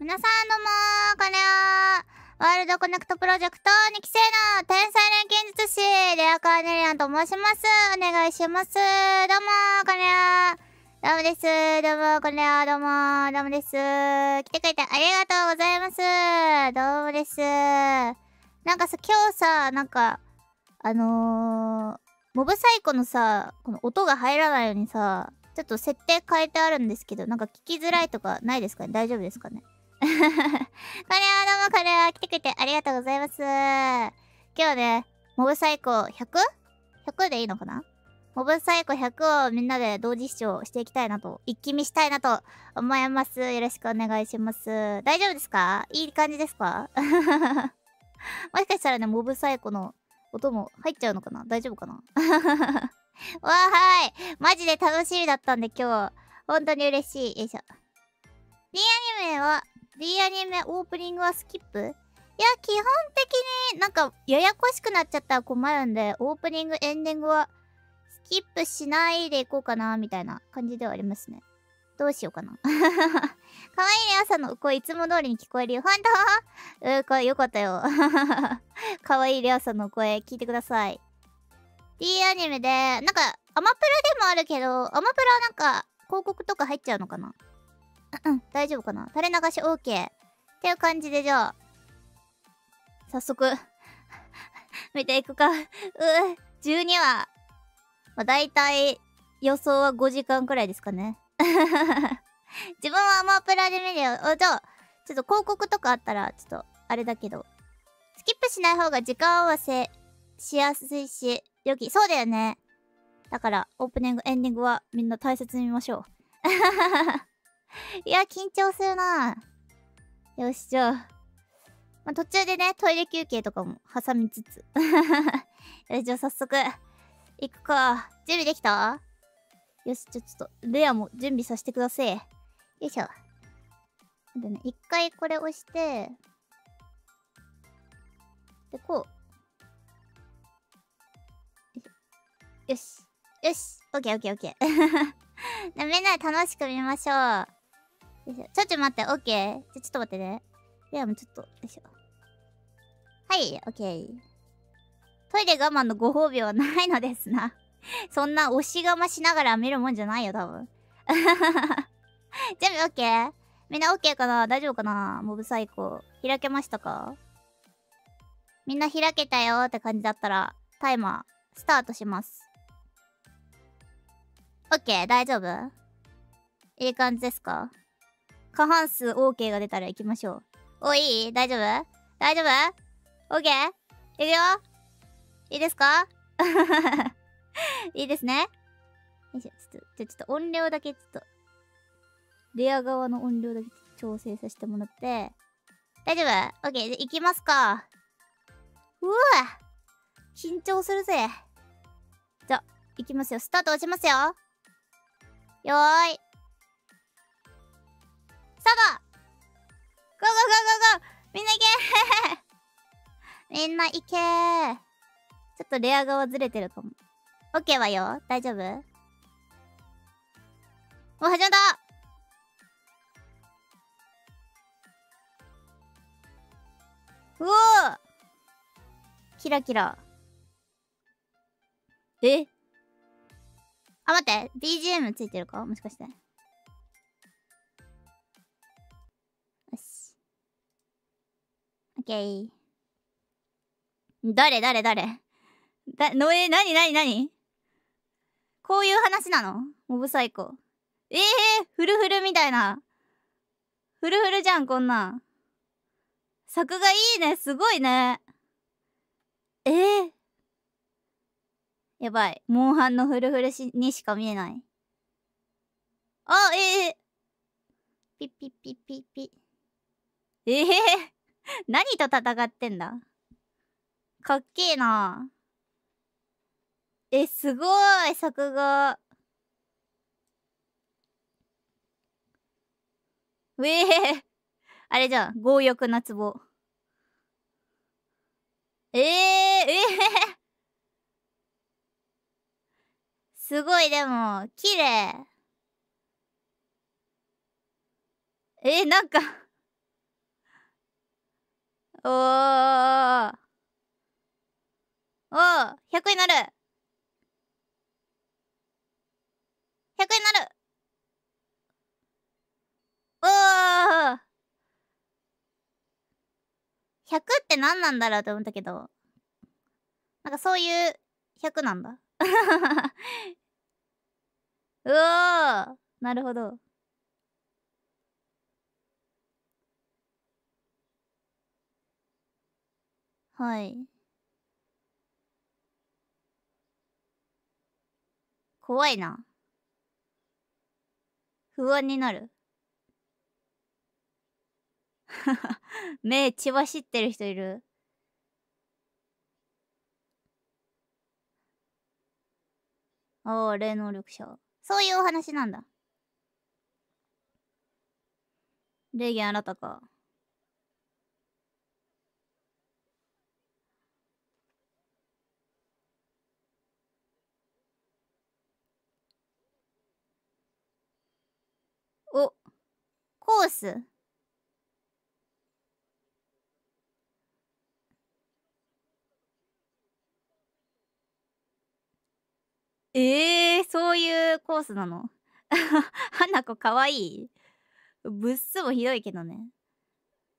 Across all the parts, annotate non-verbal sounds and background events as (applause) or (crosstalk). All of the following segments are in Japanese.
皆さんどうもこれは、ワールドコネクトプロジェクト2期生の天才錬金術師、レアカーネリアンと申します。お願いします。どうもこれは、どうもです。どうもこれは、どうも、どうもです。来てくれてありがとうございます。どうもです。なんかさ、今日さ、なんか、あのー、モブサイコのさ、この音が入らないようにさ、ちょっと設定変えてあるんですけど、なんか聞きづらいとかないですかね大丈夫ですかね (laughs) これはどうも、これは来てくれてありがとうございます。今日ね、モブサイコ 100?100 でいいのかなモブサイコ100をみんなで同時視聴していきたいなと、一気見したいなと思います。よろしくお願いします。大丈夫ですかいい感じですか (laughs) もしかしたらね、モブサイコの音も入っちゃうのかな大丈夫かな (laughs) わーはいマジで楽しみだったんで今日、本当に嬉しい。よいしょ。リアニメは D アニメオープニングはスキップいや、基本的になんかややこしくなっちゃったら困るんで、オープニング、エンディングはスキップしないでいこうかな、みたいな感じではありますね。どうしようかな。か (laughs) わいい朝の声いつも通りに聞こえるよ。ほんとうん、これよかったよ。か (laughs) わいいんの声聞いてください。D アニメで、なんか、アマプラでもあるけど、アマプラなんか広告とか入っちゃうのかなうん、大丈夫かな垂れ流し OK。っていう感じで、じゃあ、早速 (laughs) 見ていくか。うぅ、12話。まあ、大体、予想は5時間くらいですかね。(laughs) 自分はアマプラで見るよ。お、じゃあ、ちょっと広告とかあったら、ちょっと、あれだけど。スキップしない方が時間合わせしやすいし、良き。そうだよね。だから、オープニング、エンディングはみんな大切に見ましょう。(laughs) いや、緊張するなよし、じゃあ。まあ、途中でね、トイレ休憩とかも挟みつつ。(laughs) よし、じゃあ早速、行くか。準備できたよし、じゃあちょっと、レアも準備させてください。よいしょ。でね、一回これ押して、で、こう。よし。よし。オッケーオッケーオッケー。みん (laughs) なで楽しく見ましょう。ょいしょちょっと待って、オッケー。じゃ、ちょっと待ってね。いや、もうちょっと、よいしょ。はい、オッケー。トイレ我慢のご褒美はないのですな。(laughs) そんな押し我慢しながら見るもんじゃないよ、多分。準備オッケーみんなオッケーかな大丈夫かなモブサイコ。開けましたかみんな開けたよって感じだったら、タイマー、スタートします。オッケー大丈夫いい感じですか過半数 OK が出たら行きましょう。お、いい大丈夫大丈夫 ?OK? いくよいいですか (laughs) いいですねよいしょ、ちょっと、ちょっと音量だけちょっと、レア側の音量だけ調整させてもらって、大丈夫 ?OK、じゃ行きますか。うわ緊張するぜ。じゃ、行きますよ。スタート押しますよ。よーい。ゴゴゴゴゴゴみんないけ (laughs) みんないけーちょっとレア側ずれてるかも。オッケーはよ大丈夫もう始まったうおキラキラ。えあ、待って。BGM ついてるかもしかして。ケー。誰誰誰だ、のえ、なになになにこういう話なのモブサイコ。ええー、フルフルみたいな。フルフルじゃん、こんな作画いいね、すごいね。えー、やばい。モンハンのフルフルしにしか見えない。あ、ええー、ピッピッピッピッピ。ええー (laughs) 何と戦ってんだかっけえなえ、すごい作画。うええあれじゃん、強欲なツボ。ええー、ええ (laughs) すごい、でも、綺麗。えー、なんかおーおー !100 になる !100 になるおー !100 って何なんだろうと思ったけど、なんかそういう100なんだ。(laughs) うおーなるほど。はい。怖いな。不安になる。(laughs) 目血走ってる人いる。ああ、霊能力者。そういうお話なんだ。霊言新たか。おコースえー、そういうコースなの (laughs) 花子かわいい物質もひどいけどね。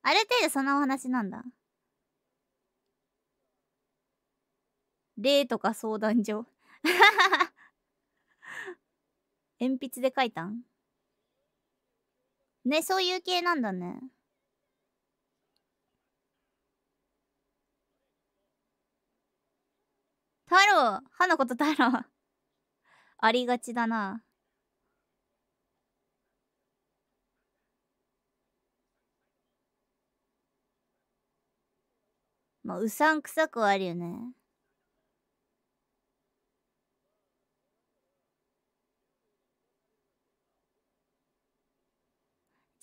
ある程度そんなお話なんだ。例とか相談所 (laughs) 鉛筆で書いたんね、そういう系なんだね。太郎のこと太郎ありがちだな。まあ、うさんくさくはあるよね。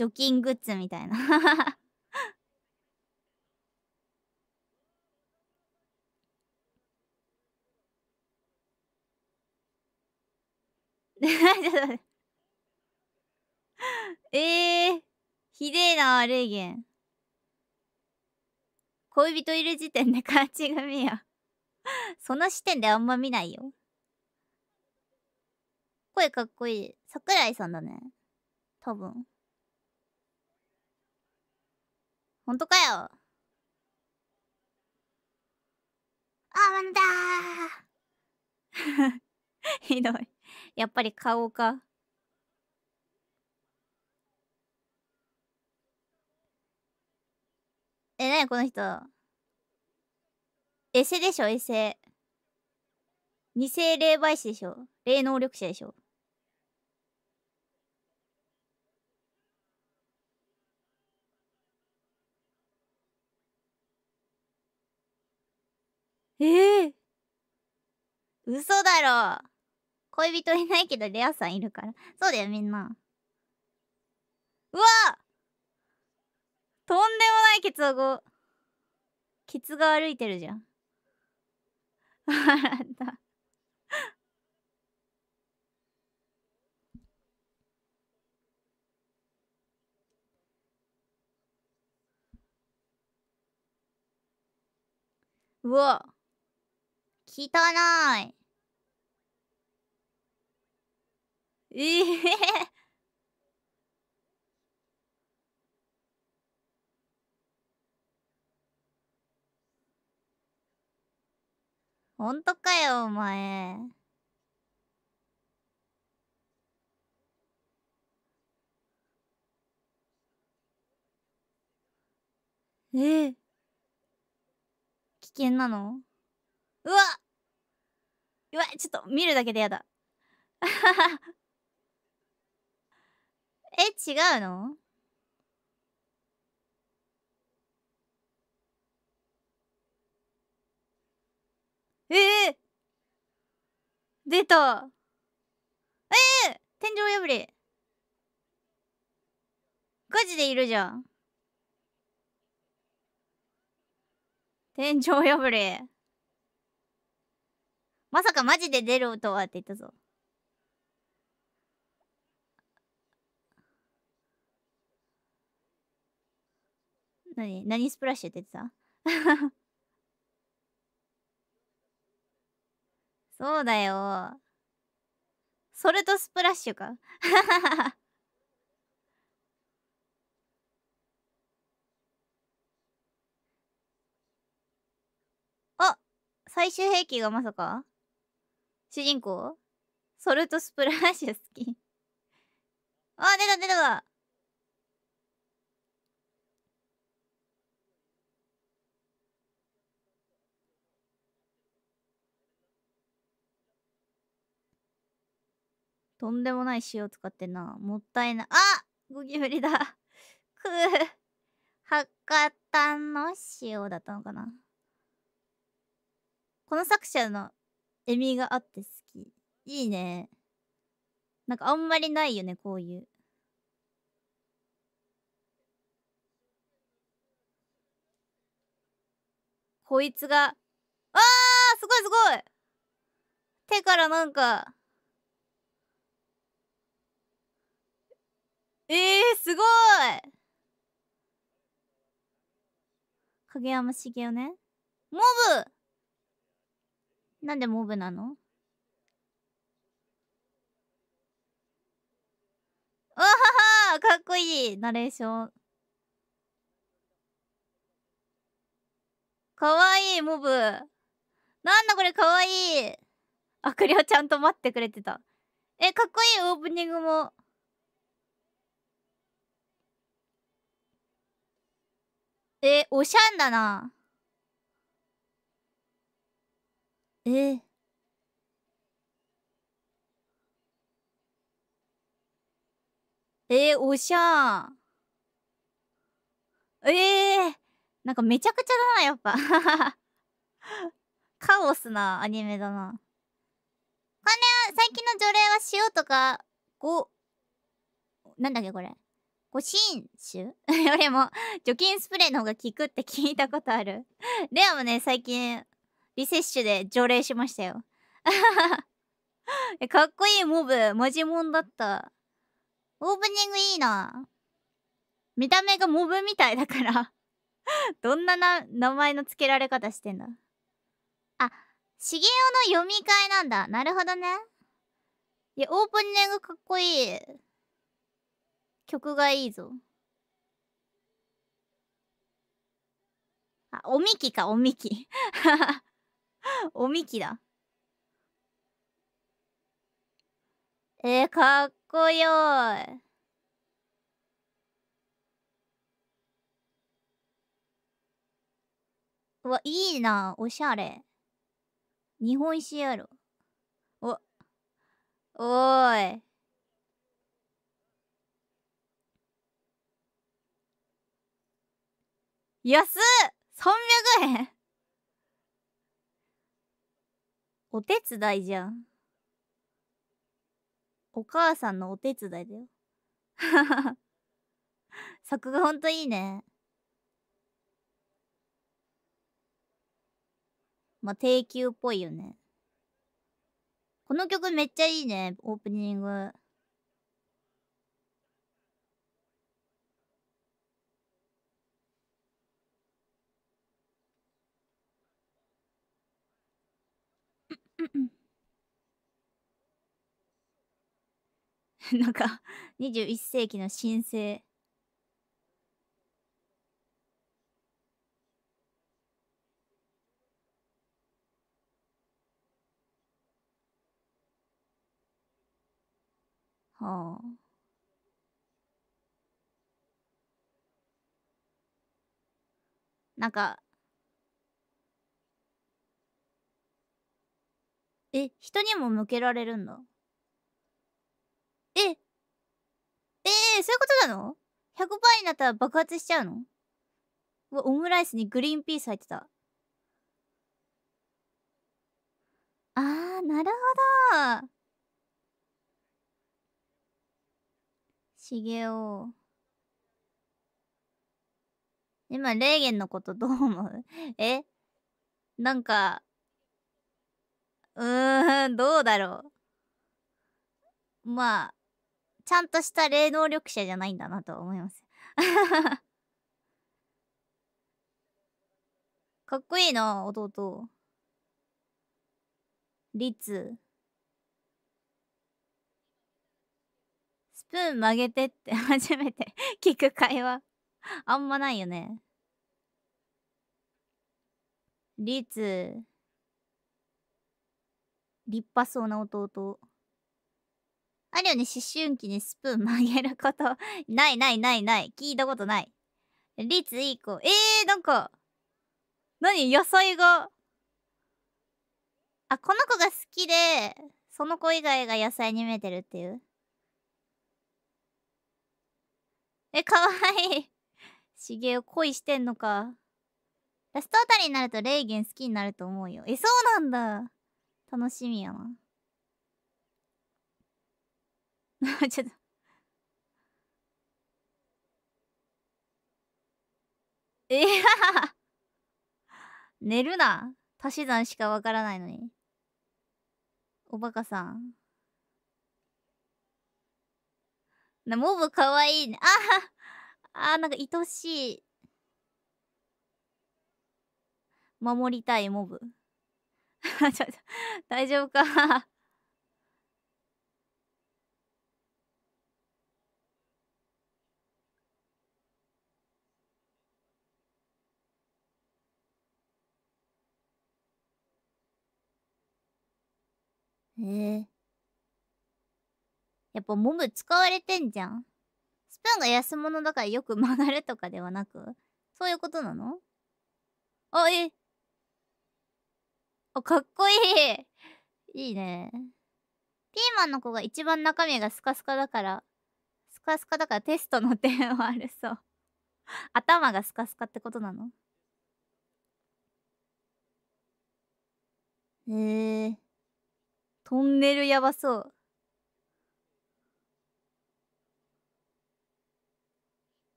除菌グッズみたいなえ (laughs) えー、ひでえな、レイげん恋人いる時点で勝ち組や。その視点であんま見ないよ。声かっこいい。桜井さんだね。多分。本当かよ。あ、なんだ (laughs) ひどい。やっぱり顔か。え、なにこの人。エセでしょ、エセ。二世霊媒師でしょ。霊能力者でしょ。ええー、嘘だろ恋人いないけどレアさんいるからそうだよみんなうわとんでもないケツアゴケツが歩いてるじゃん笑ったうわ汚い。ええーほんとかよ、お前。ええ危険なのうわうわちょっと見るだけでやだ (laughs) え違うのええー、出たええー、天井破りガチでいるじゃん天井破りまさかマジで出るとはって言ったぞ。何何スプラッシュって言ってた (laughs) そうだよ。それとスプラッシュか。(laughs) あ最終兵器がまさか主人公ソルトスプラッシュ好きあ、出た出たとんでもない塩使ってんな。もったいな。あゴキブリだ。くぅ。博多の塩だったのかな。この作者のエビがあって好き。いいね。なんかあんまりないよね、こういう。こいつが、あーすごいすごい手からなんか、えー、すごい影山茂雄ね。モブなんでモブなのわははかっこいいナレーション。かわいい、モブ。なんだこれ、かわいい。アクリオちゃんと待ってくれてた。え、かっこいい、オープニングも。え、おしゃんだな。えええー、おしゃー。ええー、なんかめちゃくちゃだな、やっぱ。(laughs) カオスなアニメだな。これ、最近の除霊は塩とか、ご、なんだっけこれ。ご新種よりも除菌スプレーの方が効くって聞いたことある。レアもね、最近リセッシュで条例しましたよ。(laughs) かっこいいモブ、マジモンだった。オープニングいいな。見た目がモブみたいだから (laughs) どんなな名前の付けられ方してんだ。あ、重雄の読み替えなんだ。なるほどね。いや、オープニングかっこいい。曲がいいぞ。あ、おみきか、おみき。(laughs) (laughs) おみきだ。えー、かっこよい。わ、いいな。おしゃれ。日本酒やろ。お、おーい。安っ !300 円お手伝いじゃん。お母さんのお手伝いだよ。(laughs) 作画ほんといいね。まあ、定休っぽいよね。この曲めっちゃいいね、オープニング。(laughs) なんか、21世紀の新星。はあ。なんか、え、人にも向けられるんだ。え、えー、そういうことなの ?100 倍になったら爆発しちゃうのうわ、オムライスにグリーンピース入ってた。あー、なるほど。しげお。今、レーゲンのことどう思う (laughs) えなんか、うーん、どうだろう。まあ、ちゃんとした霊能力者じゃないんだなと思います。(laughs) かっこいいな、弟。リツ。スプーン曲げてって (laughs) 初めて聞く会話あんまないよね。リツ。立派そうな弟。あるよね、思春期にスプーン曲げること。(laughs) ないないないない。聞いたことない。率いい子。えー、なんか、何野菜が。あ、この子が好きで、その子以外が野菜に見えてるっていう。え、かわいい。し (laughs) げを恋してんのか。ラストあたりになるとレイゲン好きになると思うよ。え、そうなんだ。楽しみやな (laughs) ちょっとえや (laughs) 寝るな足し算しかわからないのにおバカさんなモブかわいいねあはあなんか愛しい守りたいモブちょちょ大丈夫かえー、やっぱモム使われてんじゃんスプーンが安物だからよく曲がるとかではなくそういうことなのあえあ、かっこいいいいね。ピーマンの子が一番中身がスカスカだから、スカスカだからテストの点はあるそう。頭がスカスカってことなのえー。トンネルやばそう。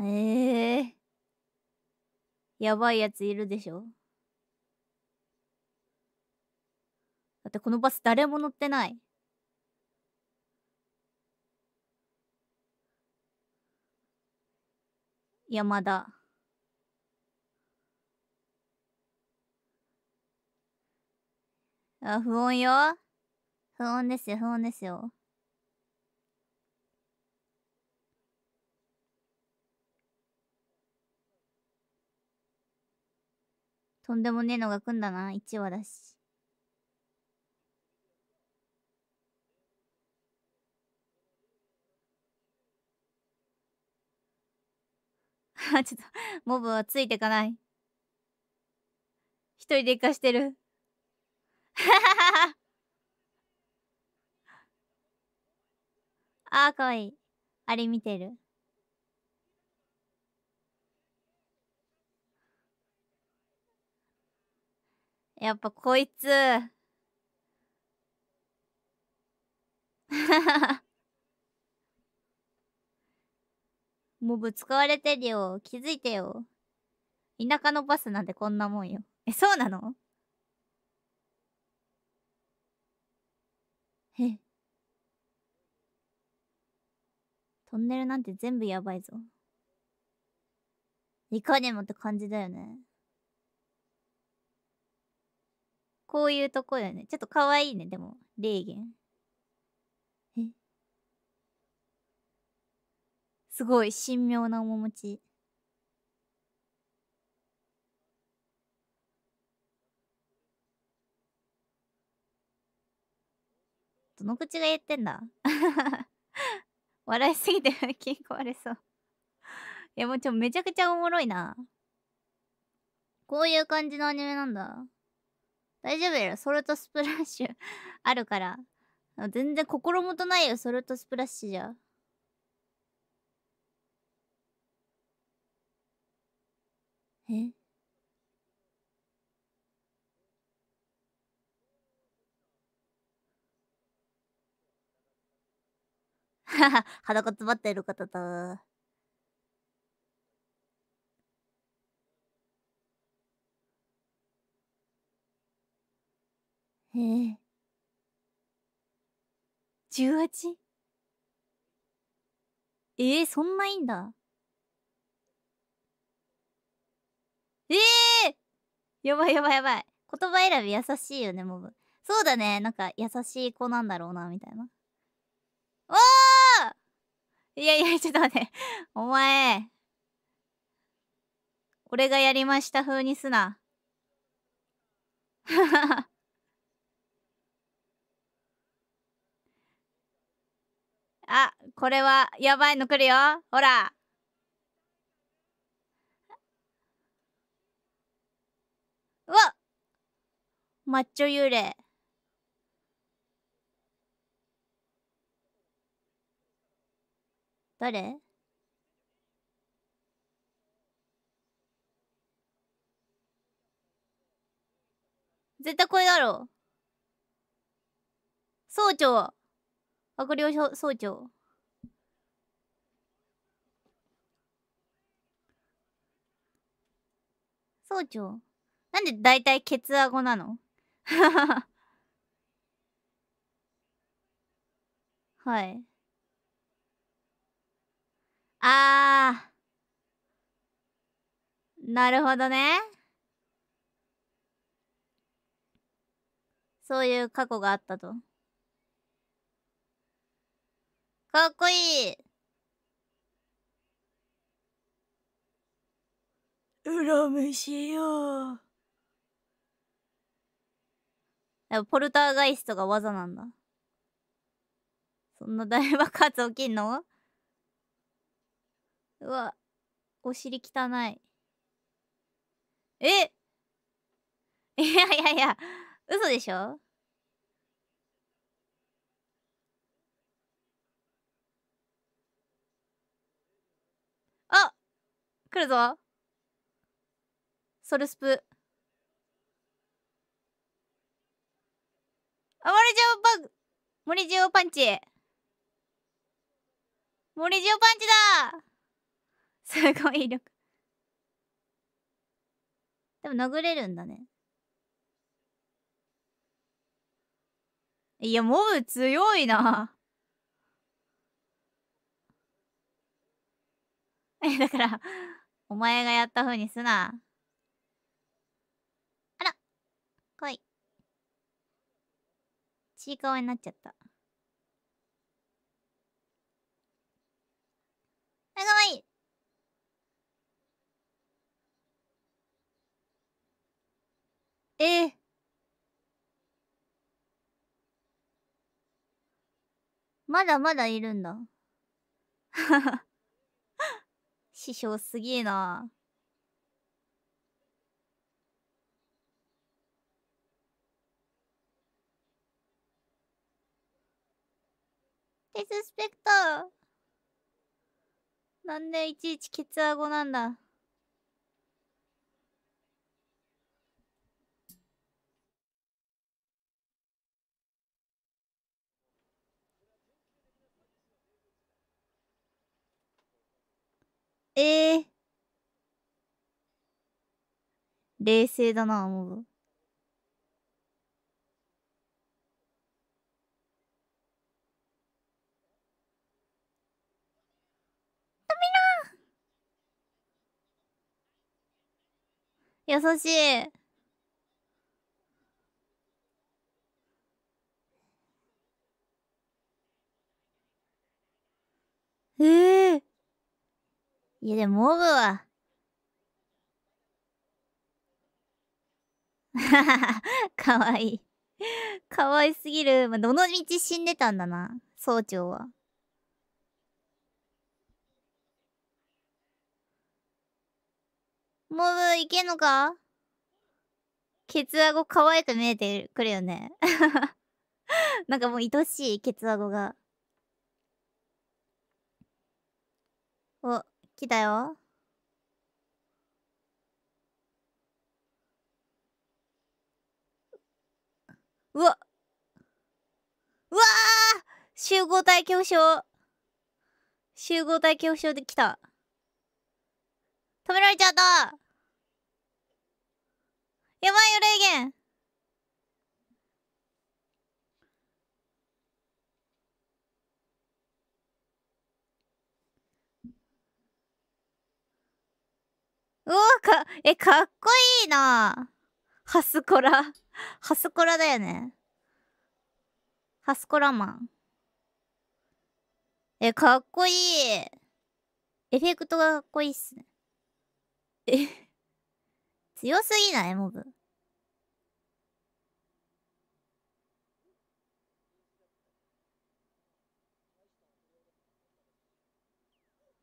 えー。やばいやついるでしょだってこのバス誰も乗ってない。山田。あ、不穏よ。不穏ですよ、不穏ですよ。とんでもねえのが来んだな、1話だし。あ (laughs) ちょっと、モブはついてかない。一人で行かしてる。(laughs) あー、かわいい。あれ見てる。やっぱこいつ。もうぶつかわれてるよ。気づいてよ。田舎のバスなんてこんなもんよ。え、そうなのえ。トンネルなんて全部やばいぞ。いかにもって感じだよね。こういうとこよね。ちょっとかわいいね、でも。霊言。えすごい、神妙な面持ち。どの口が言ってんだ (laughs) 笑いすぎて腹筋壊れそういや、もうちょ、めちゃくちゃおもろいな。こういう感じのアニメなんだ。大丈夫やろソルトスプラッシュ (laughs) あるから全然心もとないよソルトスプラッシュじゃえはは、裸 (laughs) つまってる方と。ええ十八ええそんないんだええー、やばいやばいやばい言葉選び優しいよねモブそうだねなんか優しい子なんだろうなみたいなおーいやいやちょっと待ってお前俺がやりました風にすなはははあ、これはやばいの来るよ。ほら。うわマッチョ幽霊。誰絶対これだろう。総長。閣僚総長。総長なんで大体ケツアゴなの (laughs) はい。あー。なるほどね。そういう過去があったと。かっこいい恨むしようポルターガイストが技なんだそんな大爆発起きんのうわお尻汚いえ (laughs) いやいやいや嘘でしょ来るぞソルスプあ森ジオパン森ジオパンチ森ジオパンチだすごい威力でも殴れるんだねいやモブ強いな (laughs) えだからお前がやったうにすな。あら。来い。ちいかわになっちゃった。あ、かわいい。えー、まだまだいるんだ。はは。師匠すげえな。デススペクターなんでいちいちケツアゴなんだえー、冷静だな、思う。優しい。ええいやでもモブは。(laughs) かわいいかわいすぎる。まあ、どの道死んでたんだな、総長は。モブいけんのかケツアゴ可愛く見えてくるよね (laughs) なんかもう愛しい、ケツアゴが。お。来たよ。うわうわ集合体恐怖症集合体恐怖症で来た。止められちゃったやばいよ、霊言うわ、か、え、かっこいいなハスコラ。ハスコラだよね。ハスコラマン。え、かっこいい。エフェクトがかっこいいっすね。え、強すぎないモブ。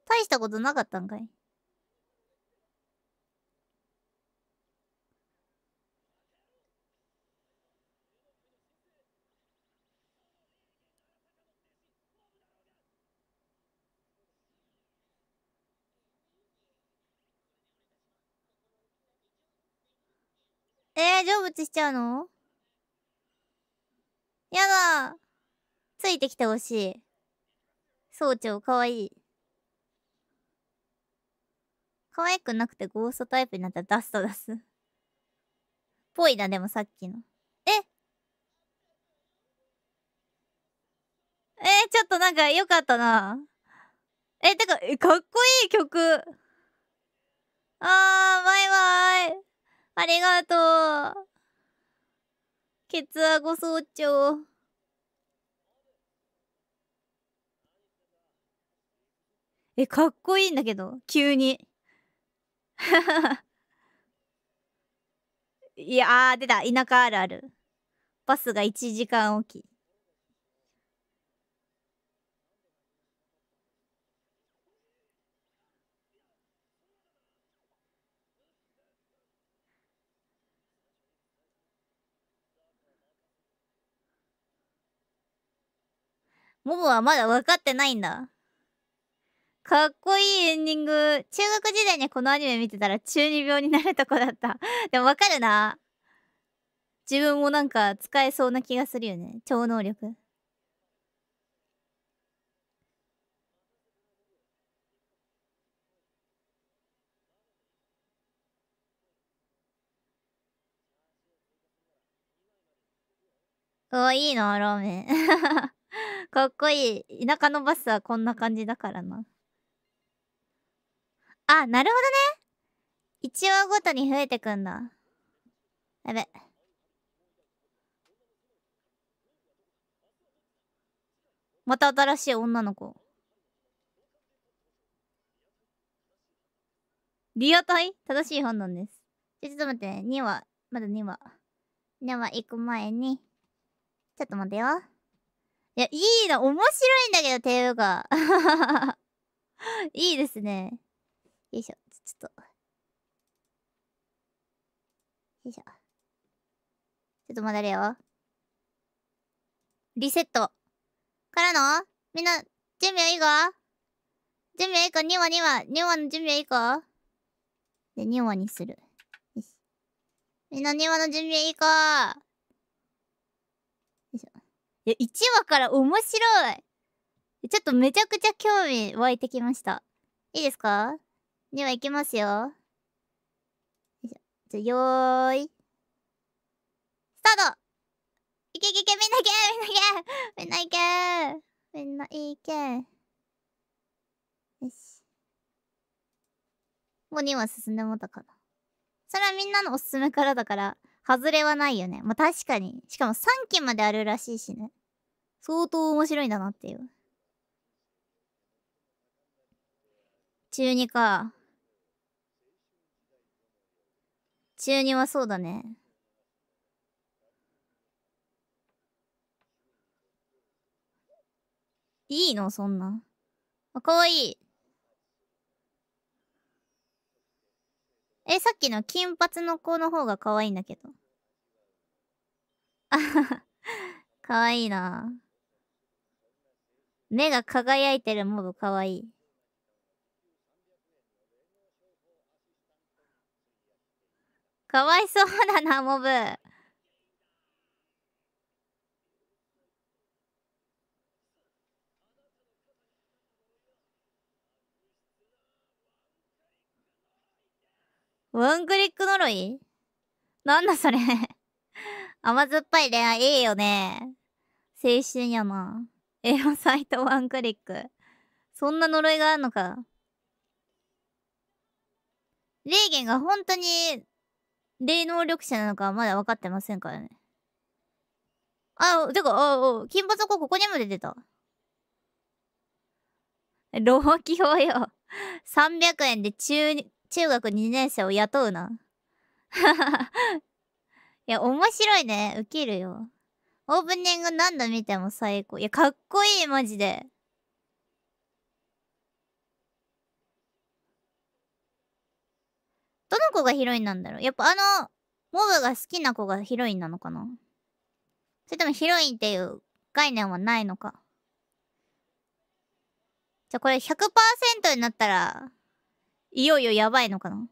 大したことなかったんかい。えー、成仏しちゃうのやだ。ついてきてほしい。総長、かわいい。可愛くなくてゴーストタイプになったらダスト出す。ぽいな、でもさっきの。ええー、ちょっとなんか良かったな。え、てか、かっこいい曲。あー、バイバイ。ありがとう。ケツアゴ総長。え、かっこいいんだけど、急に。(laughs) いやー、出た。田舎あるある。バスが1時間おき。モモはまだ分かってないんだ。かっこいいエンディング。中学時代にこのアニメ見てたら中二病になるとこだった (laughs) でもわかるな。自分もなんか使えそうな気がするよね。超能力。おいいな、ラーメン。(laughs) (laughs) かっこいい。田舎のバスはこんな感じだからな。あ、なるほどね。1話ごとに増えてくんだ。やべ。また新しい女の子。リアタイ正しい判断です。ちょっと待って、ね、2話。まだ2話。2話行く前に。ちょっと待ってよ。いや、いいな。面白いんだけど、ていうか。(laughs) いいですね。よいしょ。ちょっと。よいしょ。ちょっと戻れよ。リセット。からのみんな、準備はいいか準備はいいか ?2 話2話。2話の準備はいいかで、2話にする。みんな2話の準備はいいか1話から面白いちょっとめちゃくちゃ興味湧いてきました。いいですかでは行きますよ。よいしょ。じゃ、よーい。スタートいけいけいけみんな行けみんな行けみんな行けみんないけよし。もう2話進んでもたかな。それはみんなのおすすめからだから、外れはないよね。まあ、確かに。しかも3期まであるらしいしね。相当面白いんだなっていう。中二か。中二はそうだね。いいのそんな。あ、かわいい。え、さっきの金髪の子の方が可愛いんだけど。あはは、かわいいなぁ。目が輝いてるモブかわいい。かわいそうだな、モブ。ワンクリック呪いなんだそれ甘酸っぱい恋愛いいよね。青春やな。英語サイトワンクリック。そんな呪いがあるのか。レーゲンが本当に霊能力者なのかはまだ分かってませんからね。あ、てか、あ、あ、金髪子ここにも出てた。老気法よ。300円で中、中学2年生を雇うな。(laughs) いや、面白いね。ウケるよ。オープニング何度見ても最高。いや、かっこいい、マジで。どの子がヒロインなんだろうやっぱあの、モブが好きな子がヒロインなのかなそれともヒロインっていう概念はないのかじゃあこれ100%になったら、いよいよやばいのかな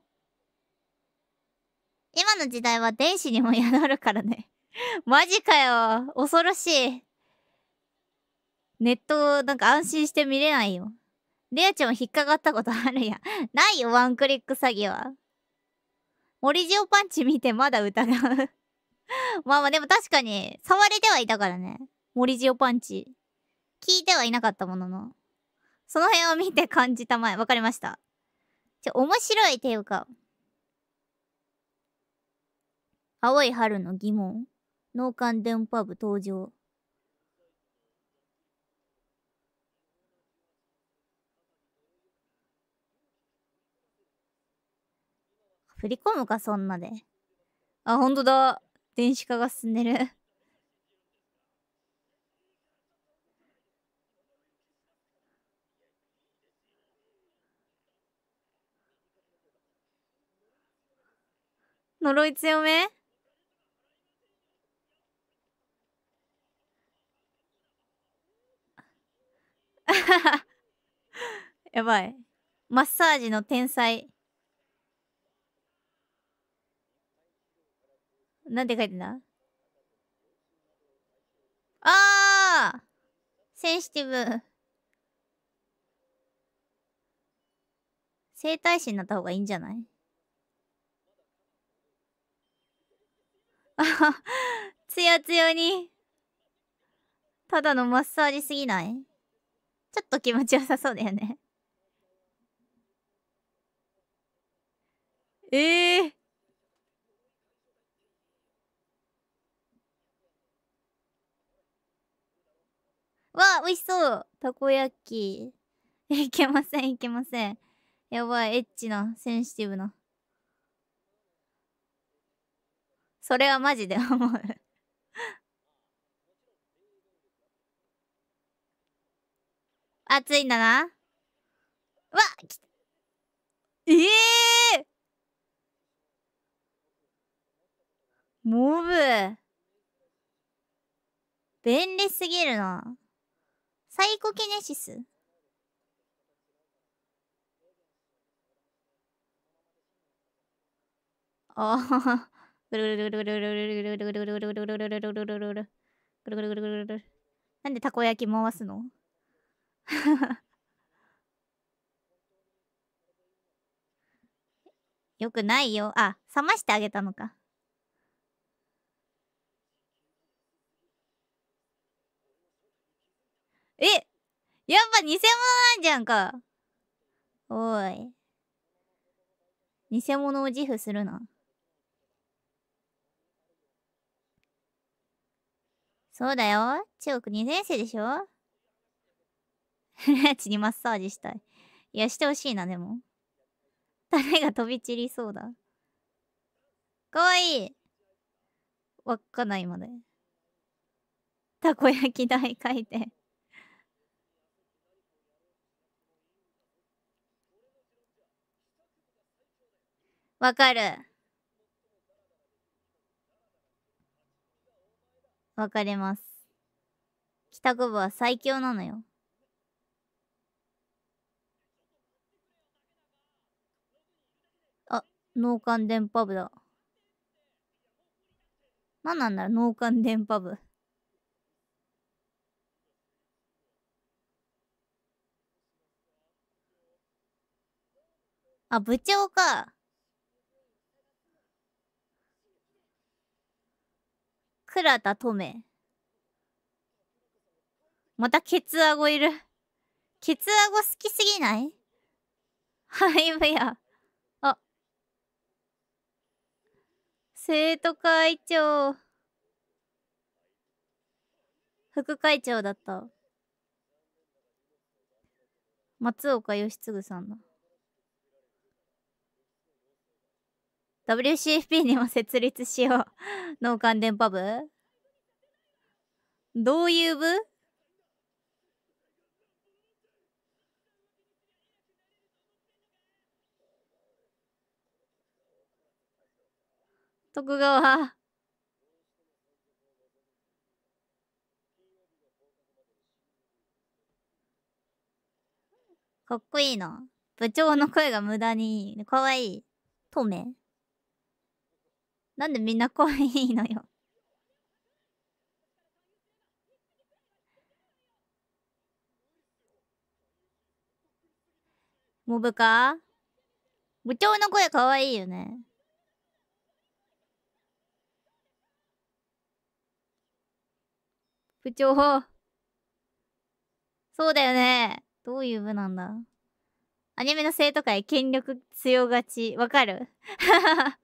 今の時代は電子にも宿るからね (laughs) マジかよ。恐ろしい。ネット、なんか安心して見れないよ。レアちゃんは引っかかったことあるやん。(laughs) ないよ、ワンクリック詐欺は。オリジオパンチ見てまだ疑う (laughs) まあまあでも確かに、触れてはいたからね。オリジオパンチ。聞いてはいなかったものの。その辺を見て感じたまえ。わかりました。ちょ、面白いっていうか。青い春の疑問。脳幹電波部登場。振り込むか、そんなで。あ、ほんとだ。電子化が進んでる呪い強め (laughs) やばい。マッサージの天才。なんて書いてんだああセンシティブ。整体師になった方がいいんじゃないあは、つやつやに。ただのマッサージすぎないちょっと気持ちよさそうだよねえ (laughs) えー、わあ、美味しそう。たこ焼き。(laughs) いけません、いけません。やばい、エッチな、センシティブな。それはマジで思う暑いんだな。わええー、モブ。便利すぎるな。サイコキネシスああ。なんでたこ焼き回すの (laughs) よくないよ。あ、冷ましてあげたのか。えやっぱ偽物なんじゃんか。おい。偽物を自負するな。そうだよ。中学2年生でしょフルーチにマッサージしたい。いや、してほしいな、でも。種が飛び散りそうだ。かわいいないまで。たこ焼き台書いてわかる。わかれます。帰宅部は最強なのよ。脳幹電波部だ。何なんだろう、脳幹電波部。あ、部長か。倉田とめ。またケツアゴいる。ケツアゴ好きすぎないハイブや。生徒会長。副会長だった。松岡義嗣さんだ。WCFP にも設立しよう。農 (laughs) 関電パブどういう部徳川かっこいいな。部長の声が無駄にいい。かわいい。トメ。なんでみんな声いいのよ。モブか部長の声かわいいよね。部長。そうだよね。どういう部なんだアニメの生徒会、権力強がち。わかる (laughs)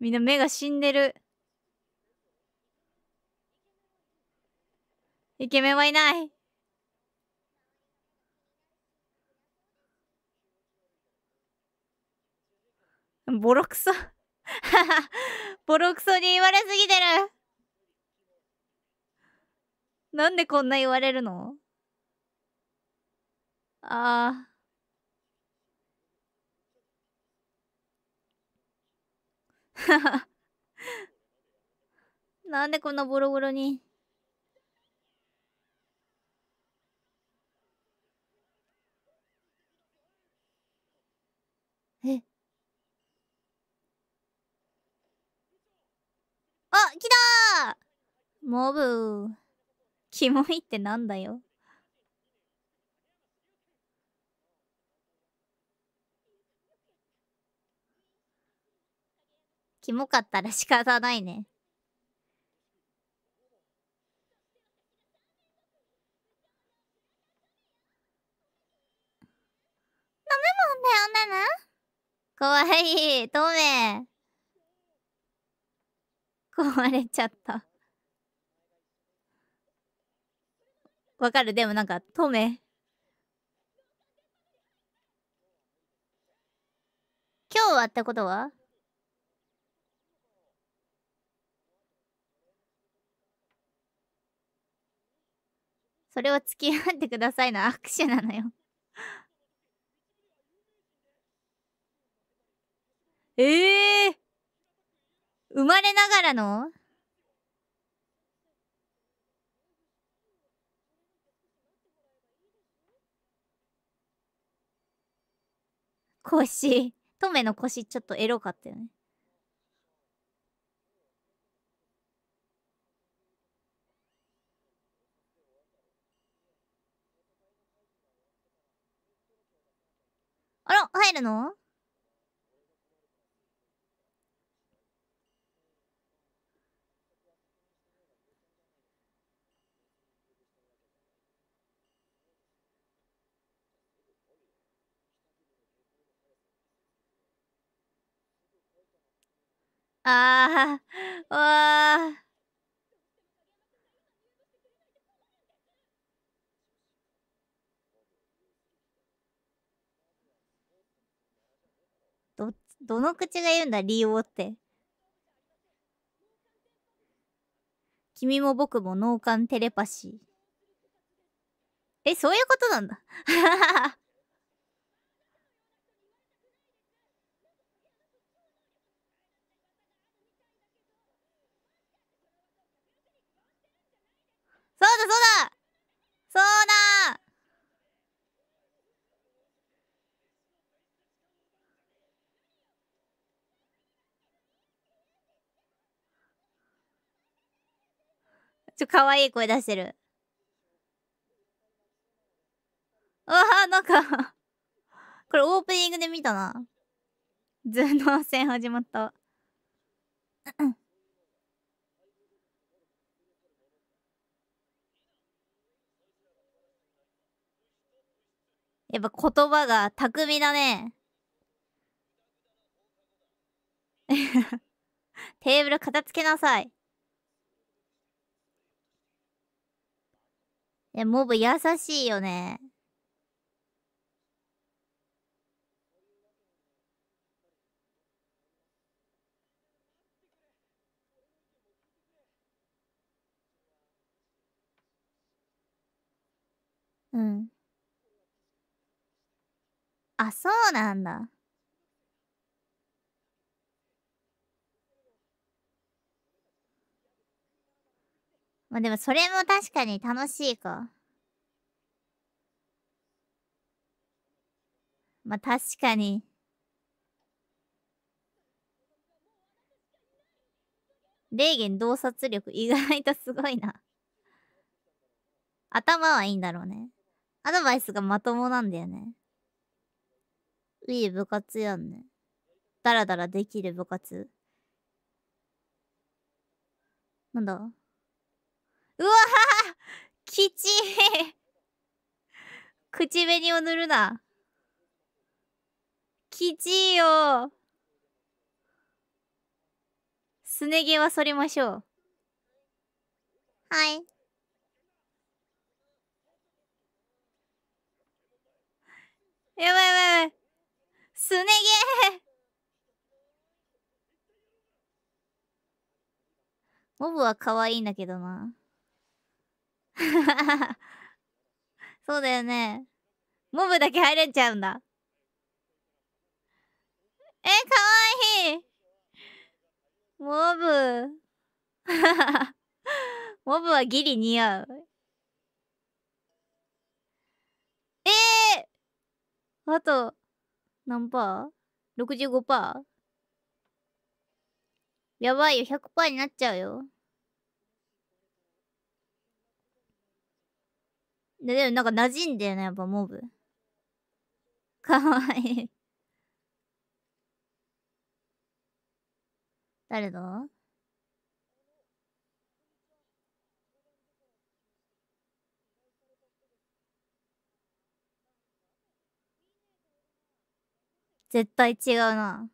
みんな目が死んでる。イケメンはいない。ボロクソ (laughs) ボロクソに言われすぎてるなんでこんな言われるのああ。(laughs) なんでこんなボロボロに。あ、来たーモブー。キモいってなんだよ。キモかったら仕方ないね。ダメもんだよ、ね。ナ。怖い、透明。壊れちゃったわかるでもなんか、止め今日はってことはそれは付き合ってくださいの (laughs) 握手なのよええー生まれながらの腰。トメの腰ちょっとエロかったよね。あら、入るのああ、わあ。ど、どの口が言うんだ、由をって。君も僕も脳幹テレパシー。え、そういうことなんだ。そうだそうだそうだちょ、かわいい声出してる。うわあ、なんか (laughs) これオープニングで見たな。頭脳戦始まった。やっぱ言葉が巧みだね。(laughs) テーブル片付けなさい。いや、モブ優しいよね。うん。あ、そうなんだ。まあでもそれも確かに楽しいか。まあ確かに。霊言洞察力意外とすごいな。頭はいいんだろうね。アドバイスがまともなんだよね。いい部活やんね。だらだらできる部活。なんだうわ (laughs) きちい (laughs) 口紅を塗るな。きちいよすね毛は剃りましょう。はい。やばいやばいやばい。すね毛モブは可愛いんだけどな。(laughs) そうだよね。モブだけ入れちゃうんだ。え、かわいいモブ。(laughs) モブはギリ似合う。ええー、あと、何パー ?65 パーやばいよ、100パーになっちゃうよ。で、でもなんか馴染んでよね、やっぱモブ。かわいい誰だ絶対違うな。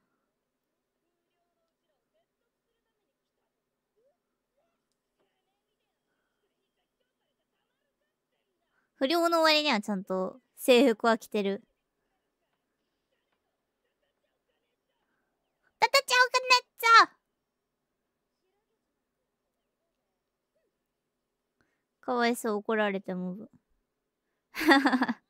不良の割にはちゃんと制服は着てる。たたちゃおうかなっちゃかわいそう、怒られても。ははは。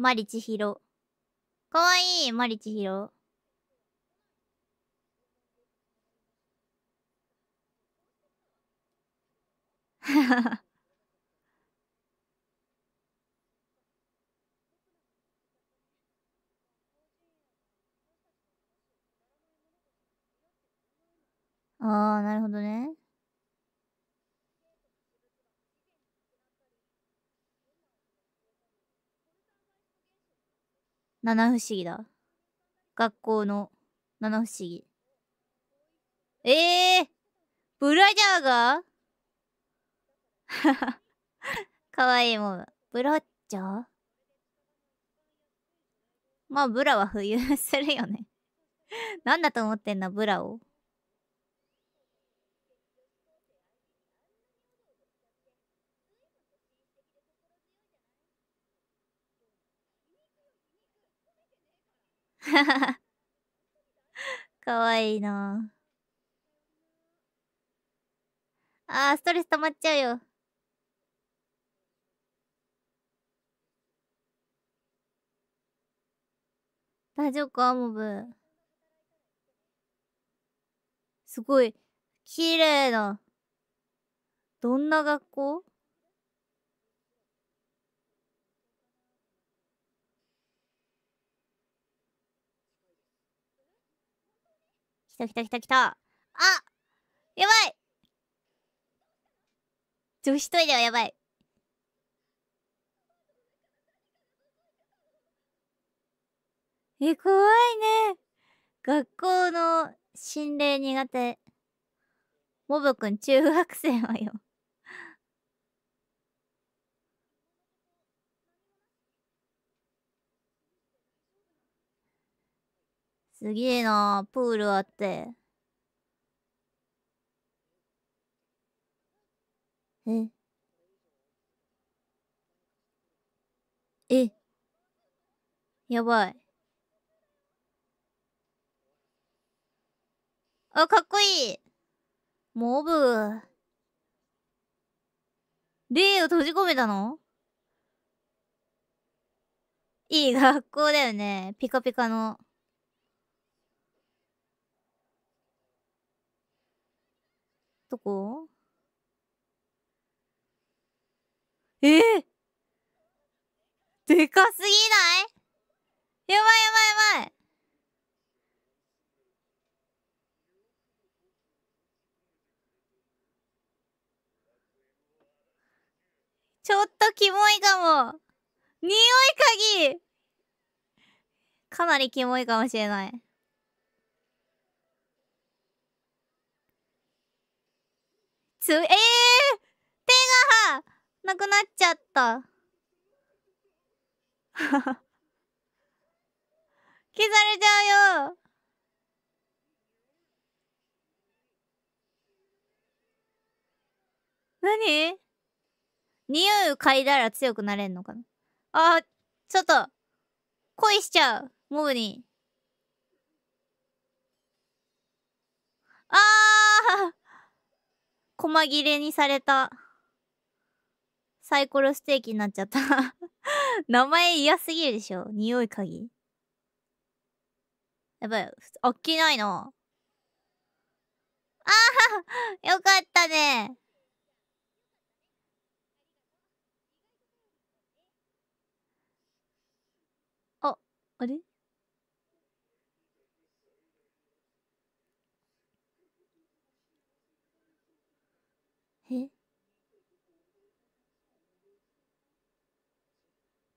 マリチヒロ。かわいい、マリチヒロ。(laughs) ああ、なるほどね。七不思議だ。学校の七不思議。ええー、ブラジャーがかわいいもん。ブラッジャーまあ、ブラは浮遊するよねなんだと思ってんだ、ブラを。(laughs) かわいいなあーストレス溜まっちゃうよ大丈夫かモブすごい綺麗などんな学校来た来た来た来た。あやばい女子トイレはやばい。え、怖いね。学校の心霊苦手。モブくん中学生はよ。すげえなプールあって。ええやばい。あ、かっこいいモブ。霊を閉じ込めたのいい学校だよね。ピカピカの。どこえー、でかすぎないやばいやばいやばいちょっとキモいかも匂い鍵かなりキモいかもしれない。すえー、手がなくなっちゃった。(laughs) 消されちゃうよ何匂いを嗅いだら強くなれんのかなあー、ちょっと、恋しちゃう、モブに。ああ細切れにされたサイコロステーキになっちゃった (laughs) 名前嫌すぎるでしょ匂い鍵。やばい。あっきないな。ああ (laughs) よかったね。あ、あれえ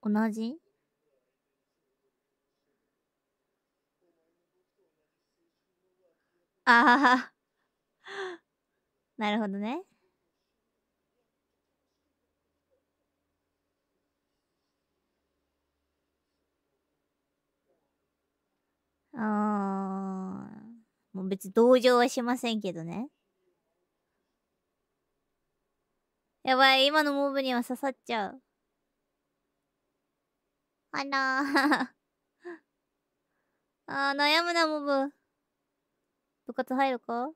同じああなるほどね。ああ、もう別に同情はしませんけどね。やばい、今のモブには刺さっちゃう。あらー (laughs) あー、悩むな、モブ。部活入るか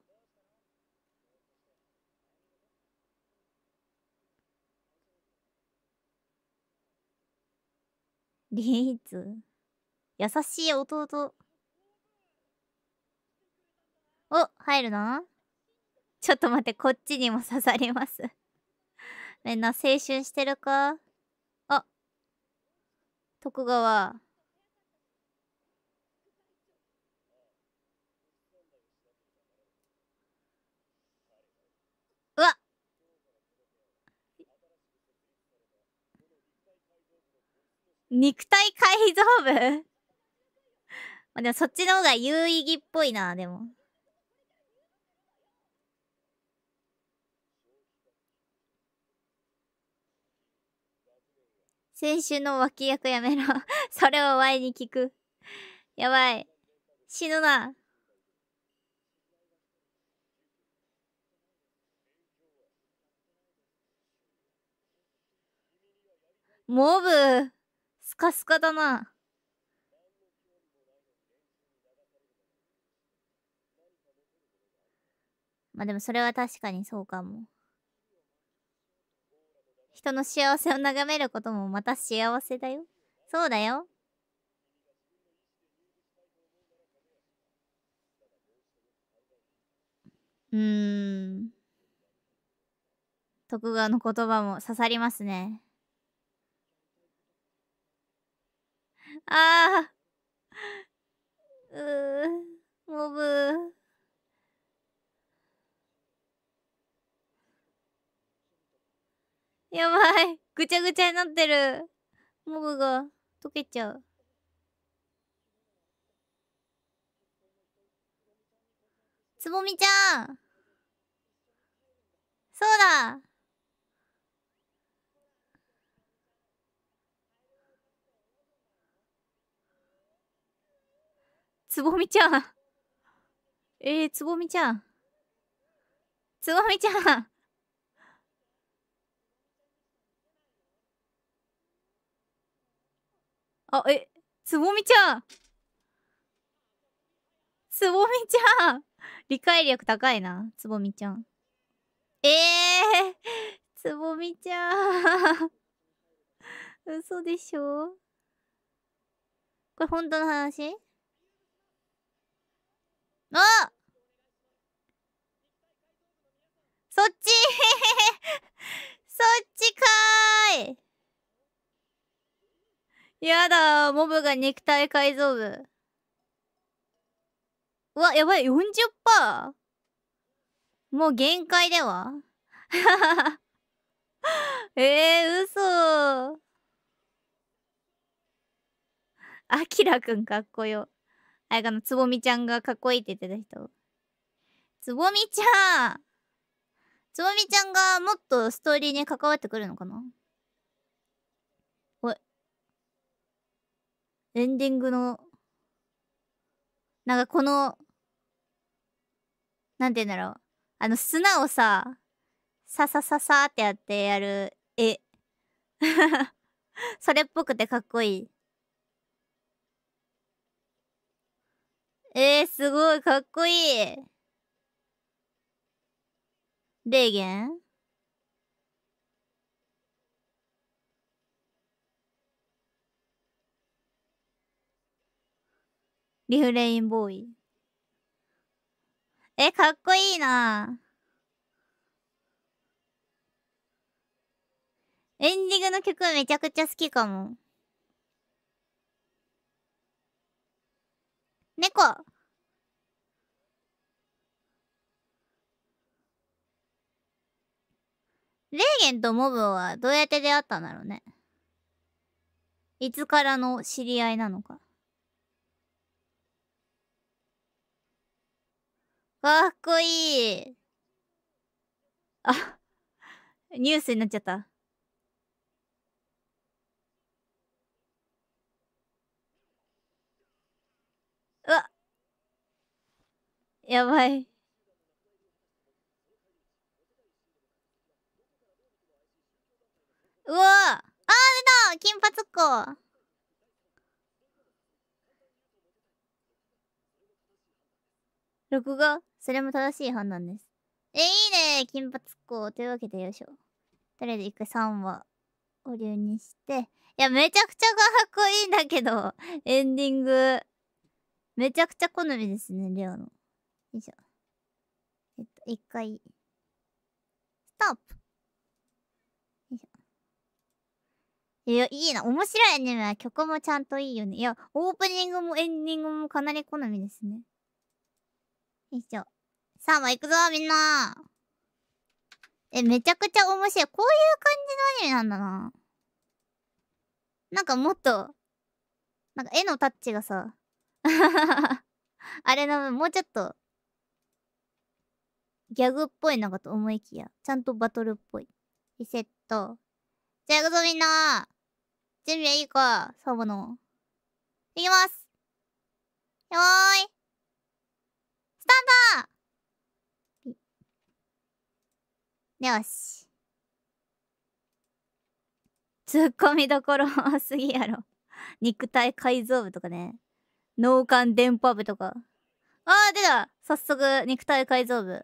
リーツ優しい弟。お、入るなちょっと待って、こっちにも刺さりますみんな青春してるかあ徳川。うわ肉体改造部 (laughs) まあでもそっちの方が有意義っぽいな、でも。先週の脇役やめろ (laughs) それを前に聞くやばい。死ぬな。モブ、スカスカだな。まあでもそれは確かにそうかも。人の幸せを眺めることもまた幸せだよ。そうだよ。うーん。徳川の言葉も刺さりますね。ああ。うー、モブやばい。ぐちゃぐちゃになってる。もぐが溶けちゃう。つぼみちゃんそうだつぼみちゃんえー、つぼみちゃん。つぼみちゃんあ、え、つぼみちゃん。つぼみちゃん。理解力高いな、つぼみちゃん。ええー、つぼみちゃん。嘘でしょこれ本当の話あそっち (laughs) そっちかーいやだモブが肉体改造部うわやばい 40%? もう限界では (laughs) えー、嘘あきらくんかっこよ。あれかな、つぼみちゃんがかっこいいって言ってた人。つぼみちゃんつぼみちゃんがもっとストーリーに関わってくるのかなエンディングの、なんかこの、なんて言うんだろう。あの、砂をさ、ささささってやってやる絵。(laughs) それっぽくてかっこいい。えー、すごい、かっこいい。霊言リフレインボーイ。え、かっこいいなエンディングの曲めちゃくちゃ好きかも。猫レーゲンとモブはどうやって出会ったんだろうね。いつからの知り合いなのか。かっこいい。あ、ニュースになっちゃった。うわやばい。うわあ出た金髪っ子録画それも正しい判断です。え、いいね金髪っ子。というわけでよいしょ。とりあえず一回3話、保留にして。いや、めちゃくちゃ画っこいいんだけど、エンディング。めちゃくちゃ好みですね、レオの。よいしょ。えっと、一回、ストップ。よいしょ。いや、いいな。面白いね。曲もちゃんといいよね。いや、オープニングもエンディングもかなり好みですね。よいしょ。サーマ行くぞ、みんな。え、めちゃくちゃ面白い。こういう感じのアニメなんだな。なんかもっと、なんか絵のタッチがさ、(laughs) あれの、もうちょっと、ギャグっぽいのかと思いきや、ちゃんとバトルっぽい。リセット。じゃあ行くぞみんな準備はいいかサボの。いきますよーいスタント。よし。ツッコミどころ多すぎやろ。(laughs) 肉体改造部とかね。脳幹電波部とか。ああ、出た早速、肉体改造部。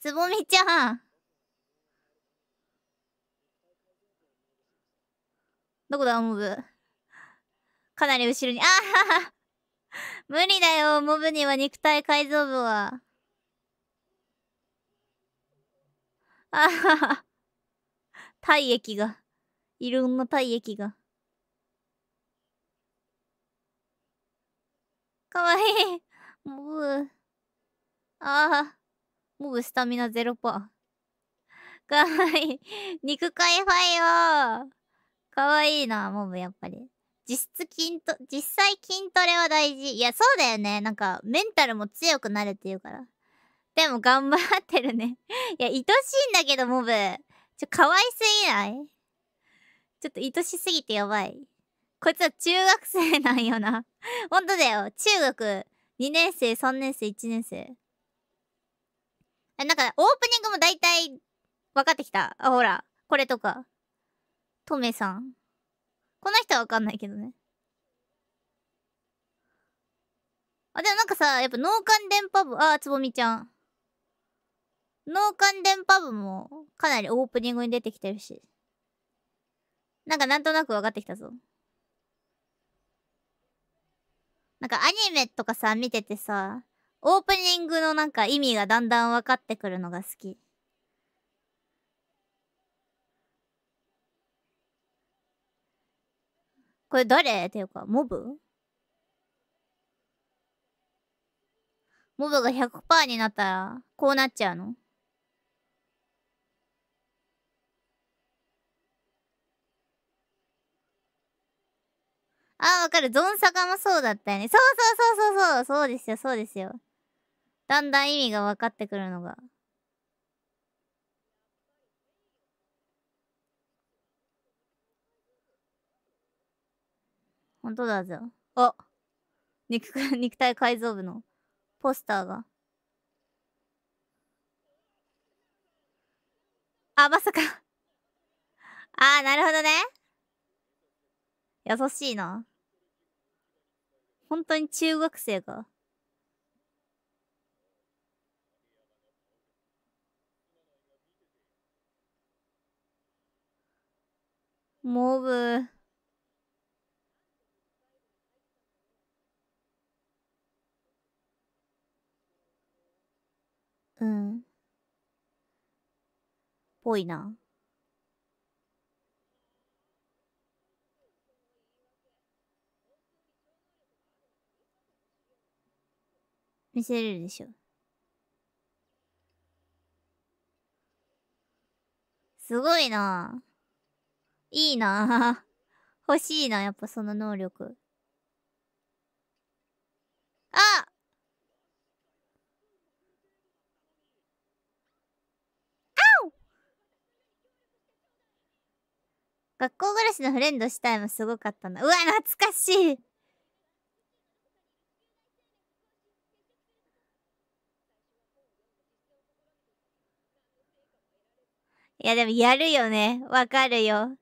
つぼみちゃん。どこだ、モブ。かなり後ろに、あはは無理だよ、モブには肉体改造部は。あはは。体液が。いろんな体液が。かわいい。モブ。ああ。モブスタミナゼロパー。かわいい。肉解放よかわいいな、モブやっぱり。実質筋ト、実際筋トレは大事。いや、そうだよね。なんか、メンタルも強くなるっていうから。でも頑張ってるね (laughs) いや、愛しいんだけど、モブ。ちょ、可愛すぎないちょっと愛しすぎてやばい。こいつは中学生なんよなほんとだよ。中学2年生、3年生、1年生。え、なんか、オープニングも大体、分かってきた。あ、ほら。これとか。トメさん。この人はわかんないけどね。あ、でもなんかさ、やっぱ脳幹電波部、あー、つぼみちゃん。脳幹電パブもかなりオープニングに出てきてるし。なんかなんとなく分かってきたぞ。なんかアニメとかさ、見ててさ、オープニングのなんか意味がだんだん分かってくるのが好き。これ誰っていうか、モブモブが100%になったら、こうなっちゃうのあ、わかる。ゾンサカもそうだったよね。そうそうそうそうそう。そうですよ、そうですよ。だんだん意味が分かってくるのが。本当だぞ。あ肉、(laughs) 肉体改造部のポスターが。あ、まさか。ああ、なるほどね。優しいな。本当に中学生が。モブ。うん。ぽいな。見せれるでしょ。すごいないいな (laughs) 欲しいな、やっぱその能力。ああ学校暮らしのフレンドしたいもすごかったな。うわ、懐かしいいやでもやるよね。わかるよ。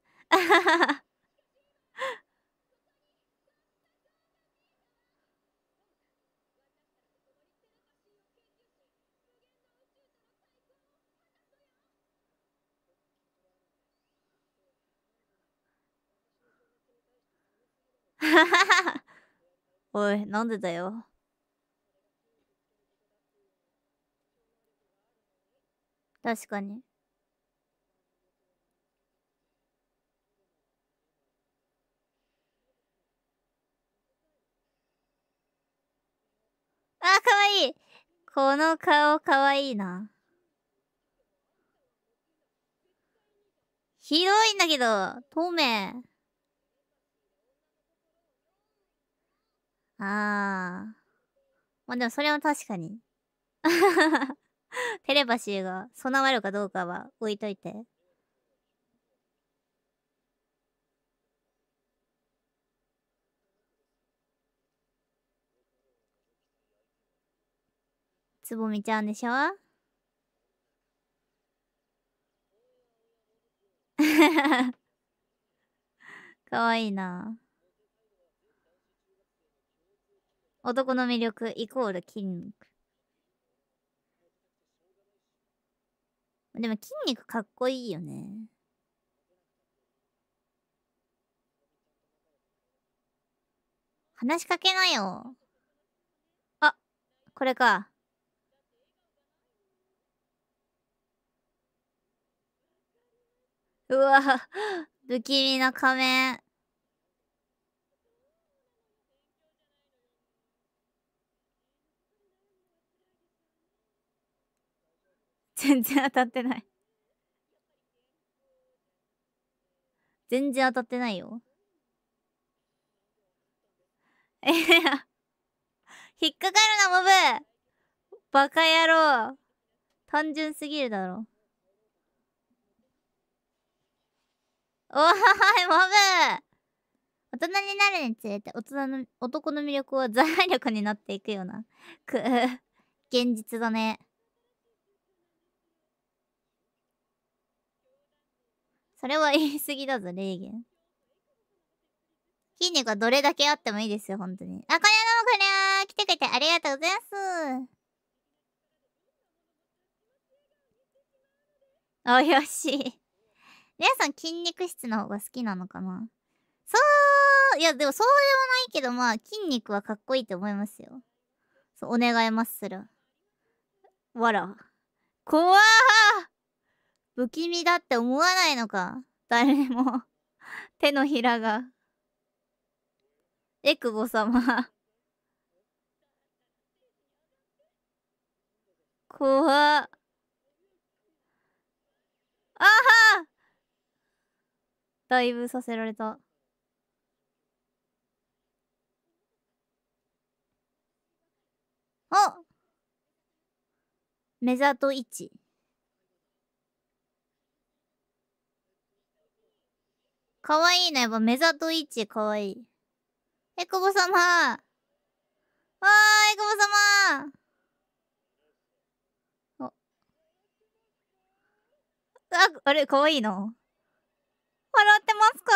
(laughs) おい、なんでだよ。確かに。あ、かわいいこの顔かわいいな。ひどいんだけど、透明。あー。まあでもそれは確かに。(laughs) テレパシーが備わるかどうかは置いといて。つぼみちゃんでしょ (laughs) かわいいな男の魅力イコール筋肉でも筋肉かっこいいよね話しかけなよあこれかうわ、(laughs) 不気味な仮面。全然当たってない全然当たってないよ。え (laughs) 引っかかるな、モブバカ野郎単純すぎるだろ。おーい、(laughs) モブ大人になるにつれて、大人の、男の魅力は財力になっていくような。(laughs) く、(laughs) 現実だね。それは言い過ぎだぞ、霊言。筋肉はどれだけあってもいいですよ、本当に。あ、こんゃどうもこにゃー来てくれてありがとうございますあ、よし。皆さん筋肉質の方が好きなのかなそう、いや、でもそうでもないけど、まあ、筋肉はかっこいいと思いますよ。そう、お願いマッスル。わら。怖ー不気味だって思わないのか。誰も (laughs) 手のひらが。えくぼ様怖ー。だいぶさせられた。あメザート1。かわいいね。やっぱメザートチ、かわいい。えこぼ様わーえこぼ様あ、あれ、かわいいな。笑ってますか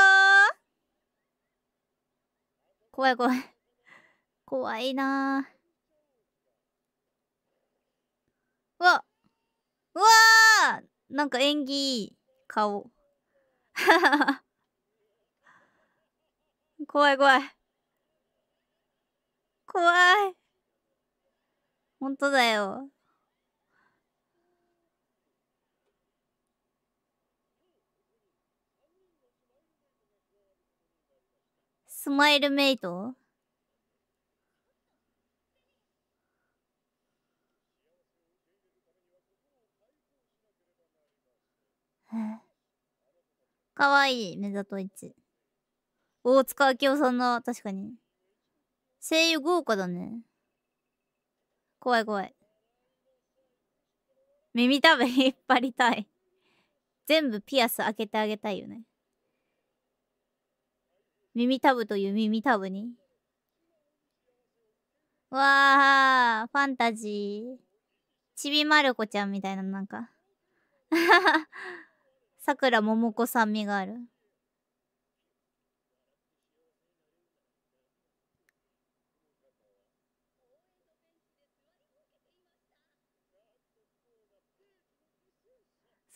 怖い怖い。怖いなぁ。うわうわーなんか演技いい顔。(laughs) 怖い怖い。怖い。ほんとだよ。スマイルメイト (laughs) かわいい、目ざといち。大塚明夫さんの、確かに。声優豪華だね。怖い怖い。耳たぶ引っ張りたい。全部ピアス開けてあげたいよね。耳たぶという耳たぶに。わあ、ファンタジー。ちびまる子ちゃんみたいな、なんか。(laughs) さくらももこさんみがある。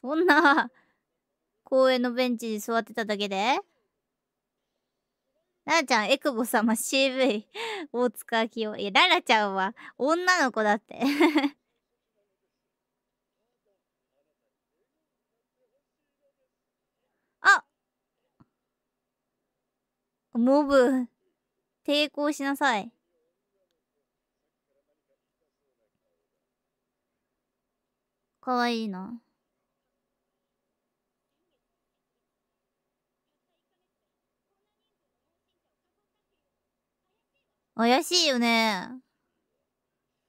そんな、公園のベンチに座ってただけでララちゃん、エクボ様 CV、(laughs) 大塚明夫。いや、ララちゃんは女の子だって (laughs) あモブ、抵抗しなさい。かわいいな。怪しいよね。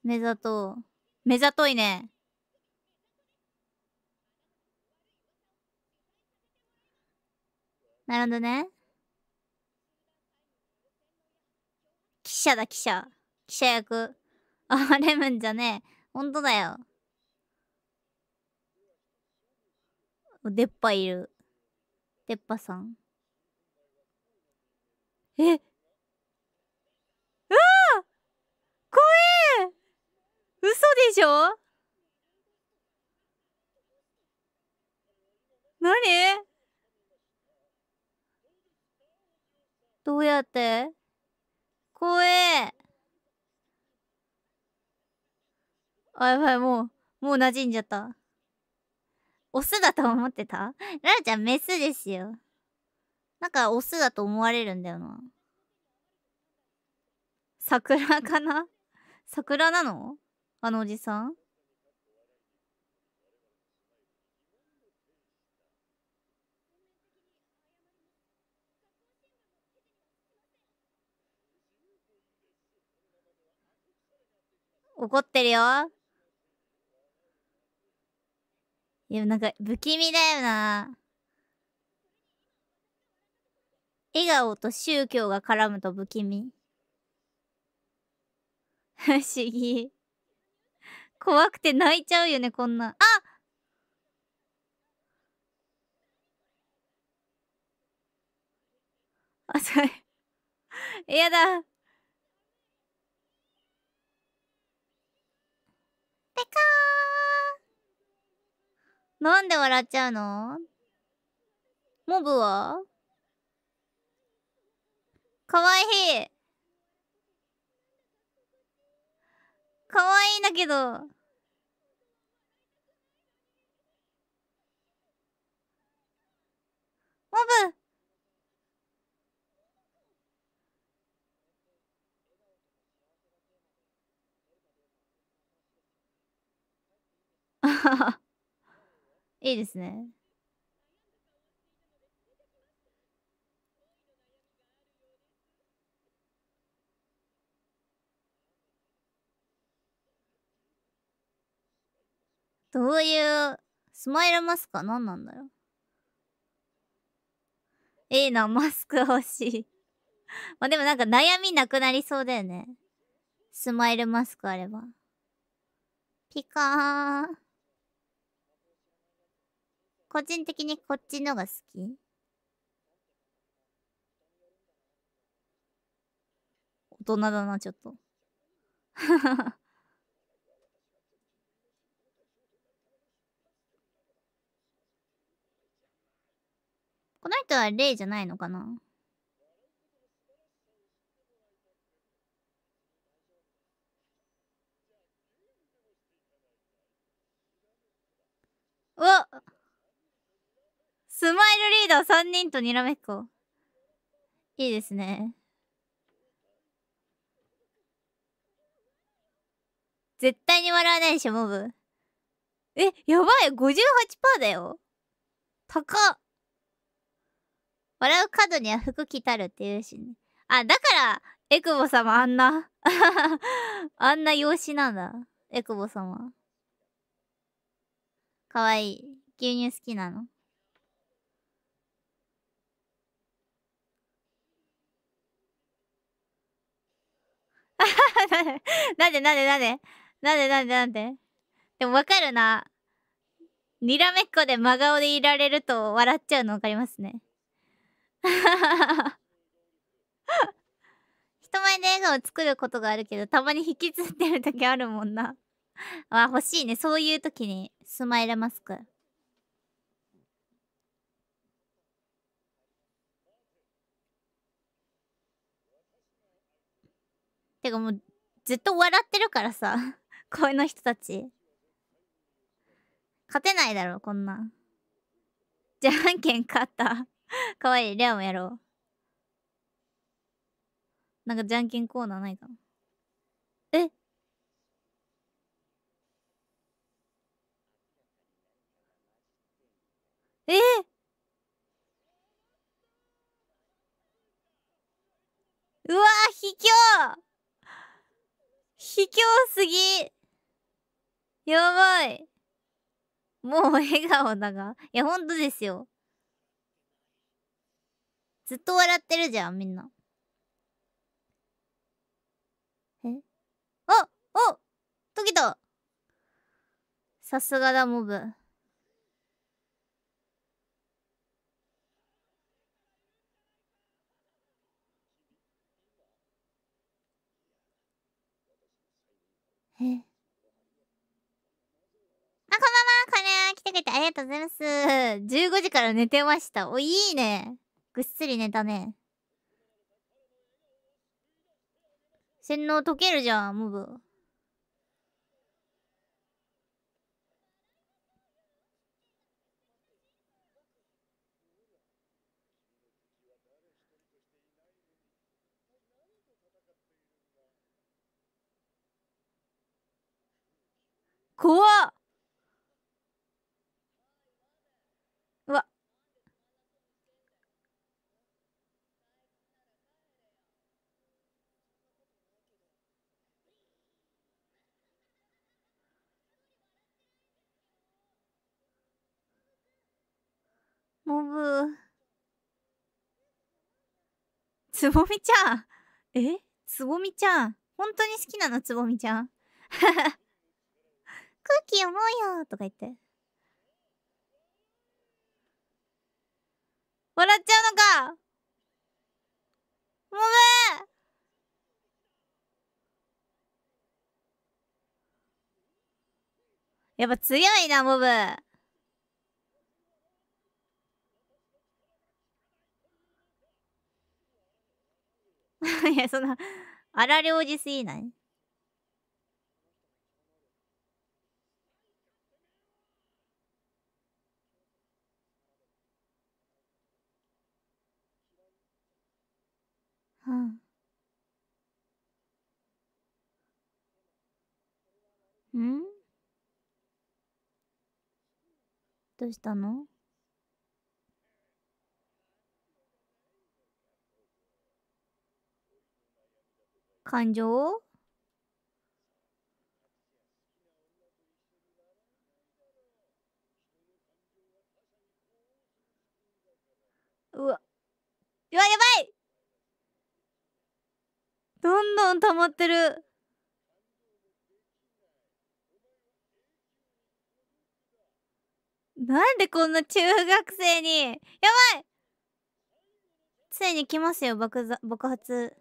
目ざと。目ざといね。なるほどね。記者だ、記者。記者役。あ、レムンじゃねえ。ほんとだよ。出っ歯いる。出っ歯さん。ええ嘘でしょ何どうやって怖えあ、やばい、もう、もう馴染んじゃった。オスだと思ってたララちゃんメスですよ。なんかオスだと思われるんだよな。桜かな桜なのあのおじさん怒ってるよいやなんか不気味だよな笑顔と宗教が絡むと不気味不思議。怖くて泣いちゃうよね、こんな。ああ、それ。やだ。ペカーなんで笑っちゃうのモブはかわいいかわいいんだけど。モブあはは。(laughs) いいですね。どういうスマイルマスクは何なんだよええなマスク欲しい (laughs) まあでもなんか悩みなくなりそうだよねスマイルマスクあればピカーン個人的にこっちのが好き大人だなちょっと (laughs) この人はレじゃないのかなおスマイルリーダー3人とにらめっこ。いいですね。絶対に笑わないでしょ、モブ。え、やばい !58% だよ高っ笑う角には服着たるって言うしね。あ、だから、エクボ様あんな (laughs) あんな容姿なんだ。エクボ様。かわいい。牛乳好きなの。(laughs) なんでなんでなんでなんでなんでなんででもわかるな。にらめっこで真顔でいられると笑っちゃうのわかりますね。人前で笑顔作ることがあるけど、たまに引きずってる時あるもんな。あ、欲しいね。そういう時に、スマイルマスク。てかもう、ずっと笑ってるからさ。声 (laughs) の人たち。勝てないだろ、こんな。じゃんけん勝った。かわいい。レアもやろう。なんかじゃんけんコーナーないかな。ええっうわー卑怯卑怯すぎやばいもう笑顔だが。いや、ほんとですよ。ずっと笑ってるじゃん、みんな。えあお解けたさすがだ、モブ。えあ、こんばんは、これは来てくれてありがとうございます。15時から寝てました。お、いいね。ぐっすり寝たね。洗脳解けるじゃん、モブ。怖っモブ。つぼみちゃん。えつぼみちゃん。本当に好きなのつぼみちゃん。はは。空気読もうよとか言って。笑っちゃうのかモブやっぱ強いな、モブ。(laughs) いや、そんな、れおじすぎないうん。んどうしたの感情うわうわやばいどんどん溜まってるなんでこんな中学生にやばいついに来ますよ爆爆発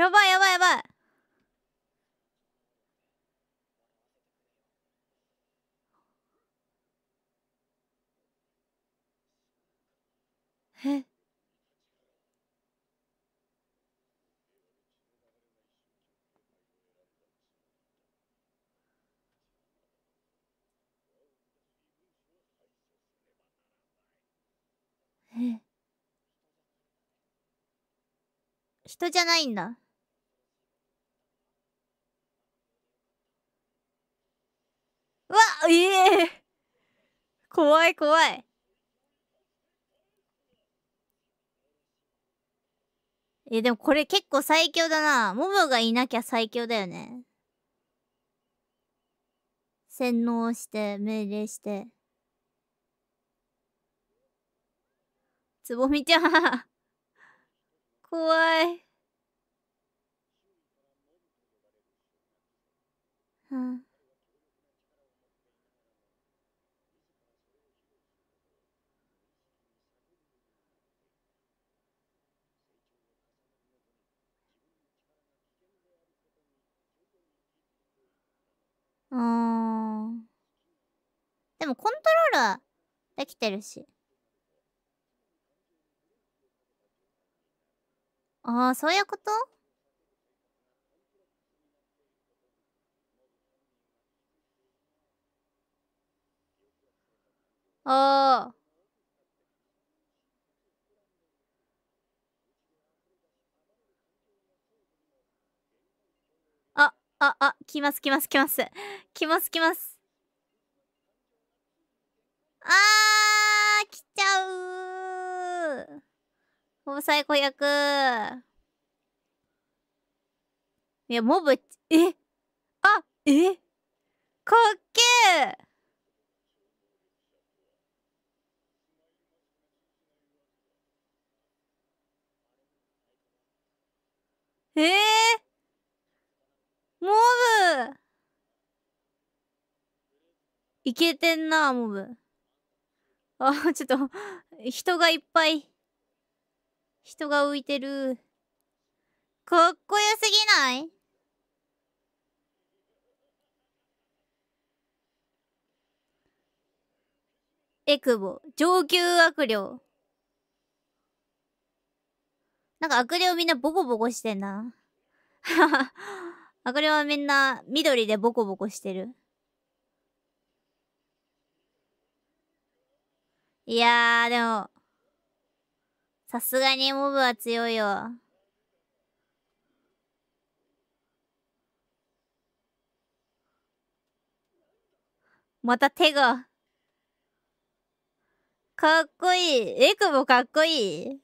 やばいやばいやばいええ人じゃないんだわええ怖い怖いえ、でもこれ結構最強だな。モブがいなきゃ最強だよね。洗脳して、命令して。つぼみちゃん (laughs) 怖い。うん。うーん。でもコントロールできてるし。ああ、そういうことああ。あ、あ、来ます来ます来ます。来ます来ます。あー、来ちゃうほぼ最高役。0いや、モブ、えあ、えかっけーえー、モブいけてんな、モブ。あ、(laughs) ちょっと、人がいっぱい。人が浮いてる。かっこよすぎないエクボ、上級悪霊。なんか悪霊みんなボコボコしてんな。はは。あ、これはみんな緑でボコボコしてる。いやー、でも、さすがにモブは強いよ。また手が。かっこいい。エクボかっこいい。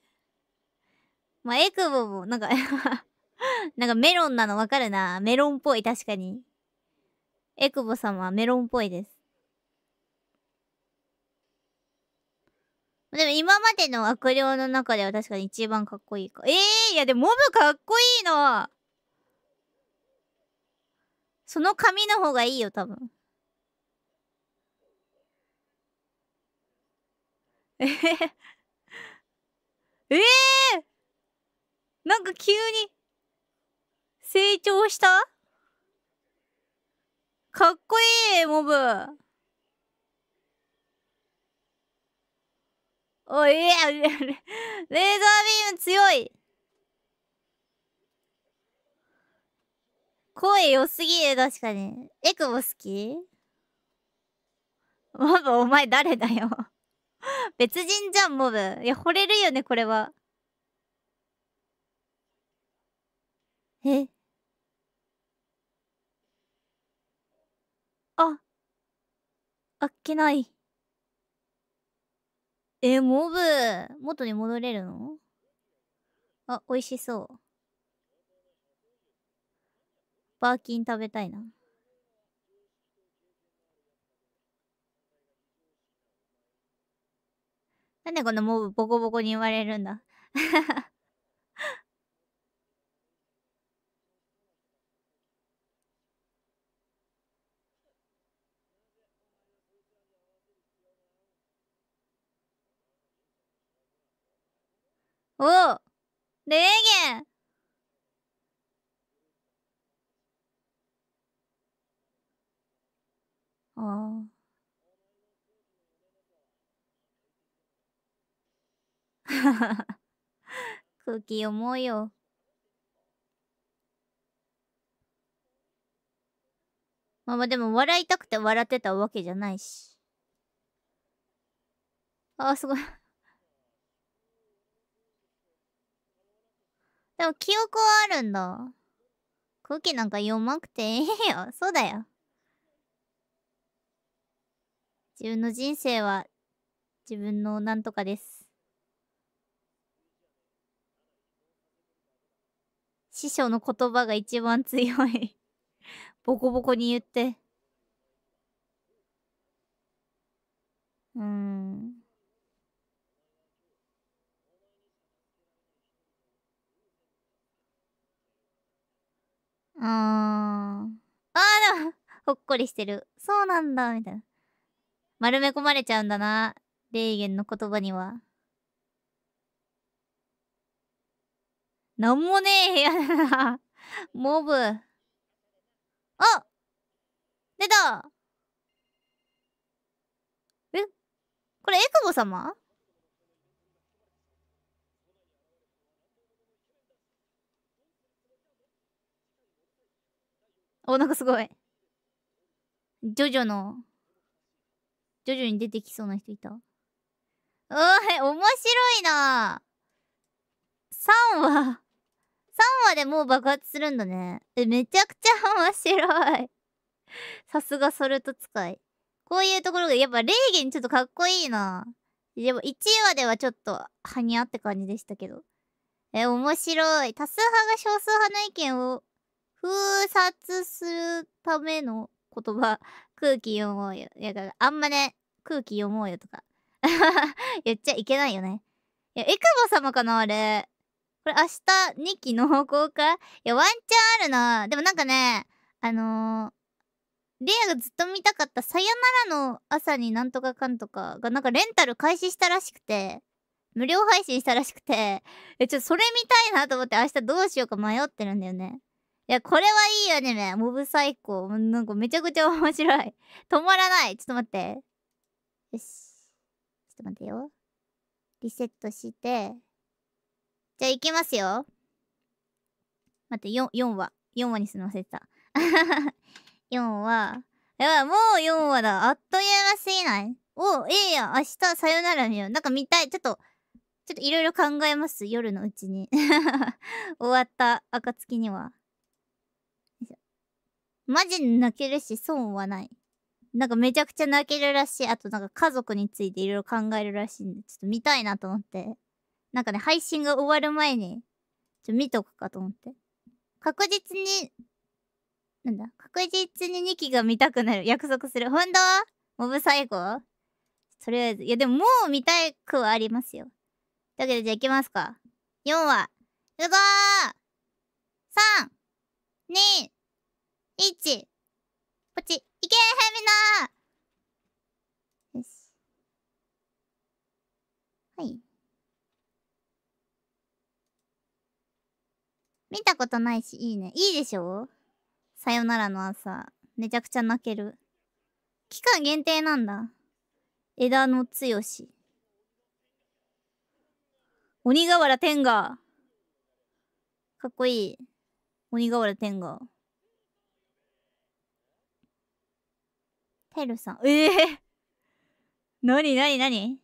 まあ、エクボも、なんか (laughs) (laughs) なんかメロンなのわかるな。メロンっぽい、確かに。エクボ様はメロンっぽいです。でも今までの悪霊の中では確かに一番かっこいいか。ええー、いやでもモブかっこいいのその髪の方がいいよ、多分。えー、えー、なんか急に。成長したかっこいいモブおいやレーザービーム強い声良すぎる確かにエクボ好きモブお前誰だよ別人じゃんモブいや惚れるよねこれはえあっけない。え、モブ元に戻れるのあ、美味しそう。バーキン食べたいな。なんでこのモブボコボコに言われるんだ (laughs) おゲン。ああ (laughs) 空気読もうよ。まあまあでも笑いたくて笑ってたわけじゃないし。ああ、すごい。でも記憶はあるんだ。空気なんか読まくてえ (laughs) えよ。そうだよ。自分の人生は自分のなんとかです。師匠の言葉が一番強い (laughs) ボコボコに言って。うーん。あー。ああ、(laughs) ほっこりしてる。そうなんだ、みたいな。丸め込まれちゃうんだな。霊言の言葉には。なんもねえ部屋だな。モブ。あ出たえこれエクボ様お、なんかすごい。ジョジョの、ジョジョに出てきそうな人いた。おい、面白いな3話。3話でもう爆発するんだね。え、めちゃくちゃ面白い。さすがソルト使い。こういうところが、やっぱ霊言ちょっとかっこいいなでも1話ではちょっと、はにゃって感じでしたけど。え、面白い。多数派が少数派の意見を封殺するための言葉、空気読もうよ。いや、だからあんまね、空気読もうよとか。(laughs) 言っちゃいけないよね。いや、エクボ様かなあれ。これ明日2期の向かいや、ワンチャンあるな。でもなんかね、あのー、レアがずっと見たかったさよならの朝になんとかかんとかがなんかレンタル開始したらしくて、無料配信したらしくて、え、ちょ、っとそれ見たいなと思って明日どうしようか迷ってるんだよね。いや、これはいいよね、モブ最高。なんかめちゃくちゃ面白い。(laughs) 止まらない。ちょっと待って。よし。ちょっと待ってよ。リセットして。じゃあ、いきますよ。待って、4、4話。4話にすませてた。4 (laughs) 話。やばい、もう4話だ。あっという間すぎないお、いいや、明日さよなら見よう。なんか見たい。ちょっと、ちょっといろいろ考えます。夜のうちに。(laughs) 終わった暁には。マジで泣けるし損はない。なんかめちゃくちゃ泣けるらしい。あとなんか家族についていろいろ考えるらしいんで、ちょっと見たいなと思って。なんかね、配信が終わる前に、ちょ、見とくかと思って。確実に、なんだ、確実に2期が見たくなる。約束する。ほんとモブ最後とりあえず。いや、でももう見たくはありますよ。というわけで、じゃあ行きますか。4話。うごー !3、2、こポチ。いけみんなよし。はい。見たことないし、いいね。いいでしょさよならの朝。めちゃくちゃ泣ける。期間限定なんだ。枝の強し。鬼瓦天河。かっこいい。鬼瓦天河。テルさん。ええー、なになになに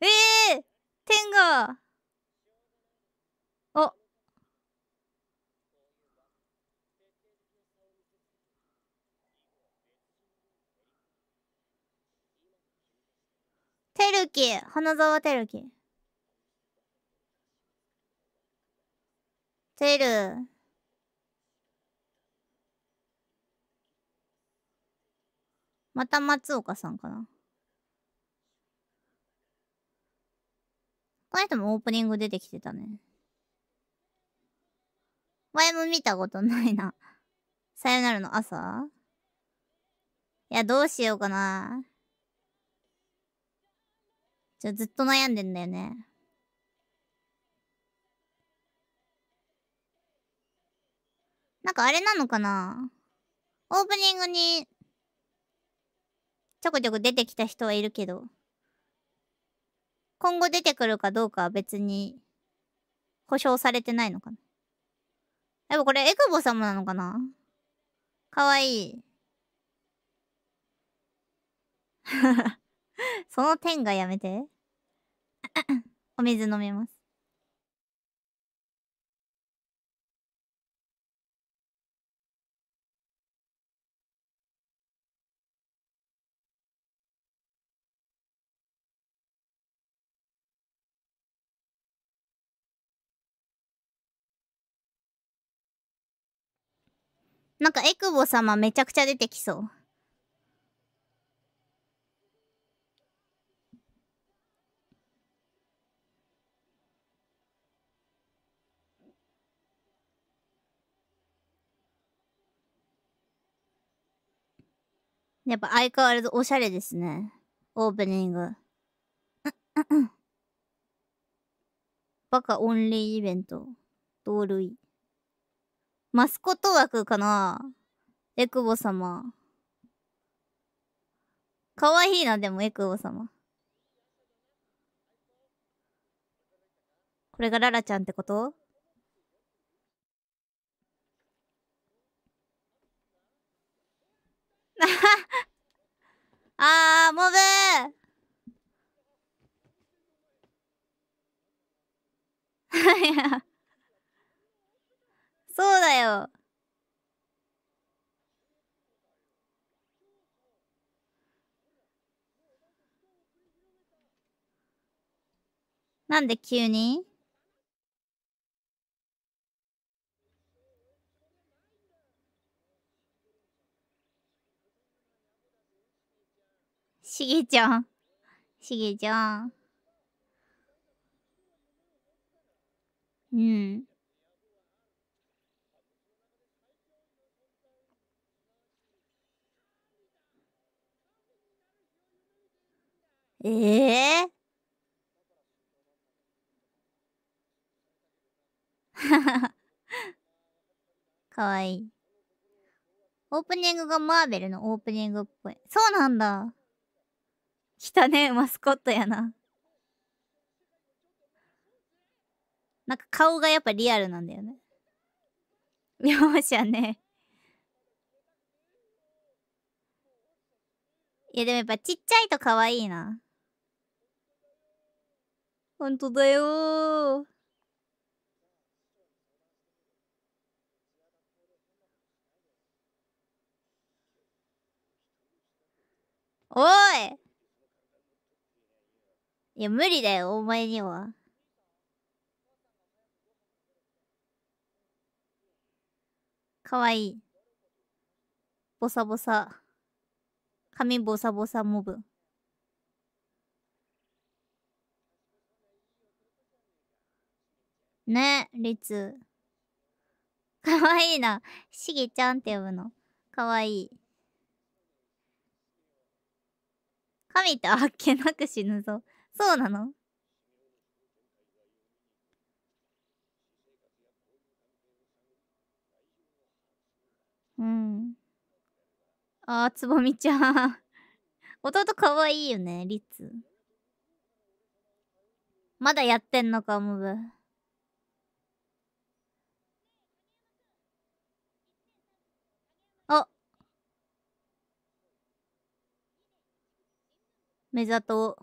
ええー、天がおてるき、花沢てるき。テルまた松岡さんかな。この人もオープニング出てきてたね。前も見たことないな。さよならの朝いや、どうしようかな。ちょ、ずっと悩んでんだよね。なんかあれなのかなオープニングにちょこちょこ出てきた人はいるけど、今後出てくるかどうかは別に、保証されてないのかな。やっぱこれ、エクボ様なのかなかわいい。(laughs) その点がやめて。(coughs) お水飲みます。なんかエクボ様めちゃくちゃ出てきそう。やっぱ相変わらずおしゃれですね。オープニング。バカオンリーイベント。同類。マスコット枠かなエクボ様。かわいいな、でも、エクボ様。これがララちゃんってこと (laughs) あー、モブーいや。(laughs) そうだよなんで急にしげちゃん。しげちゃん。うん。ええー、(laughs) かわいい。オープニングがマーベルのオープニングっぽい。そうなんだ。汚ねマスコットやな。なんか顔がやっぱリアルなんだよね。容赦ね。いやでもやっぱちっちゃいと可愛いな。ほんとだよおいいや、無理だよ、お前には。かわいい。ボサボサ。髪ボサボサモブ。ね、リツ。かわいいな。しげちゃんって呼ぶの。かわいい。神ってあっけなく死ぬぞ。そうなのうん。ああ、つぼみちゃん弟かわいいよね、リツ。まだやってんのか、モブ。目ざと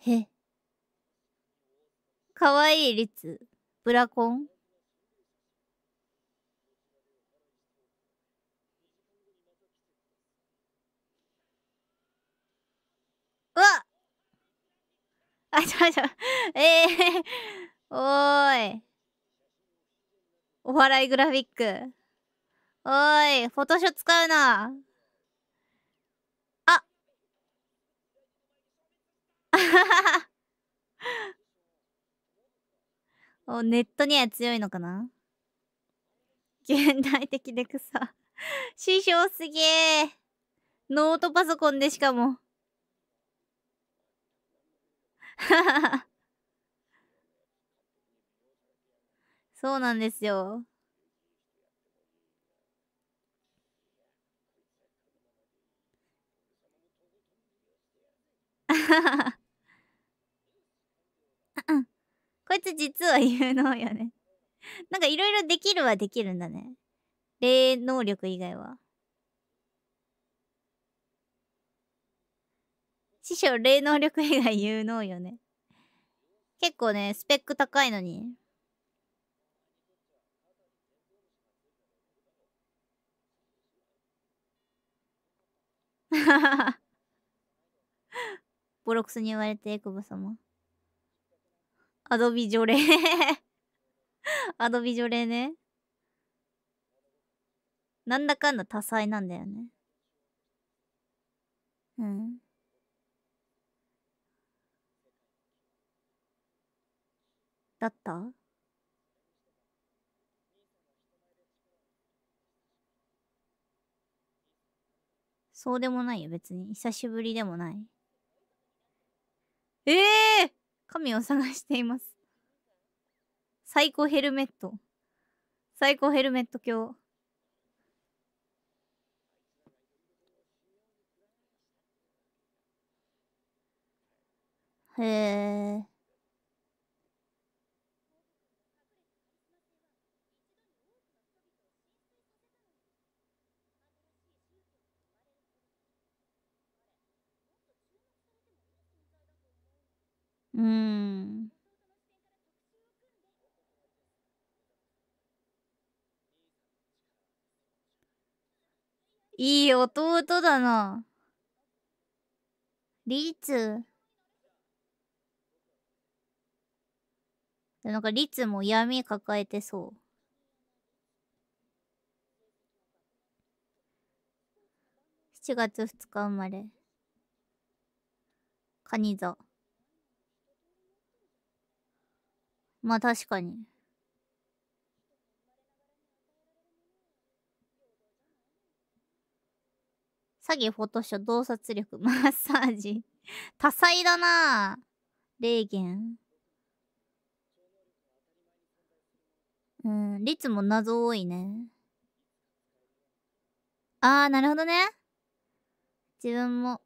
へかわいい律ブラコンあ、ちょちょ、えー、(laughs) おーい。お笑いグラフィック。おーい、フォトショー使うな。ああはは。(laughs) お、ネットには強いのかな現代的で草。師匠すげえ。ノートパソコンでしかも。(laughs) そうなんですよ。うん、こいつ実は有能よねなんかいろいろできるはできるんだね。霊能力以外は。師匠、霊能力以外有能よね。結構ね、スペック高いのに。(laughs) ボロクスに言われて、エクボ様。アドビ除霊 (laughs) アドビ除霊ね。なんだかんだ多彩なんだよね。うん。だったそうでもないよ、別に。久しぶりでもない。ええー、神を探しています。サイコヘルメット。サイコヘルメット卿。へえ。うーん。いい弟だな。リツ。なんかリツも闇抱えてそう。7月2日生まれ。カニ座。まあ確かに。詐欺、フォトショ、洞察力、マッサージ。(laughs) 多彩だなぁ。霊言。うん、率も謎多いね。ああ、なるほどね。自分も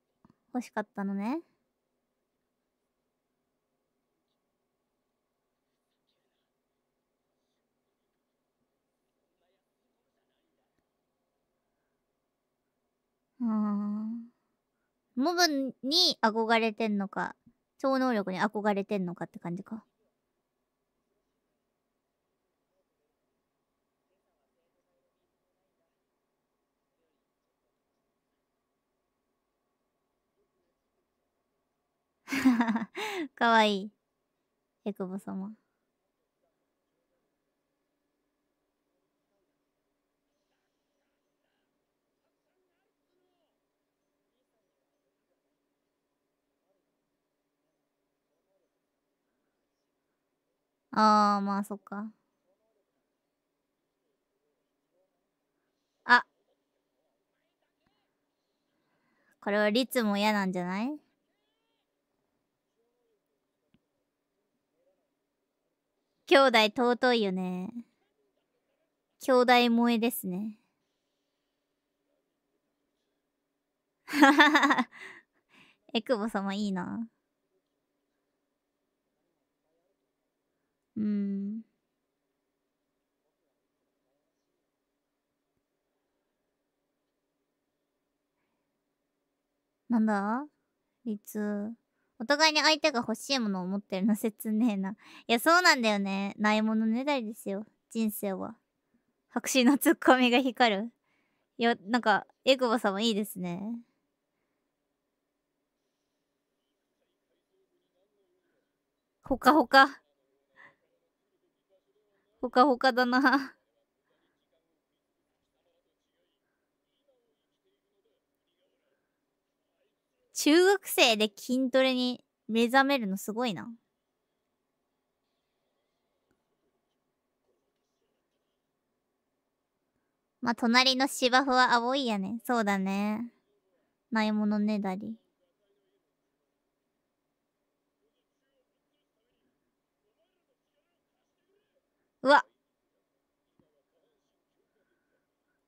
欲しかったのね。モブに憧れてんのか、超能力に憧れてんのかって感じか。(laughs) かわいい。エクボ様。ああ、まあそっか。あ。これは律も嫌なんじゃない兄弟尊いよね。兄弟萌えですね。ははは。え、久保様いいな。うん。なんだいつお互いに相手が欲しいものを持ってるの切ねえな。いや、そうなんだよね。ないものねだりですよ。人生は。白紙のツッコミが光る。いや、なんか、エグボさんもいいですね。ほかほか。ほかほかだな中学生で筋トレに目覚めるのすごいな。まあ、隣の芝生は青いやね。そうだね。ないものねだり。うわ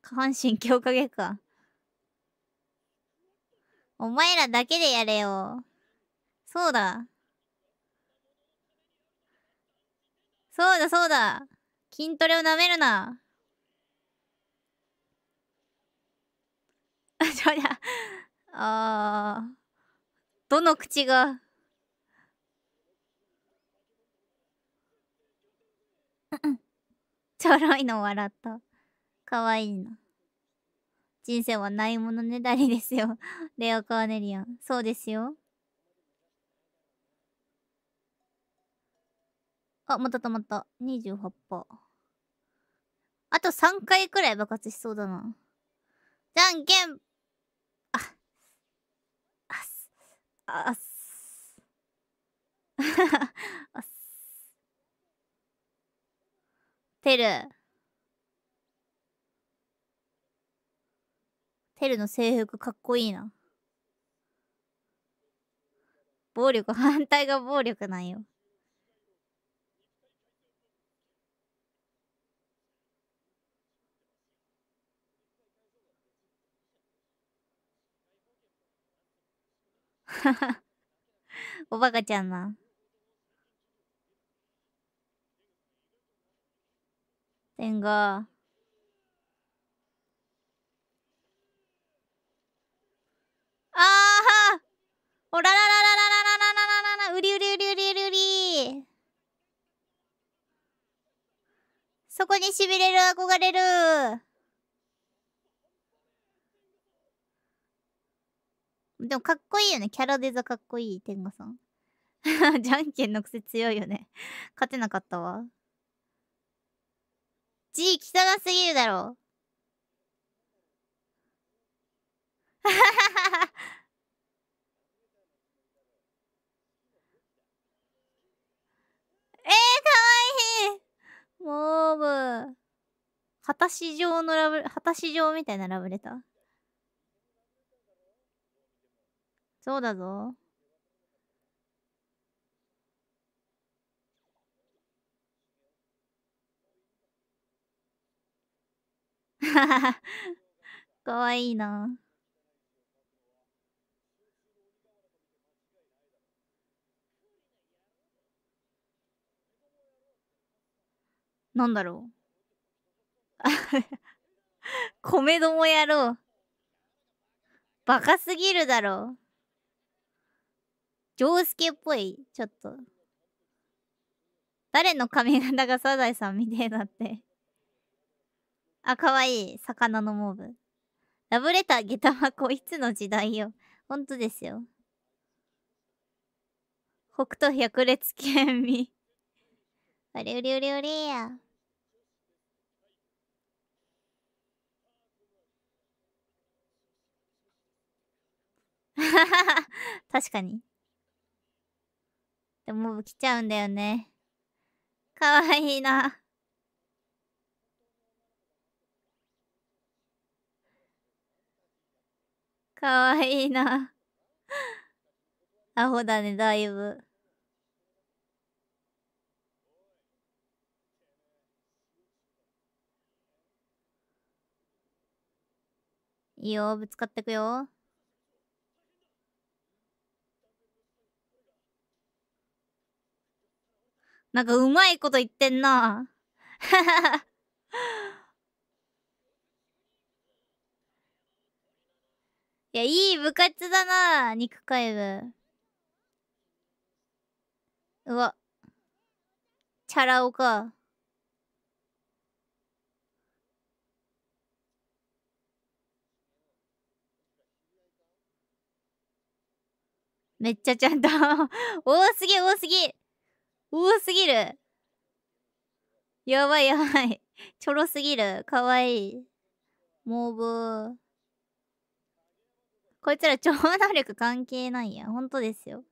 下半身強化外科。お前らだけでやれよ。そうだ。そうだそうだ。筋トレを舐めるな。(laughs) あ、そりゃ、ああ。どの口が。ちょろいの笑った。かわいいな。人生はないものねだりですよ。(laughs) レオ・カーネリアン。そうですよ。あ、また止まった。28%。あと3回くらい爆発しそうだな。じゃんけんああっす。あっす。あっす。(laughs) テル。テルの制服かっこいいな。暴力、反対が暴力なんよ。(laughs) おバカちゃんな。tengo ¡Ah! h o ら la, la, la, la, la, la, la, la, la! ¡Uri, uri, uri, そこに痺れる、憧れるでもかっこいいよね。キャラデザかっこいい、天狗さん。じゃんけんの癖強いよね。勝てなかったわ。(laughs) 字汚すぎるだろ。はははは。えー、かわいいモーブ。果たし状のラブ、果たし状みたいなラブレター。そうだぞ。(laughs) かわいいな。なんだろう。(laughs) 米どもやろう。バカすぎるだろう。スケっぽい、ちょっと。誰の髪型がサザエさんみてえだって。あ、かわいい。魚のモブ。ラブレター、下駄箱、いつの時代よ。ほんとですよ。北斗百列県民。あれうれうれうれや。(laughs) 確かに。でも、モブ来ちゃうんだよね。かわいいな。かわいいな (laughs) アホだね、だいぶ。いいよ、ぶつかってくよ。なんかうまいこと言ってんな。ははは。いや、いい部活だな肉怪部。うわ。チャラ男か。めっちゃちゃんと (laughs) 多すぎ多すぎ多すぎるやばいやばいちょろすぎるかわいいモーブーこいつら超能力関係ないや。ほんとですよ。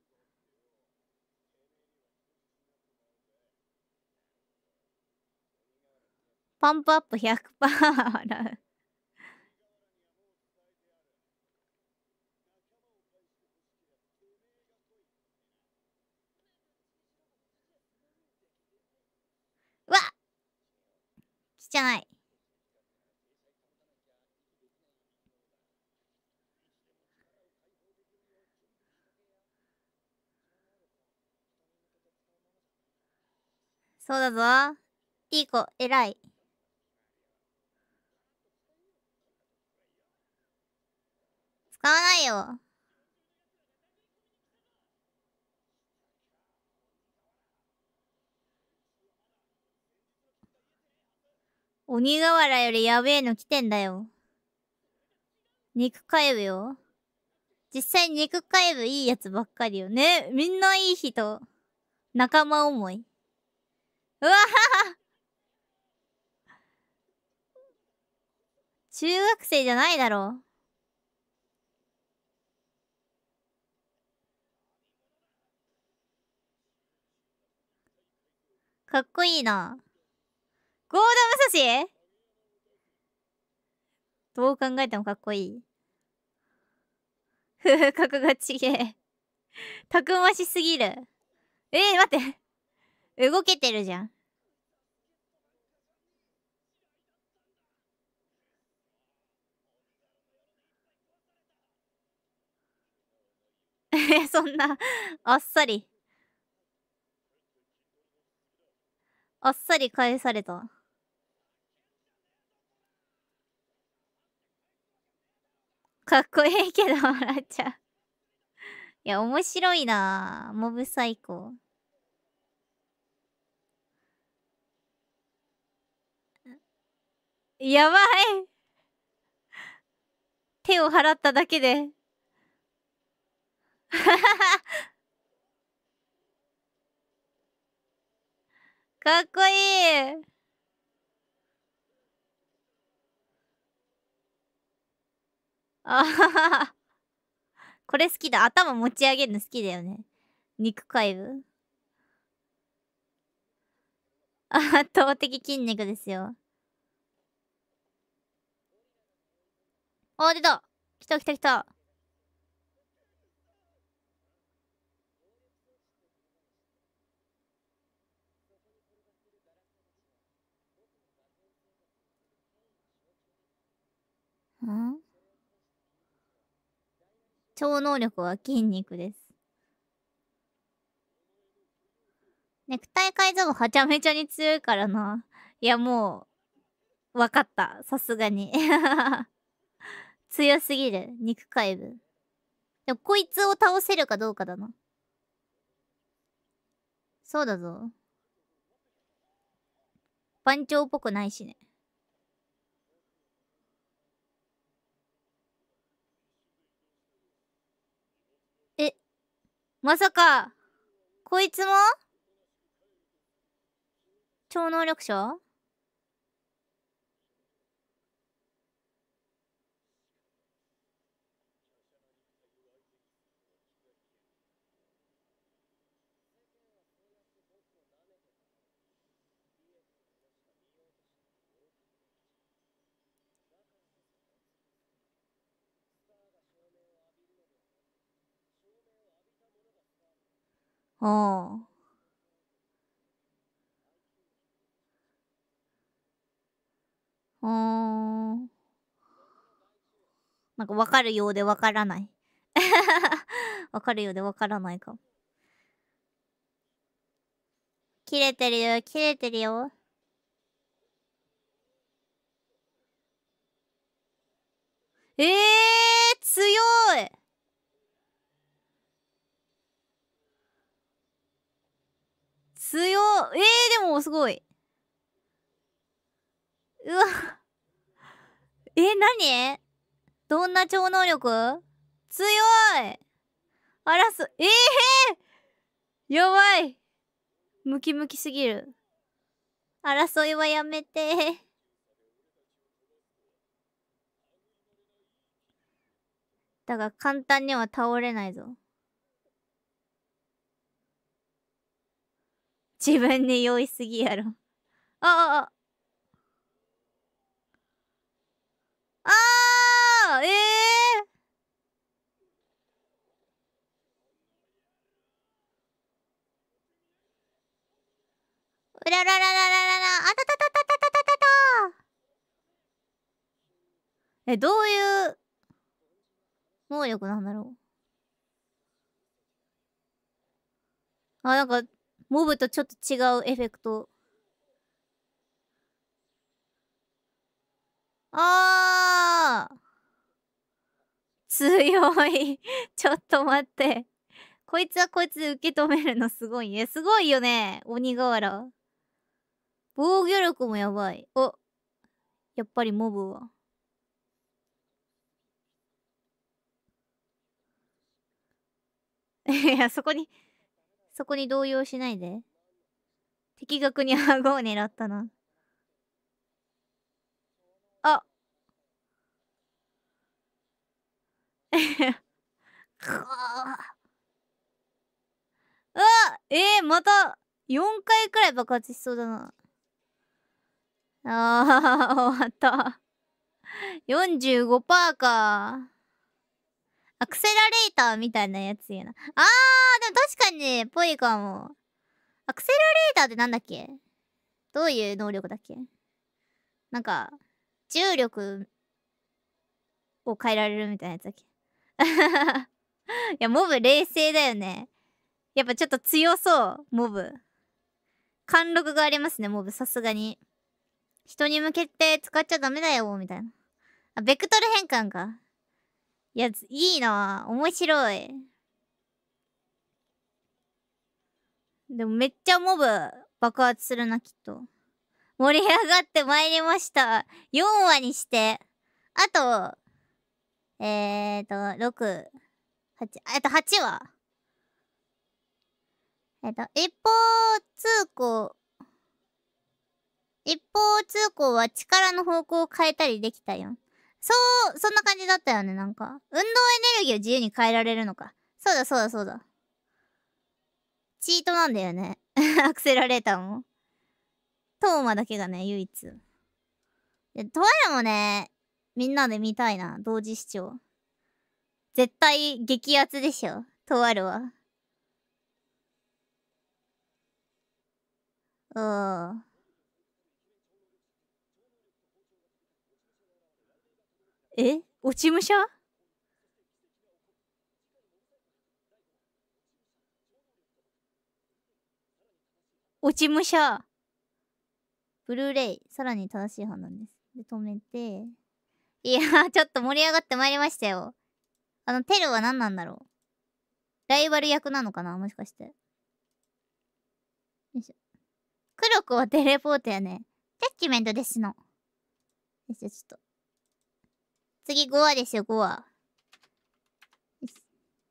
パンプアップ100%笑う。わゃ汚い。そうだぞ。いい子、偉い。使わないよ。鬼瓦よりやべえの来てんだよ。肉えぶよ。実際肉えぶいいやつばっかりよね。みんないい人。仲間思い。うわ中学生じゃないだろう。かっこいいな。ゴー武蔵どう考えてもかっこいい。風格がちげえ。たくましすぎる。えー、待って。動けてるじゃん。え (laughs) そんな、あっさり。あっさり返された。かっこいいけど笑っちゃう。いや、面白いなモブサコー。やばい手を払っただけで (laughs) かっこいいあはは (laughs) これ好きだ頭持ち上げるの好きだよね肉塊部圧倒的筋肉ですよお出た来た来た来たん超能力は筋肉です。ネクタイ改造もはちゃめちゃに強いからな。いや、もう、わかった。さすがに。(laughs) 強すぎる。肉怪部。でも、こいつを倒せるかどうかだな。そうだぞ。番長っぽくないしね。まさか、こいつも超能力者うん。うーん。なんかわかるようでわからない。(laughs) わかるようでわからないかも。切れてるよ、切れてるよ。ええー、強い強えー、でもすごいうわ (laughs) えな何どんな超能力強いあらすええー、やばいムキムキすぎる争いはやめてだが簡単には倒れないぞ自分で用意すぎやろ。ああああええー、うららららららら、あたたたたたたたたたえ、どういう能力なんだろうあ、なんか、モブとちょっと違うエフェクト。あー強いちょっと待ってこいつはこいつで受け止めるのすごいね。すごいよね。鬼瓦。防御力もやばい。お、やっぱりモブは。(laughs) いや、そこにそこに動揺しないで。的確に顎を狙ったな。あ (laughs) うわえー、また4回くらい爆発しそうだな。ああ、終わった。45%か。アクセラレーターみたいなやつやな。あー、でも確かに、ぽいかも。アクセラレーターってなんだっけどういう能力だっけなんか、重力を変えられるみたいなやつだっけ (laughs) いや、モブ冷静だよね。やっぱちょっと強そう、モブ。貫禄がありますね、モブ、さすがに。人に向けて使っちゃダメだよ、みたいな。あ、ベクトル変換か。いや、いいな面白い。でもめっちゃモブ爆発するな、きっと。盛り上がってまいりました。4話にして。あと、えーと、6、8、っと8話。えっと、一方通行。一方通行は力の方向を変えたりできたよ。そう、そんな感じだったよね、なんか。運動エネルギーを自由に変えられるのか。そうだ、そうだ、そうだ。チートなんだよね。(laughs) アクセラレーターも。トーマだけがね、唯一。で、トワイラもね、みんなで見たいな、同時視聴。絶対、激アツでしょ、トワイラは。うん。え落ち武者落ち武者ブルーレイ、さらに正しい判断です。で、止めて。いやー、(laughs) ちょっと盛り上がってまいりましたよ。あの、テルは何なんだろうライバル役なのかなもしかして。よいしょ。黒子はテレポートやね。ジャッジメントですの。よいしょ、ちょっと。次5話ですよ、5話。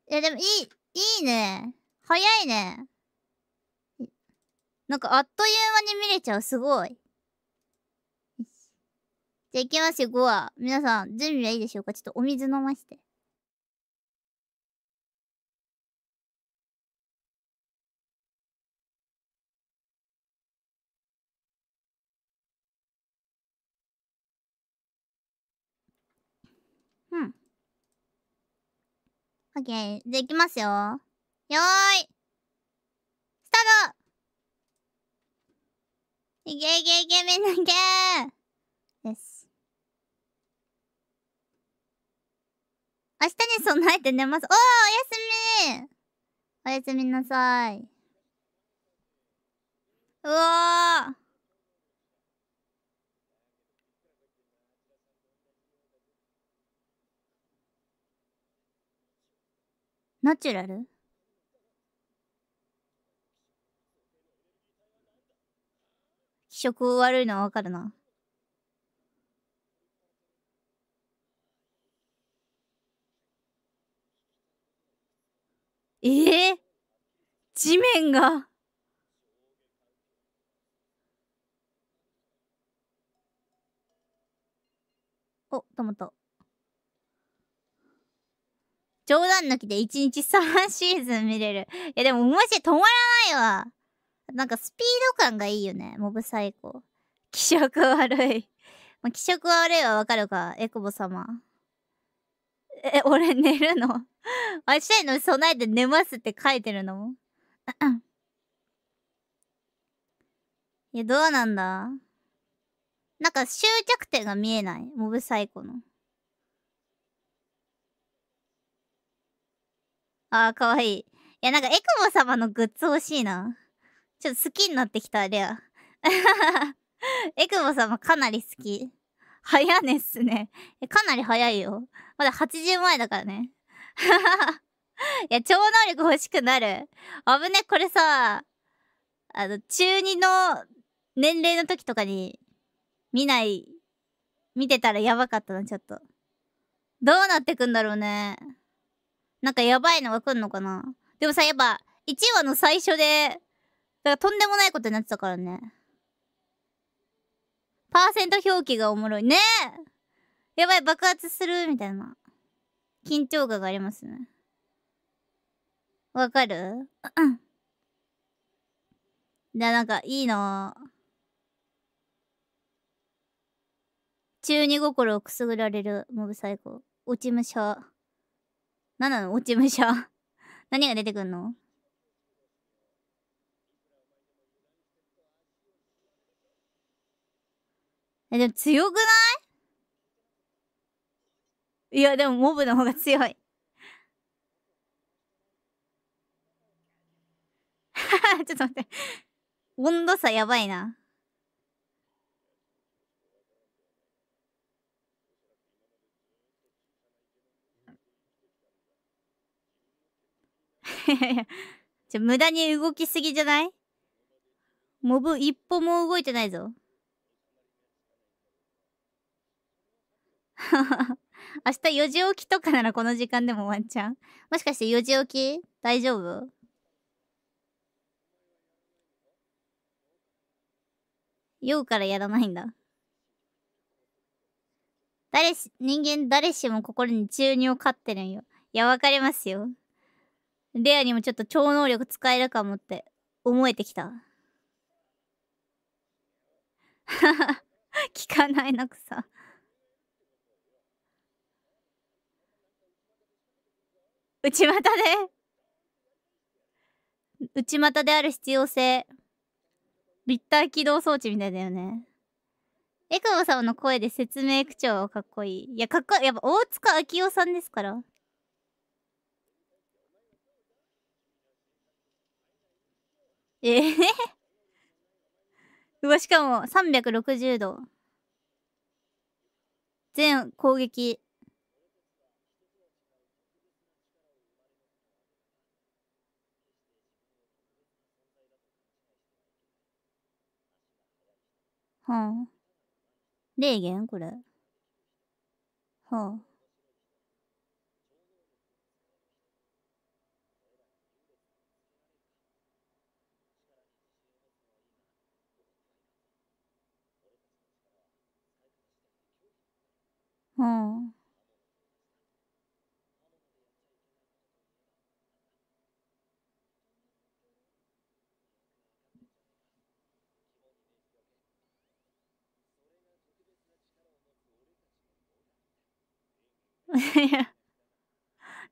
いや、でもいい、いいね。早いね。なんかあっという間に見れちゃう、すごい。じゃあ行きますよ、5話。皆さん、準備はいいでしょうかちょっとお水飲まして。オッケー。じゃあいきますよ。よーい。スタートいけいけいけみんないけよし。明日に備えて寝ます。おーおやすみおやすみなさい。うわーナチュラル気色悪いのはわかるな。ええー、地面が。お、止まった。冗談抜きで1日3シーズン見れる。いやでもマジ止まらないわ。なんかスピード感がいいよね。モブサイコ。気色悪い。まあ、気色悪いはわかるか、エクボ様。え、俺寝るの明日への備えて寝ますって書いてるのいや、どうなんだなんか終着点が見えない。モブサイコの。ああ、かわいい。いや、なんかエクボ様のグッズ欲しいな。ちょっと好きになってきた、レア。(laughs) エクボ様かなり好き。早ねっすね。かなり早いよ。まだ80前だからね。(laughs) いや、超能力欲しくなる。あぶね、これさ、あの、中2の年齢の時とかに見ない、見てたらやばかったな、ちょっと。どうなってくんだろうね。なんかやばいのが来んのかなでもさ、やっぱ、1話の最初で、だからとんでもないことになってたからね。パーセント表記がおもろい。ねえやばい、爆発するみたいな。緊張感がありますね。わかるうん。で、(coughs) なんか、いいな中二心をくすぐられるモブ最高。落ち武者。何なの落ち武者 (laughs) 何が出てくんのえ、でも強くないいや、でもモブの方が強い (laughs) ちょっと待って温度差やばいな。(laughs) じゃ、無駄に動きすぎじゃないモブ一歩も動いてないぞ。(laughs) 明日4時起きとかならこの時間でもワンチャンもしかして4時起き大丈夫酔うからやらないんだ。誰し、人間誰しも心に中二を飼ってるんよ。いや、わかりますよ。レアにもちょっと超能力使えるかもって思えてきた。はは、聞かないなくさ。内股で内股である必要性。立体起動装置みたいだよね。エクボさんの声で説明口調はかっこいい。いや、かっこいい。やっぱ大塚明夫さんですから。ええーうわ、しかも360度。全攻撃。はあ。霊言これ。はあ。うん。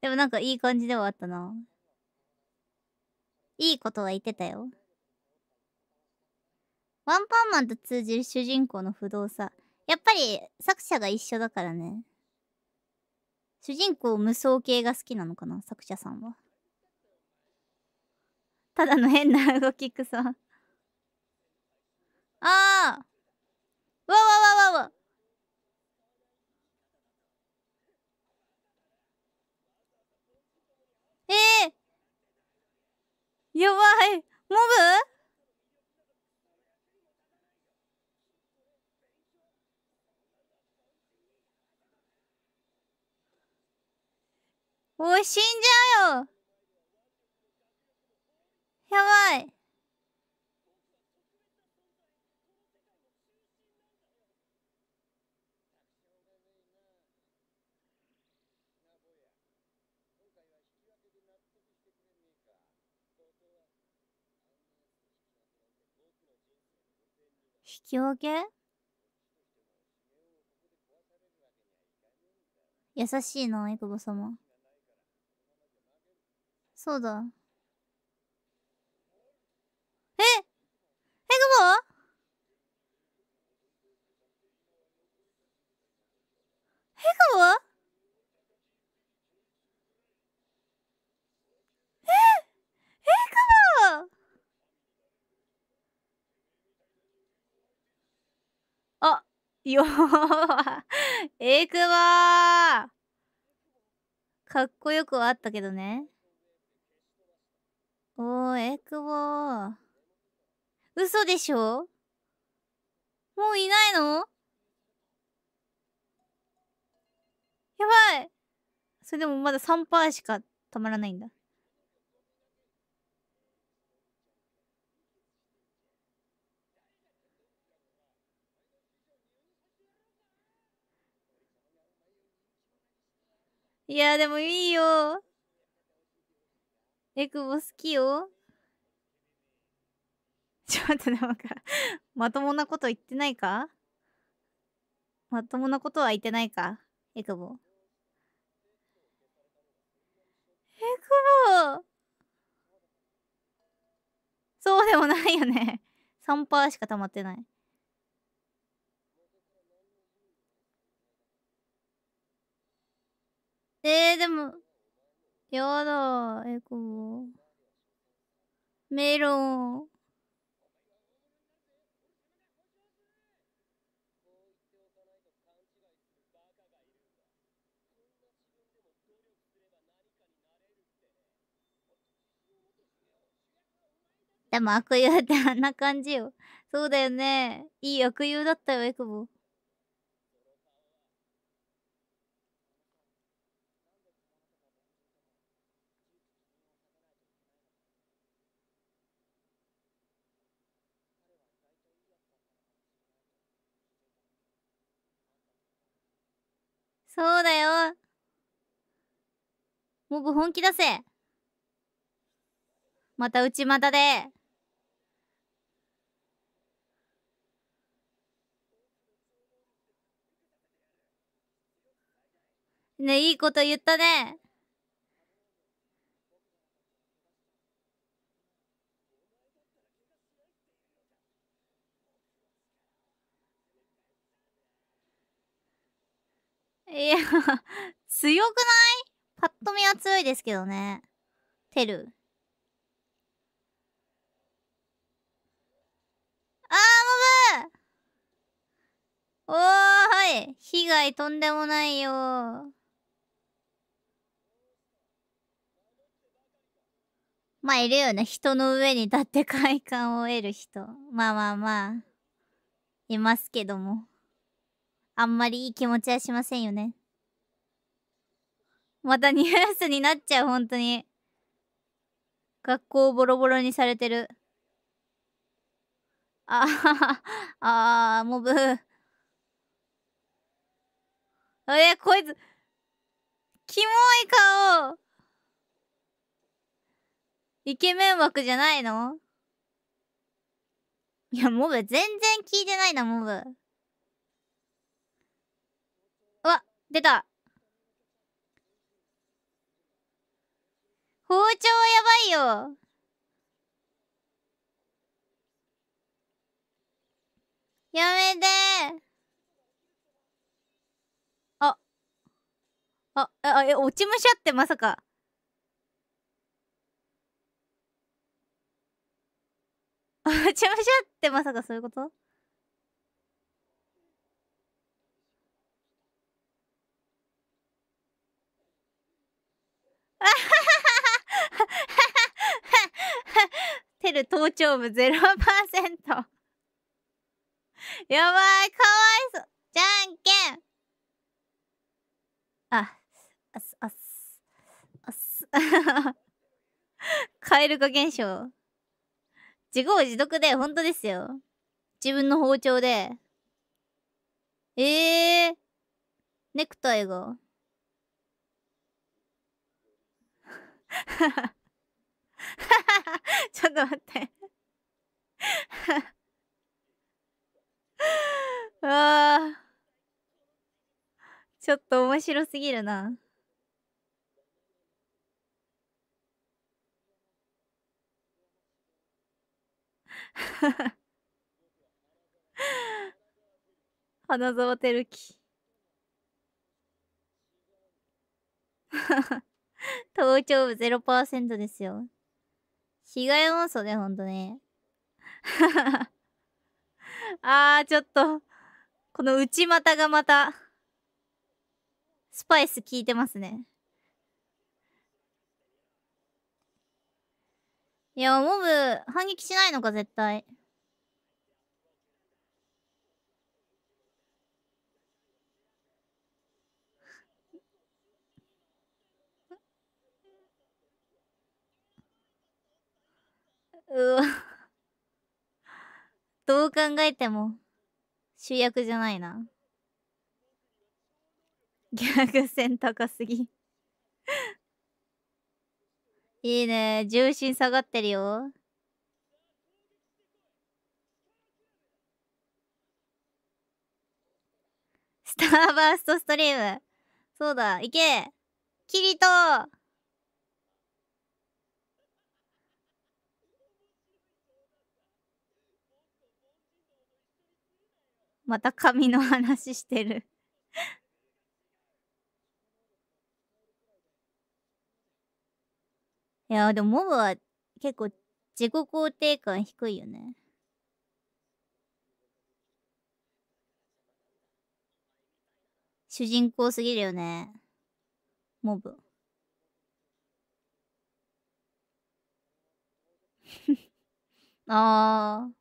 でもなんかいい感じではあったな。いいことは言ってたよ。ワンパンマンと通じる主人公の不動さ。やっぱり作者が一緒だからね。主人公無双系が好きなのかな作者さんは。ただの変な動きくそ。ああわわわわわええー、やばいモブおい、死んじゃうよやばい。引き分け優しいな、エクボ様。そうだ。ええ、ぐぼえ、ぐぼえ、え、ぐぼあ、よー、え、ぐぼかっこよくはあったけどね。おー、えくぼ嘘でしょもういないのやばいそれでもまだ3%しかたまらないんだ。いや、でもいいよ。えくぼ好きよ (laughs) ちょっと待ってなんかまともなこと言ってないかまともなことは言ってないかえくぼえくぼそうでもないよね3% (laughs) しか溜まってないえー、でもやだ、エコボ。メロン。でも悪友ってあんな感じよ。そうだよね。いい悪友だったよ、エクボ。そうだよ。モブ本気出せ。また内股で。ねいいこと言ったね。いや (laughs) 強くないパッと見は強いですけどね。てる。あー、モブおー、はい。被害とんでもないよまあ、いるよね。人の上に立って快感を得る人。まあまあまあ。いますけども。あんまりいい気持ちはしませんよね。またニュースになっちゃう、本当に。学校をボロボロにされてる。あはは、あー、モブ。あれ、こいつ、キモい顔イケメン枠じゃないのいや、モブ、全然聞いてないな、モブ。出た包丁やばいよやめてあああえ落ち武者ってまさか (laughs) 落ち武者ってまさかそういうこと (laughs) テル頭頂部0%。(laughs) やばい、かわいそう。じゃんけん。あ、あす、あす、あす。(laughs) カエル化現象。自業自得で、本当ですよ。自分の包丁で。ええー、ネクタイが。(laughs) ちょっと待って (laughs) わあちょっと面白すぎるな (laughs) 花沢照樹頭頂部0%ですよ。被害妄想ね、ほんとね。(laughs) あー、ちょっと、この内股がまた、スパイス効いてますね。いや、モブ、反撃しないのか、絶対。うわ。(laughs) どう考えても、主役じゃないな。ギャグ線高すぎ (laughs) いいね。重心下がってるよ。スターバーストストリーム。そうだ、いけキリトまた髪の話してるいや、でもモブは結構自己肯定感低いよね。主人公すぎるよね。モブ。(laughs) ああ。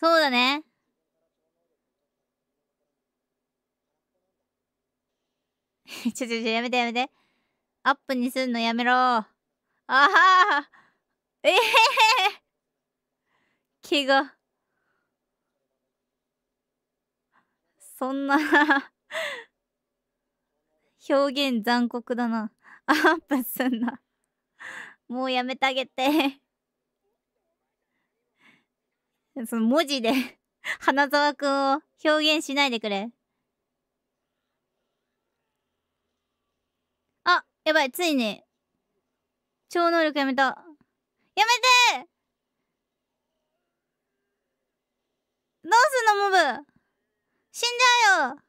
そうだね。(laughs) ちょちょちょ、やめてやめて。アップにすんのやめろあはえへへ怪我。そんな (laughs) 表現残酷だな。アップすんな。もうやめてあげてその文字で (laughs) 花沢くんを表現しないでくれ。あ、やばい、ついに。超能力やめた。やめてどうすんの、モブ死んじゃうよ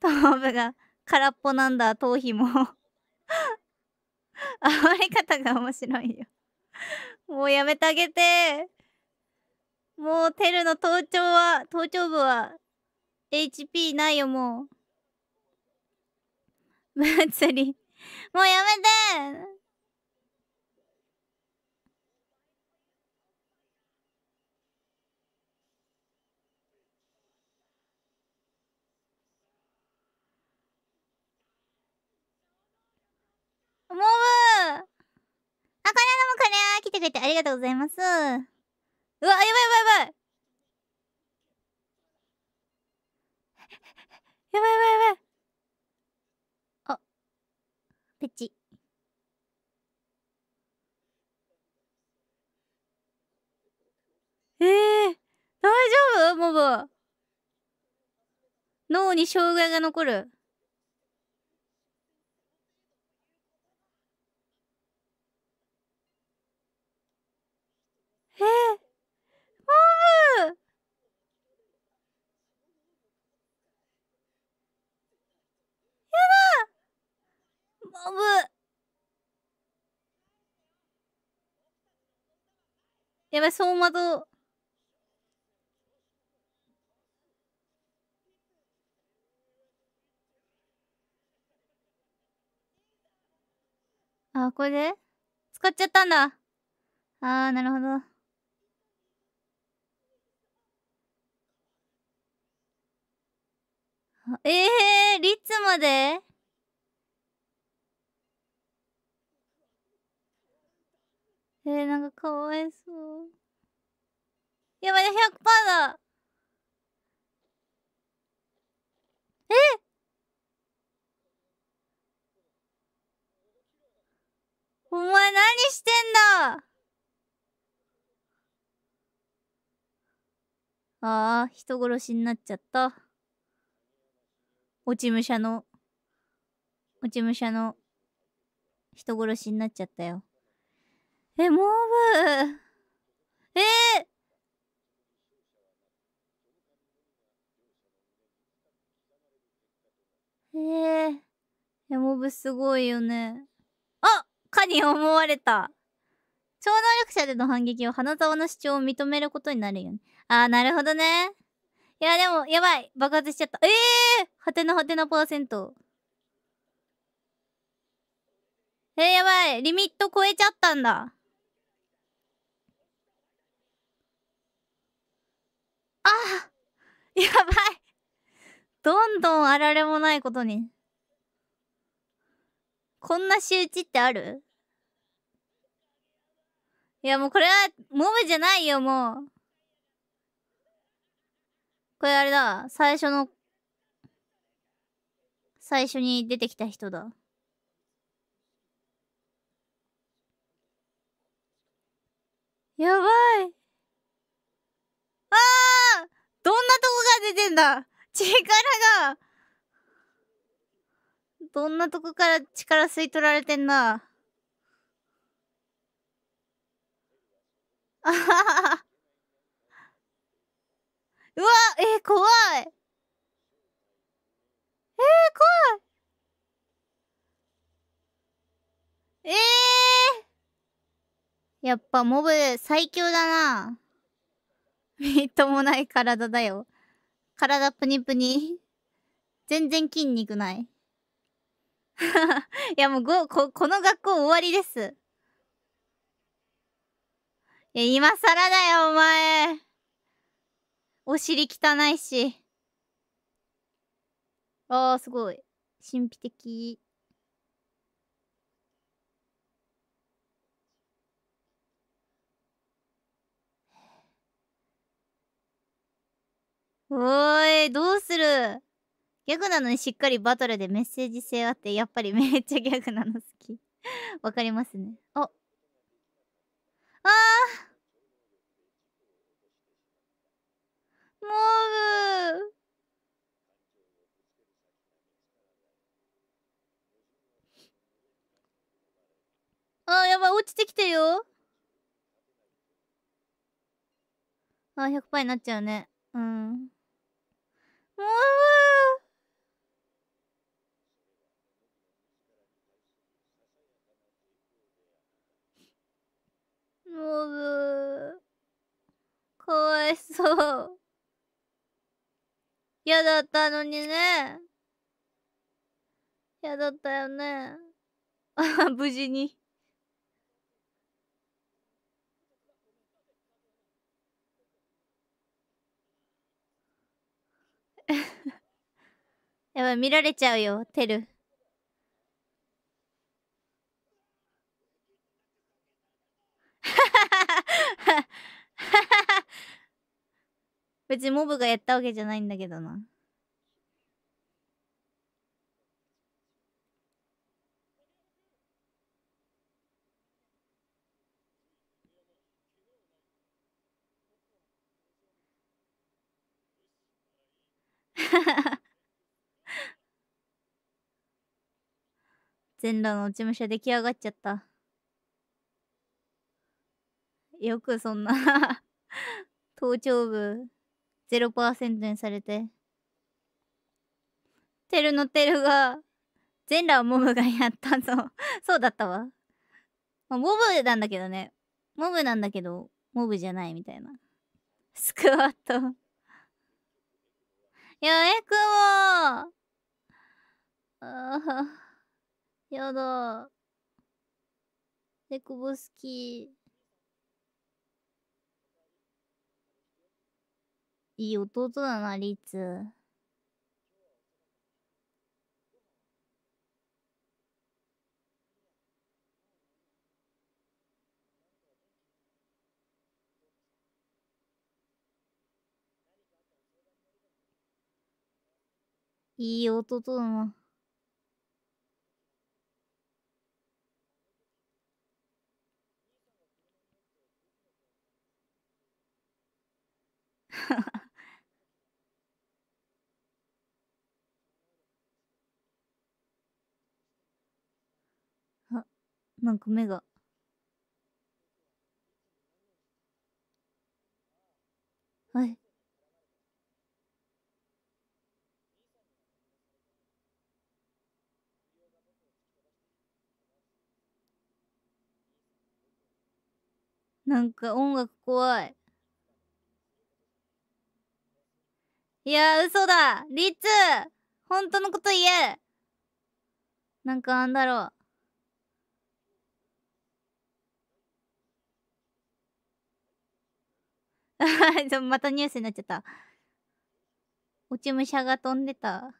トモブが空っぽなんだ、頭皮もあわ (laughs) り方が面白いよもうやめてあげて。もう、テルの頭頂は、頭頂部は、HP ないよ、もう。祭り。もうやめてモブもカレー来てくれてありがとうございます。うわ、やばいやばいやばい。やばいやばいやばい。あ、ペチ。えー、大丈夫モブ脳に障害が残る。えー、モブやだモブやばい、相馬と。あ、これで使っちゃったんだ。あなるほど。ええー、リッツまでえー、なんかかわいそう。やばい、100%だえお前何してんだああ、人殺しになっちゃった。落ち武者の、落ち武者の人殺しになっちゃったよ。え、モーブえー、えー、ヤモブすごいよね。あかに思われた超能力者での反撃は花沢の主張を認めることになるよね。ああ、なるほどね。いや、でも、やばい。爆発しちゃった。ええー、はてなはてなパーセント。えー、やばい。リミット超えちゃったんだ。ああやばい。どんどんあられもないことに。こんな仕打ちってあるいや、もうこれは、モブじゃないよ、もう。これあれだ。最初の、最初に出てきた人だ。やばい。ああどんなとこが出てんだ力がどんなとこから力吸い取られてんな。あははは。うわえー、怖いえー、怖いええー、やっぱモブ最強だな。みっともない体だよ。体プニプニ。全然筋肉ない。(laughs) いやもうごこ、この学校終わりです。いや、今更だよ、お前。お尻汚いし。あー、すごい。神秘的。おーい、どうするギャグなのにしっかりバトルでメッセージ性あって、やっぱりめっちゃギャグなの好き。わかりますね。っ。ああモ思うあやばい落ちてきてよあ100パーになっちゃうねうんモもうもーかわいそう嫌だったのにね。嫌だったよね。あ (laughs) 無事に (laughs) やばい、見られちゃうよ、てる。はははは別にモブがやったわけじゃないんだけどな。全裸の落ち武者出来上がっちゃった。よくそんな (laughs) 頭頂部0%にされて。てるのてるが、全裸はモブがやったぞ (laughs) そうだったわ。まあ、モブなんだけどね。モブなんだけど、モブじゃないみたいな。スクワットや、エクモああ、やだ。エクボ好き。いい弟だな、リツ。いい弟だな。ハハハ。なんか目が。はい。なんか音楽怖い。いや嘘だリッツ本当のこと言えなんかあんだろう。またニュースになっちゃった。落ち武者が飛んでた。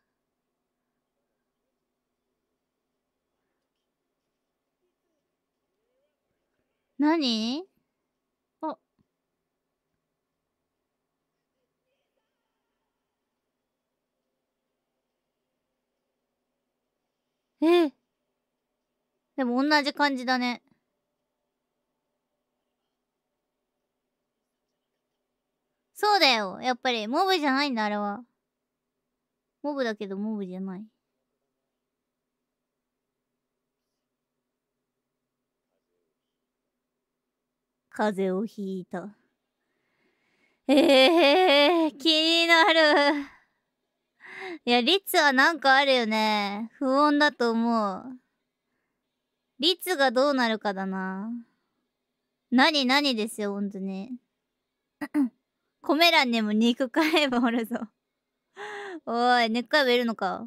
何あ。ええ。でも同じ感じだね。そうだよ。やっぱり、モブじゃないんだ、あれは。モブだけど、モブじゃない。風邪をひいた。ええー、気になる。いや、率はなんかあるよね。不穏だと思う。率がどうなるかだな。何何ですよ、ほんとに。コメ欄にも肉買えばおるぞ (laughs) おい、肉買えばいるのか。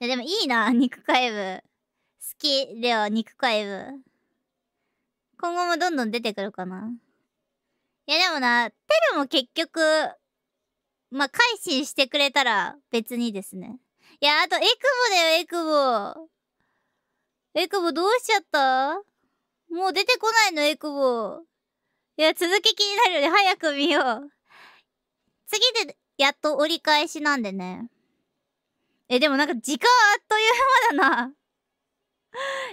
いや、でもいいな、(laughs) 肉買え好き、では肉買え今後もどんどん出てくるかな。いや、でもな、テルも結局、まあ、改心してくれたら別にですね。いや、あと、エクボだよ、エクボ。エクボどうしちゃったもう出てこないの、エクボ。いや、続き気になるよね。早く見よう。次で、やっと折り返しなんでね。え、でもなんか時間あっという間だな。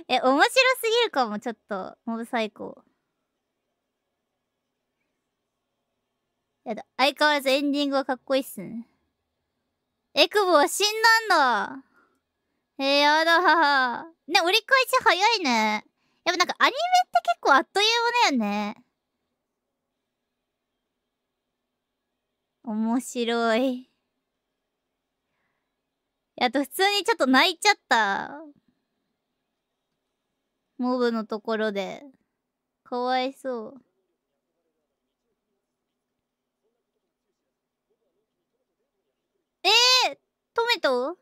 え、面白すぎるかも、ちょっと。モブ最高。やだ。相変わらずエンディングはかっこいいっすね。エクボは死んだんだ。えー、やだはは。ね、折り返し早いね。やっぱなんかアニメって結構あっという間だよね。面白い。あと普通にちょっと泣いちゃった。モブのところで。かわいそう。ええー、トメト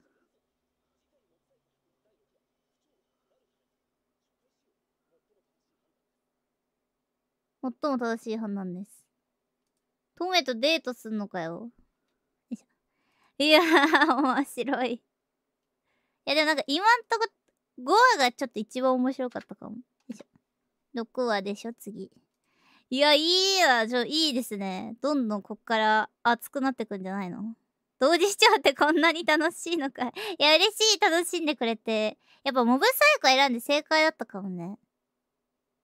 最も正しい判断です。トメとデートすんのかよ。(laughs) いやー、(laughs) 面白い。いや、でもなんか今んとこ、5話がちょっと一番面白かったかも。6話でしょ、次。いや、いいわ、ちょ、いいですね。どんどんこっから熱くなってくんじゃないの同時視聴ってこんなに楽しいのか。(laughs) いや、嬉しい、楽しんでくれて。やっぱモブサイコ選んで正解だったかもね。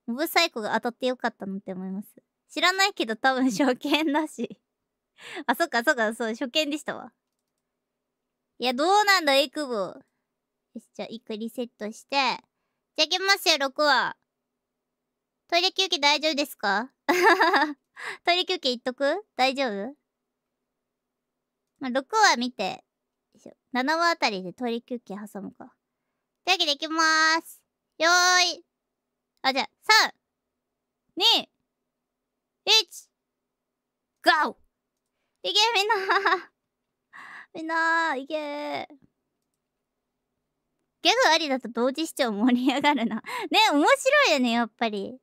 モブサイコが当たってよかったなって思います。知らないけど多分初見だし (laughs) あ、そっかそっか、そう、初見でしたわ。いや、どうなんだ、エクボ。よし、じゃあ、一回リセットして。じゃあ、行きますよ、6話。トイレ休憩大丈夫ですか (laughs) トイレ休憩行っとく大丈夫まあ、6話見て、7話あたりでトイレ休憩挟むか。というわけで行きまーす。よーい。あ、じゃあ、3、2、1! ゴー go! いけみんな (laughs) みんないけギャグありだと同時視聴盛り上がるな (laughs) ね、面白いよね、やっぱり。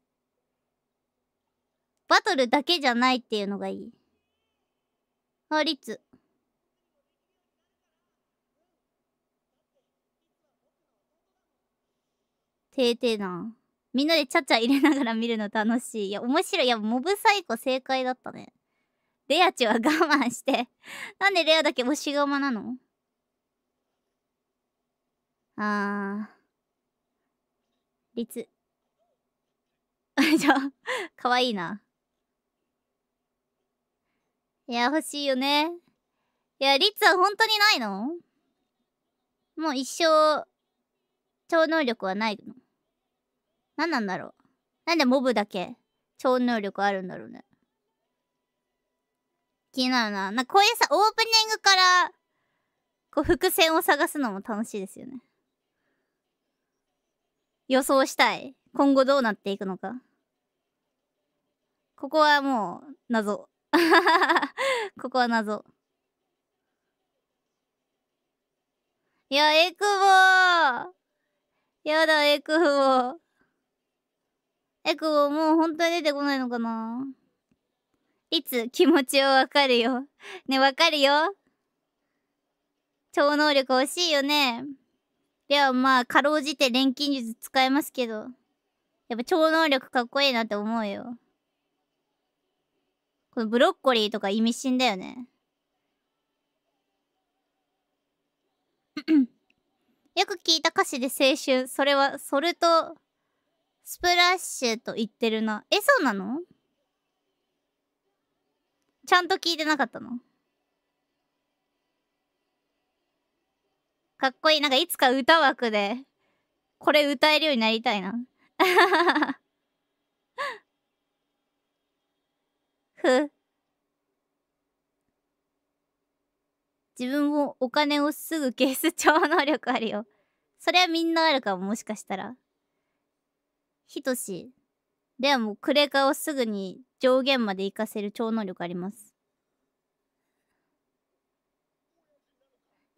バトルだけじゃないっていうのがいい。あ、リツ。ていてな。みんなでちゃちゃ入れながら見るの楽しい。いや、面白い。いや、モブサイコ正解だったね。レアチは我慢して (laughs) なんでレアだけ押し釜なのあー。リツ。(laughs) じゃあ、かわいいな。いや、欲しいよね。いや、リツは本当にないのもう一生、超能力はないの何なんだろうなんでモブだけ超能力あるんだろうね。気になるな。なんかこういうさ、オープニングから、こう伏線を探すのも楽しいですよね。予想したい。今後どうなっていくのか。ここはもう、謎。(laughs) ここは謎。いや、エクボーやだ、エクボーエクボもう本当に出てこないのかないつ気持ちをわかるよね、わかるよ。超能力欲しいよね。ではまあ、かろうじて錬金術使えますけど。やっぱ超能力かっこいいなって思うよ。このブロッコリーとか意味深だよね。(coughs) よく聞いた歌詞で青春。それは、ソルト、スプラッシュと言ってるな。え、そうなのちゃんと聞いてなかったのかっこいい。なんかいつか歌枠で、これ歌えるようになりたいな。(laughs) ふ。自分もお金をすぐ消す超能力あるよ。それはみんなあるかも、もしかしたら。ひとしではもうクレカをすぐに上限まで行かせる超能力あります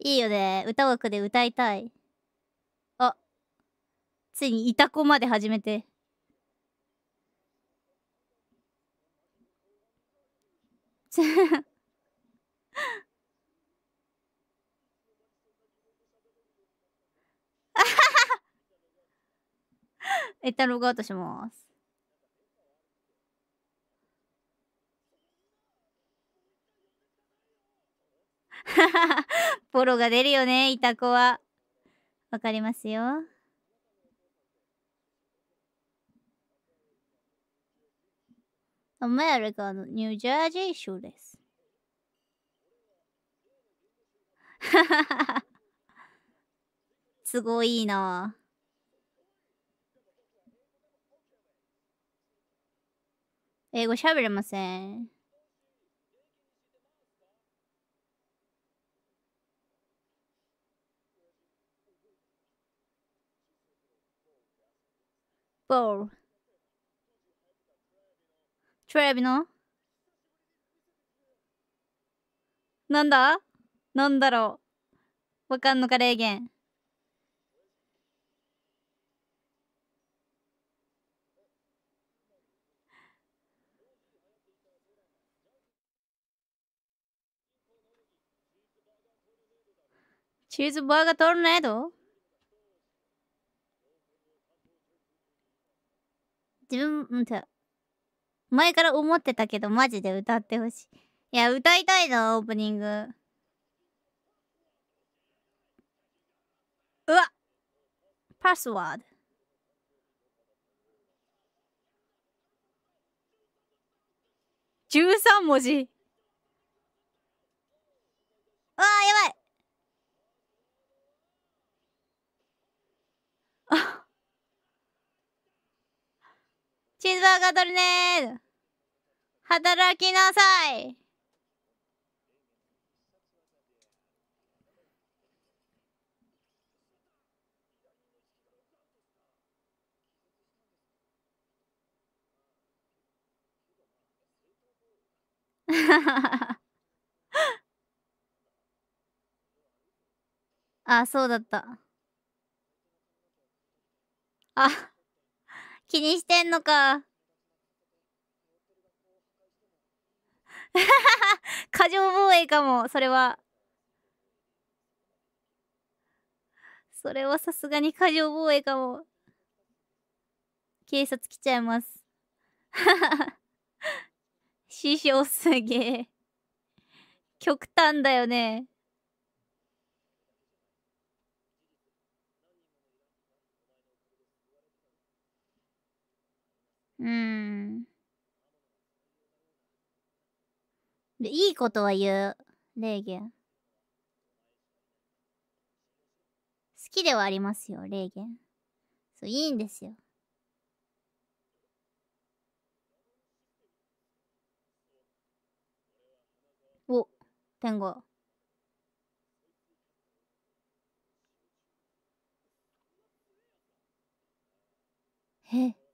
いいよね歌枠で歌いたいあついにいたこまで始めて一旦ログアウトします。ポ (laughs) ロが出るよね、イタコは。わかりますよ。アメリカのニュージャージー州です。(laughs) すごいいいな英語喋れません。ボール。テレビのなんだなんだろうわかんのか、霊言。ューズバーガートルネード自分、んじゃ、前から思ってたけど、マジで歌ってほしい。いや、歌いたいな、オープニング。うわパスワード。13文字。うわやばいチーズバーガーー働きなさいはははあ、そうだった。あ気にしてんのか。(laughs) 過剰防衛かも、それは。それはさすがに過剰防衛かも。警察来ちゃいます。(laughs) 師匠すげえ。極端だよね。うん。で、いいことは言う。霊言。好きではありますよ、霊言。そう、いいんですよ。お、天狗。え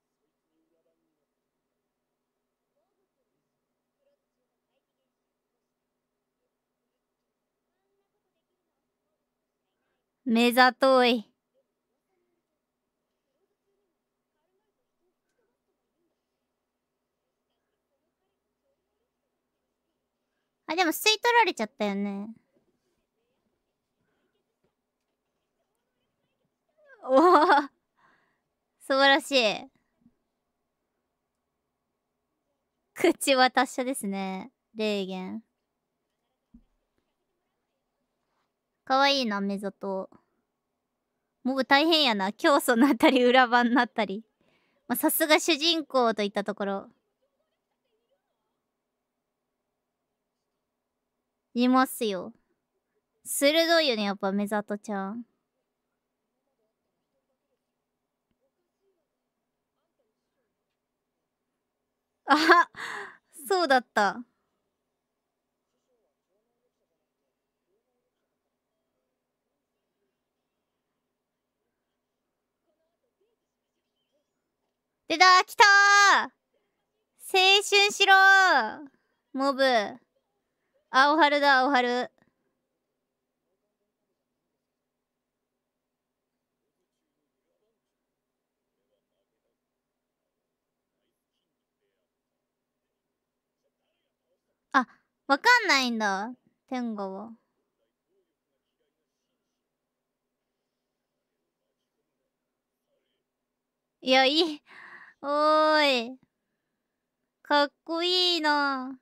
目ざとい。あ、でも吸い取られちゃったよね。おお素晴らしい。口は達者ですね。霊言。かわいいな、目ざと。もう大変やな。教祖なったり、裏番になったり。まあ、さすが主人公といったところ。いますよ。鋭いよね、やっぱ、目ざとちゃん。あそうだった。出た来た青春しろモブ。青春だ、青春。あ、わかんないんだ。天狗は。いや、いい。おーい。かっこいいな。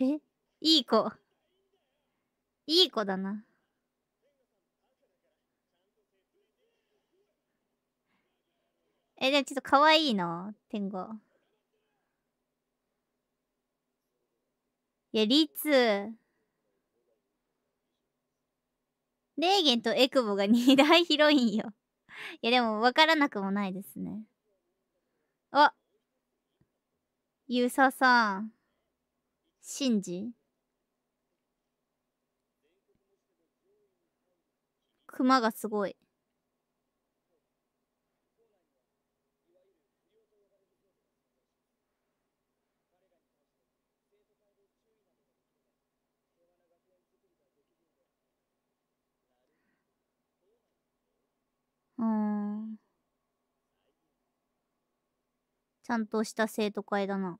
えいい子。いい子だな。え、でもちょっと可愛いな、天狗。いや、リツ。レーゲンとエクボが2大ヒロインよ。(laughs) いや、でも分からなくもないですね。あゆサささん。シンジ熊がすごい。うん。ちゃんとした生徒会だな。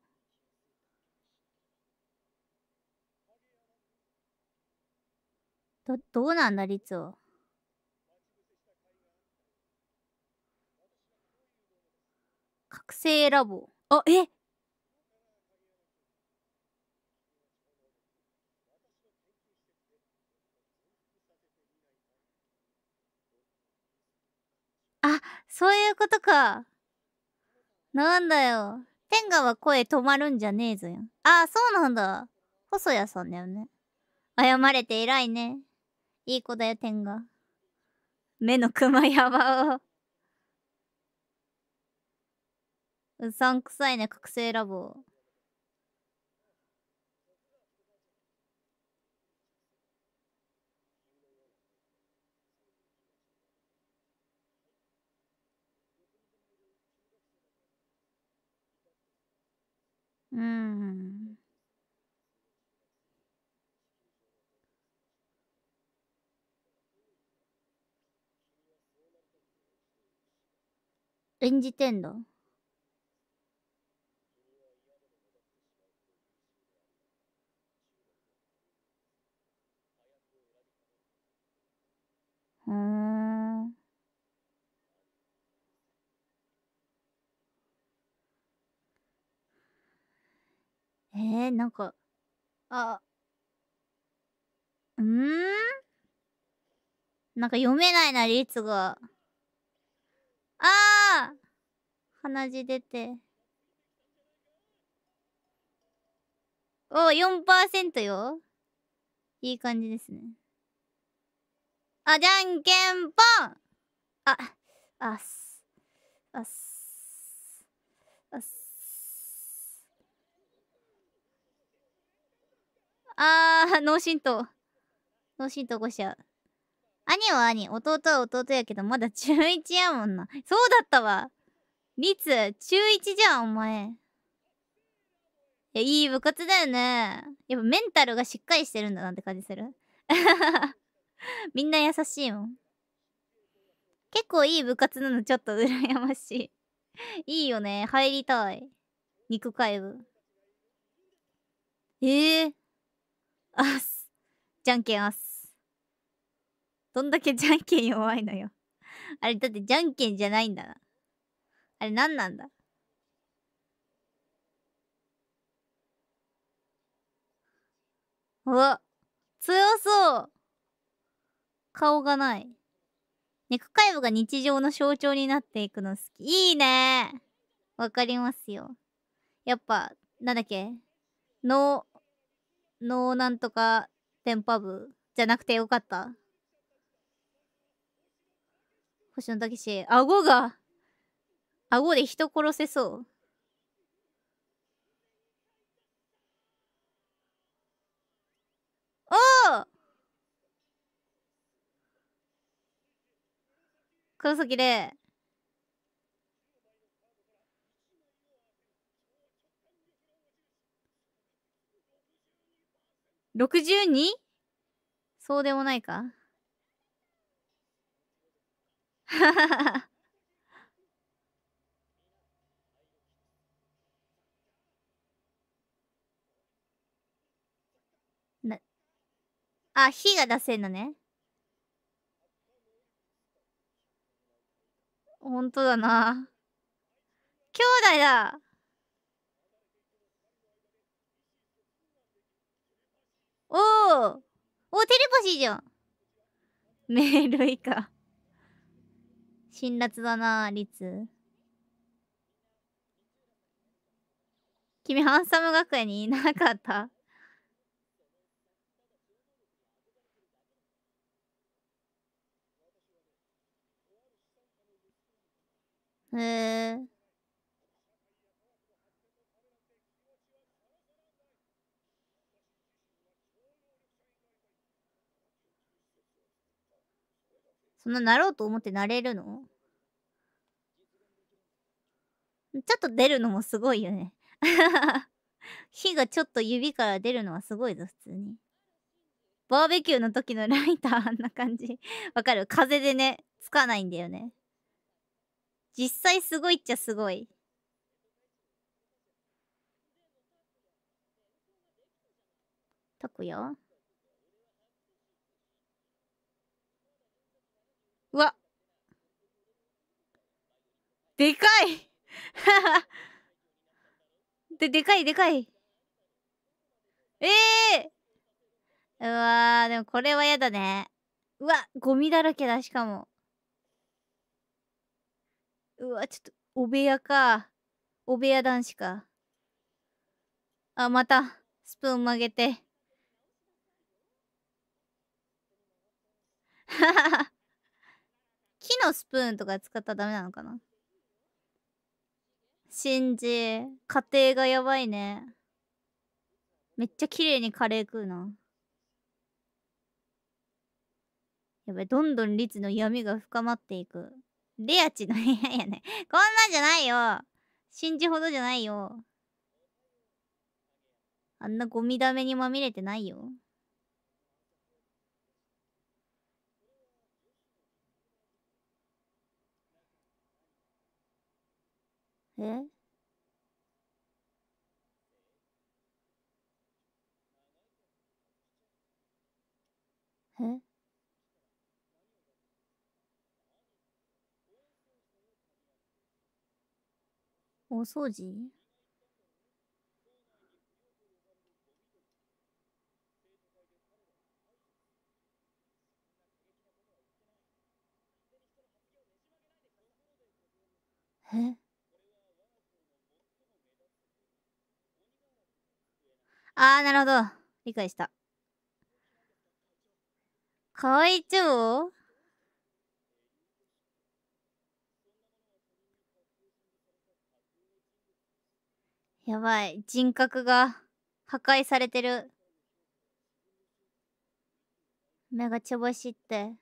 ど、どうなんだ、律は。覚醒ラボ。あ、えあ、そういうことか。なんだよ。天下は声止まるんじゃねえぞよ。あ、そうなんだ。細谷さんだよね。謝れて偉いね。いい子だよ、天下。目のクマやばうさんくさいね、覚醒ラボ。うん。演じてんのうん。えー、なんか、あ、んーなんか読めないな、リが。あー鼻血出て。お、4%よ。いい感じですね。あ、じゃんけんぽんあ、あっす。あっす。あー、(laughs) 脳震盪。脳震盪起こしちゃう。兄は兄、弟は弟やけど、まだ中1やもんな。そうだったわ。律、中1じゃん、お前。いや、いい部活だよね。やっぱメンタルがしっかりしてるんだなって感じする。(laughs) みんな優しいもん。結構いい部活なのちょっと羨ましい。(laughs) いいよね。入りたい。肉会部。ええー、あす。じゃんけんあす。どんだけじゃんけん弱いのよあれ、だってじゃんけんじゃないんだな。あれ、なんなんだうわ、強そう顔がない。肉解剖が日常の象徴になっていくの好き。いいねわかりますよ。やっぱ、なんだっけ脳、のなんとかテンパブじゃなくてよかった星野武史顎が顎で人殺せそうおお黒崎玲 62? そうでもないか (laughs) な、あ、火が出せんのね。ほんとだな。兄弟だおおおテレパシーじゃんメール以下辛辣だなリツ君ハンサム学園にいなかったへえーそんななろうと思ってなれるのちょっと出るのもすごいよね (laughs) 火がちょっと指から出るのはすごいぞ、普通に。バーベキューの時のライターあんな感じ。(laughs) わかる風でね、つかないんだよね。実際すごいっちゃすごい。たこやうわでかい (laughs) ででかいでかいええー、うわでもこれはやだねうわゴミだらけだしかもうわちょっとお部屋かお部屋男子かあまたスプーン曲げてははは木のスプーンとか使ったらダメなのかな信じ家庭がやばいねめっちゃ綺麗にカレー食うなやばいどんどん律の闇が深まっていくレアチの部屋やねこんなんじゃないよ信じほどじゃないよあんなゴミだめにまみれてないよええお掃除えああ、なるほど。理解した。い長やばい。人格が破壊されてる。目がちょぼしって。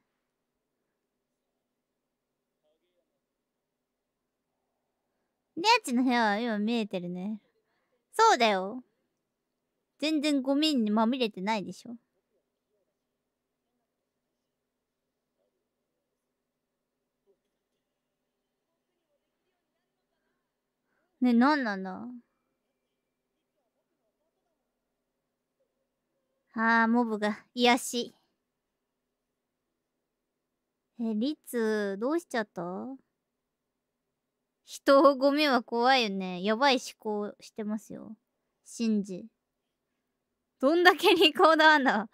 レアチの部屋は今見えてるね。そうだよ。全然ゴミにまみれてないでしょ。ね、なんなんだあー、モブが癒し。え、リツ、どうしちゃった人をゴミは怖いよね。やばい思考してますよ。信じ。どんだけ利口だあんだ。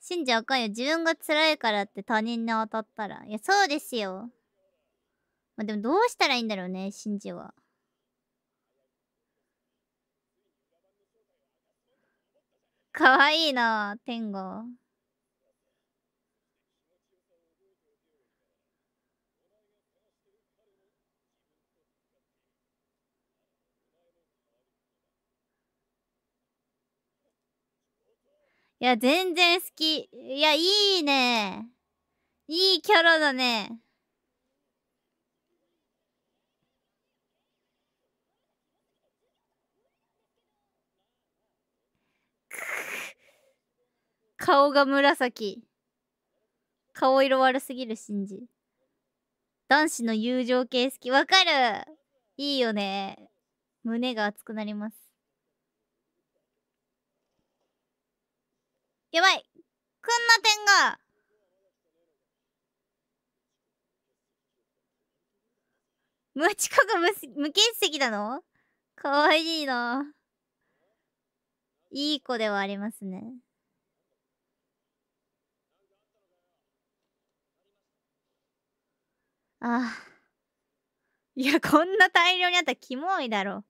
信じあかんよ。自分が辛いからって他人に当たったら。いや、そうですよ。まあ、でもどうしたらいいんだろうね、信じは。かわいいな、天狗。いや、全然好き。いや、いいね。いいキャラだね。(laughs) 顔が紫。顔色悪すぎる、シンジ。男子の友情系好き。わかるいいよね。胸が熱くなります。やばいこんな点が無遅刻無無欠席なのかわいいな。いい子ではありますね。ああ。いや、こんな大量にあったらキモいだろ。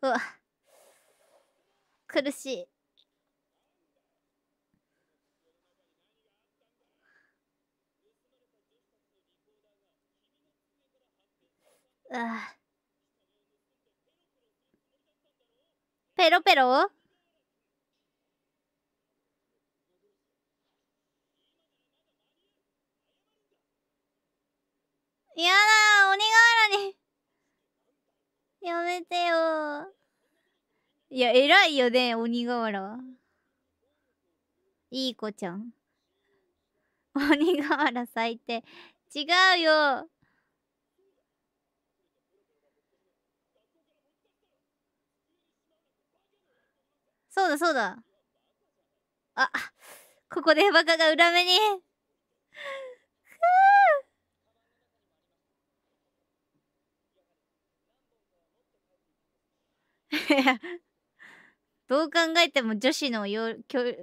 うわ苦しいああペロペロやだ鬼瓦にやめてよいや、偉いよね、鬼瓦は。いい子ちゃん。鬼瓦最低。違うよ。そうだそうだ。あ、ここでバカが裏目に。(laughs) どう考えても女子のよ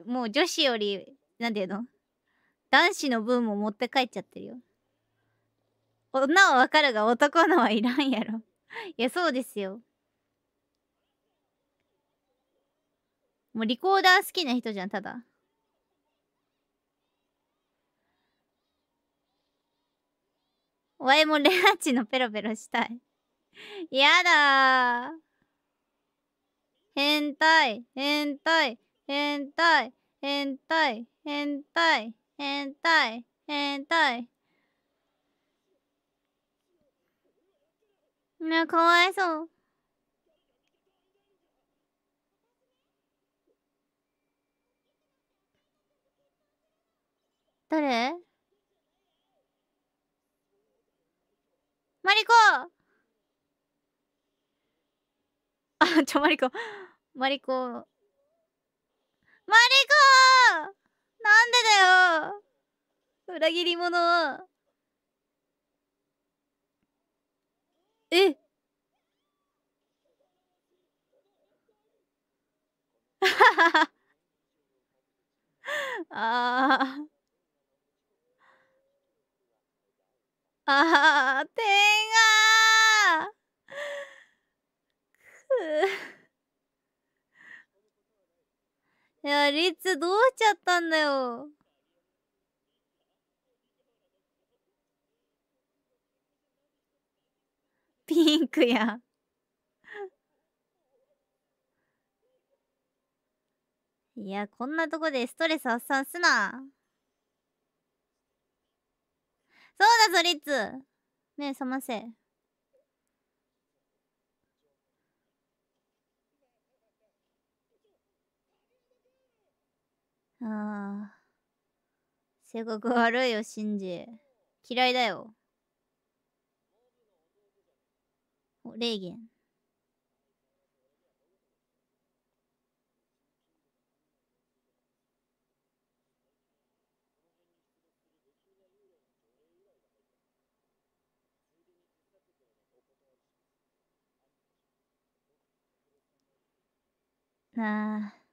もう女子より何て言うの男子の分も持って帰っちゃってるよ女はわかるが男のはいらんやろ (laughs) いやそうですよもうリコーダー好きな人じゃんただお前もレアチのペロペロしたい (laughs) やだー変態変態変態変態変態変態変態やかわいそう誰マリコあ、ちょ、マリコ。マリコ。マリコーなんでだよ裏切り者え (laughs) あーああ天がいや、リッツどうしちゃったんだよ。ピンクや。いや、こんなとこでストレス発散すな。そうだぞ、リッツ目覚ませ。ああ。性格悪いよ、シンジ。嫌いだよ。お、レ言。ゲン。なあ。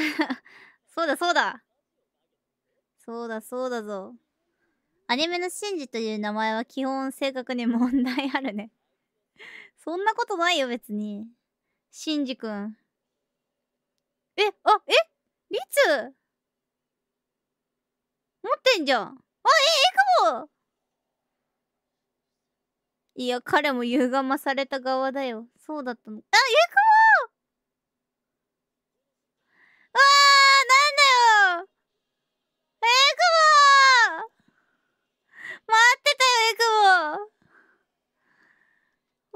(laughs) そうだそうだそうだそうだぞ。アニメのシンジという名前は基本性格に問題あるね (laughs) そんなことないよ別に。シンジくん。え、あ、えリツ持ってんじゃん。あ、え、エクボいや、彼も歪まされた側だよ。そうだったの。あ、エクボ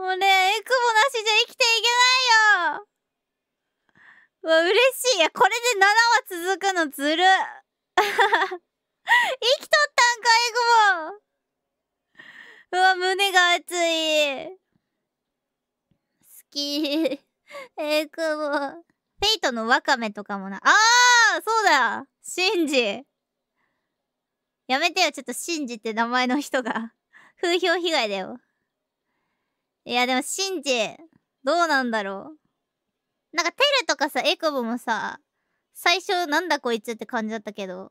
もうね、エクボなしじゃ生きていけないようわ、嬉しい。いや、これで7は続くのずる。(laughs) 生きとったんか、エクボうわ、胸が熱い。好き。エクボ。フェイトのワカメとかもな。あーそうだシンジ。やめてよ、ちょっとシンジって名前の人が。風評被害だよ。いや、でも、シンジ、どうなんだろう。なんか、テルとかさ、エクボもさ、最初、なんだこいつって感じだったけど、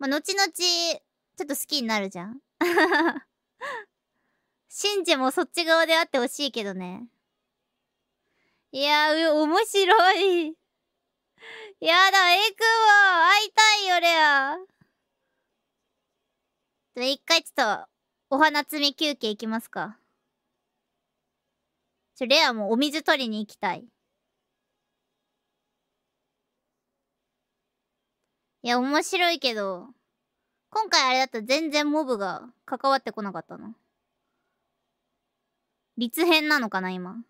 まあ、後々、ちょっと好きになるじゃん。(laughs) シンジもそっち側であってほしいけどね。いやー、面白い。やだ、エクボ会いたいよ、レア。一回ちょっと、お花摘み休憩いきますか。ちょ、レアもお水取りに行きたい。いや、面白いけど、今回あれだったら全然モブが関わってこなかったな。立編なのかな、今。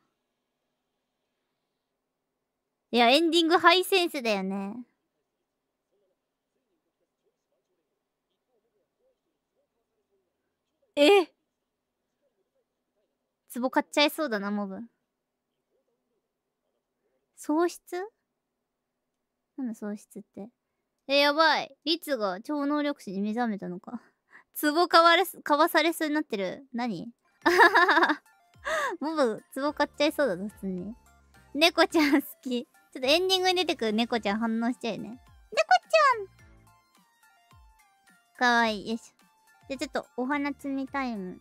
いや、エンディングハイセンスだよね。え壺買っちゃいそうだな、モブ。喪失なんだ喪失って。え、やばい。リツが超能力士に目覚めたのか。(laughs) 壺買われ、買わされそうになってる。何あははは。(laughs) モブ、壺買っちゃいそうだな、普通に。猫ちゃん好き。ちょっとエンディングに出てくる猫ちゃん反応しちゃうよね。猫ちゃんかわいい。よいしょ。じゃ、ちょっとお花摘みタイム。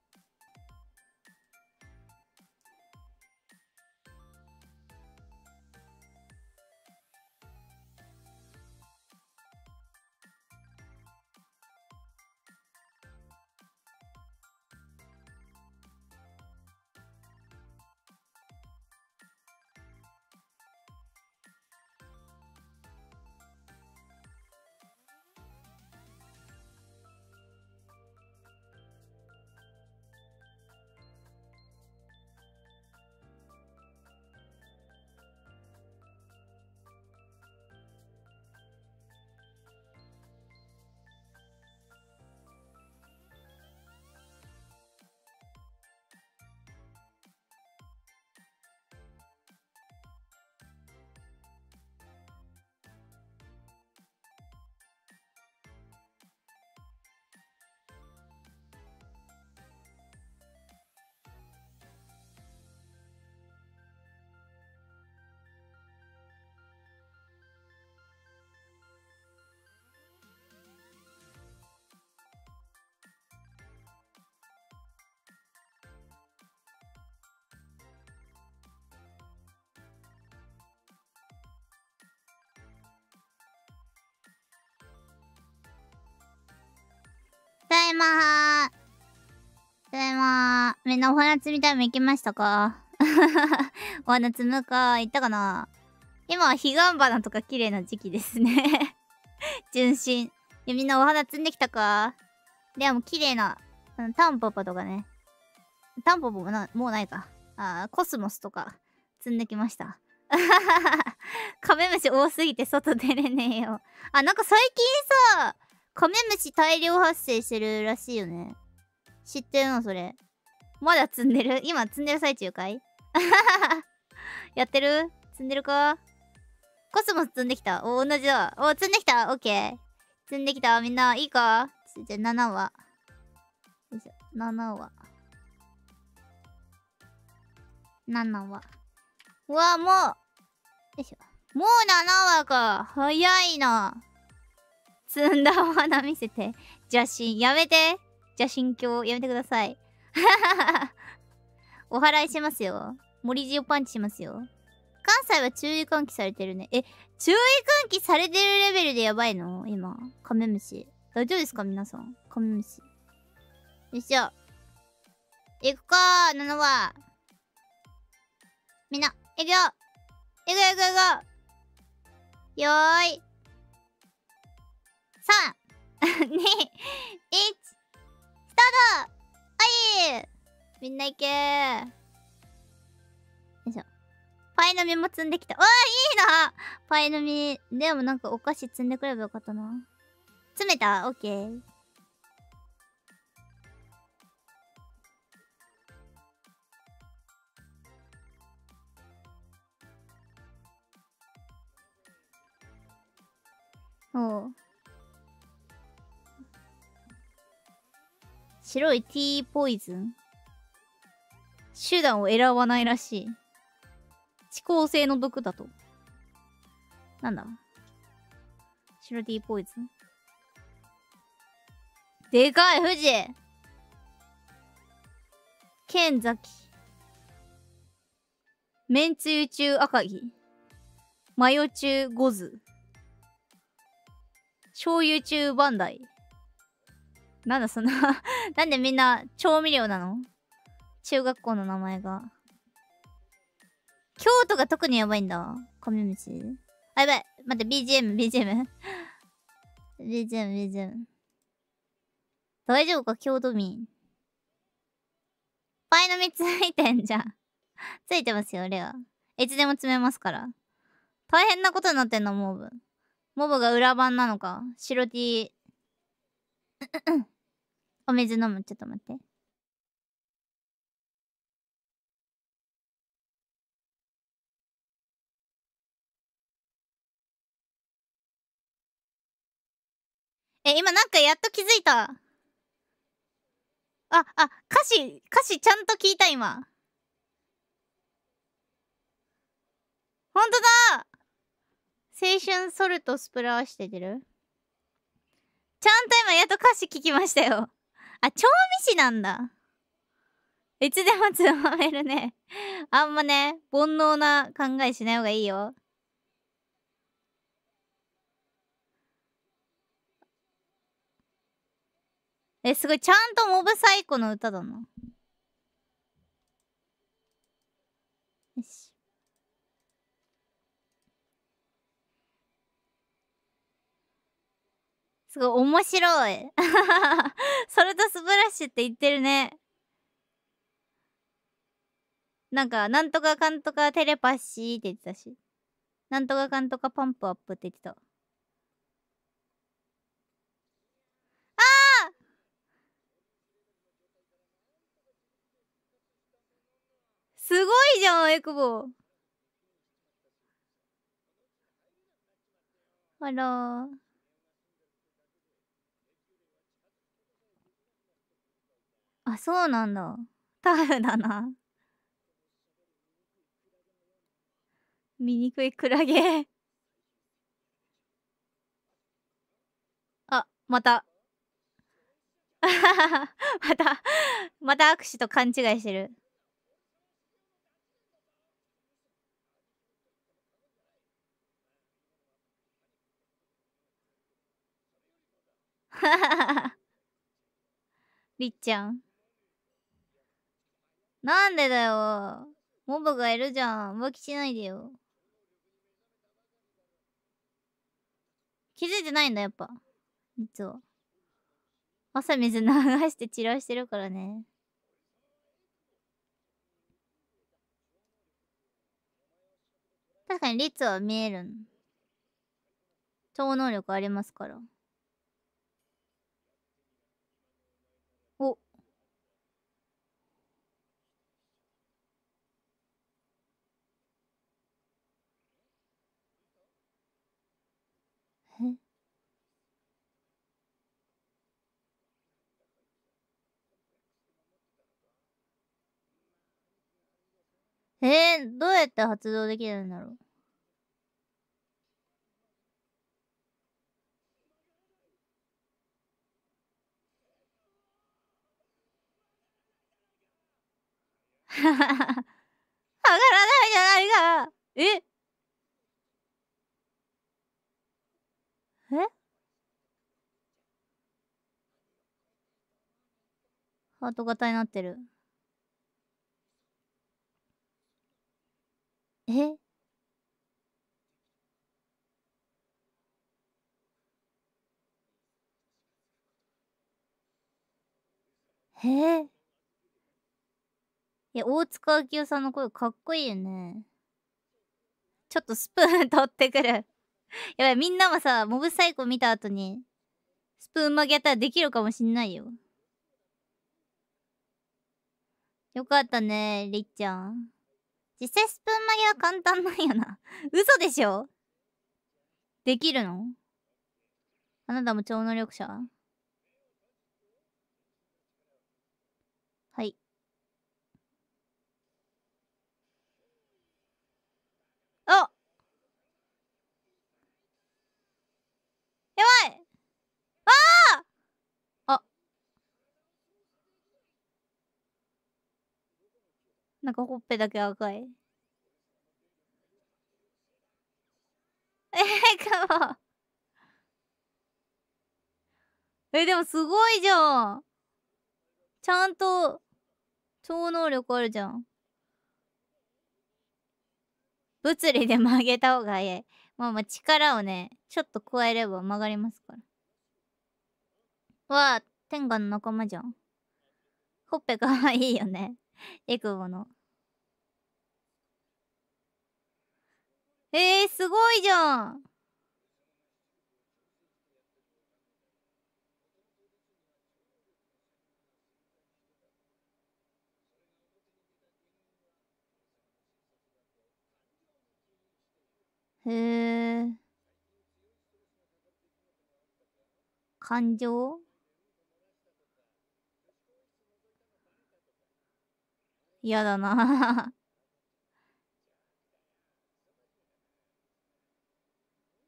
ただいまー。ただいまー。みんなお花摘みタイム行きましたか (laughs) お花摘むか行ったかな今は彼岸花とか綺麗な時期ですね (laughs) 純真。いや、みんなお花摘んできたかでも綺麗な、タンポポとかね。タンポポもな、もうないか。あコスモスとか、積んできました。(laughs) カメムシ多すぎて外出れねえよ。あ、なんか最近さ、カメムシ大量発生してるらしいよね。知ってるのそれ。まだ積んでる今積んでる最中かい (laughs) やってる積んでるかコスモス積んできた。お、同じだ。お、積んできた。オッケー。積んできた。みんな、いいかじゃ、7話。よいしょ。7話。7話。うわ、もう。よいしょ。もう7話か。早いな。積んだお花見せて。邪神、やめて。邪神教、やめてください。(laughs) お祓いしますよ。森塩パンチしますよ。関西は注意喚起されてるね。え、注意喚起されてるレベルでやばいの今。カメムシ。大丈夫ですか皆さん。カメムシ。よいしょ。行くかー、7話。みんな、行くよ行くよ行くよよーい。3 2 1スタートはいみんな行けーよいしょパイの実も積んできたわあいいなパイの実でもなんかお菓子積んでくればよかったな詰めたオッケーおう白いティーポイズン手段を選ばないらしい。遅効性の毒だと。なんだ白ティーポイズンでかい、富士剣崎。めんつゆ中赤木。マヨ中ゴズ。醤油中バンダイ。なんだその、な (laughs) なんでみんな調味料なの中学校の名前が。京都が特にやばいんだ。カメムシ。あ、やばい。待って、BGM、BGM。BGM、BGM。大丈夫か、京都民。パイの実ついてんじゃん。(laughs) ついてますよ、レア。いつでも詰めますから。大変なことになってんの、モブ。モブが裏番なのか。白 T。お水飲む。ちょっと待って。え、今なんかやっと気づいた。あ、あ、歌詞、歌詞ちゃんと聞いた今。ほんとだ青春ソルトスプラーしててるちゃんと今やっと歌詞聞きましたよ。あ、調味師なんだ。いつでもつまめるね。(laughs) あんまね、煩悩な考えしない方がいいよ。え、すごい、ちゃんとモブサイコの歌だな。すごい面白い。(laughs) それとスプラッシュって言ってるね。なんか、なんとかかんとかテレパシーって言ってたし。なんとかかんとかパンプアップって言ってた。ああすごいじゃん、エクボ。あらー。あそうなんだタフだな醜いクラゲあまた (laughs) またまた握手と勘違いしてるりっちゃんなんでだよ。モブがいるじゃん。浮気しないでよ。気づいてないんだ、やっぱ。実は。朝水流して治療してるからね。確かに率は見えるん。超能力ありますから。えー、どうやって発動できるんだろうははは。上がらないじゃないかええハート型になってる。えへえいや大塚明夫さんの声かっこいいよねちょっとスプーン (laughs) 取ってくる (laughs) やばいみんなもさモブサイコ見た後にスプーン曲げたらできるかもしんないよよかったねりっちゃん実際スプーン曲げは簡単なんやな (laughs) 嘘でしょできるのあなたも超能力者はい。あやばいなんかほっぺだけ赤い。(laughs) えかも。え、でもすごいじゃん。ちゃんと、超能力あるじゃん。物理で曲げた方が早い。まあまあ力をね、ちょっと加えれば曲がりますから。わあ、天下の仲間じゃん。ほっぺかわ (laughs) いいよね。(laughs) エクボの。えー、すごいじゃんへえ。感情嫌だな (laughs)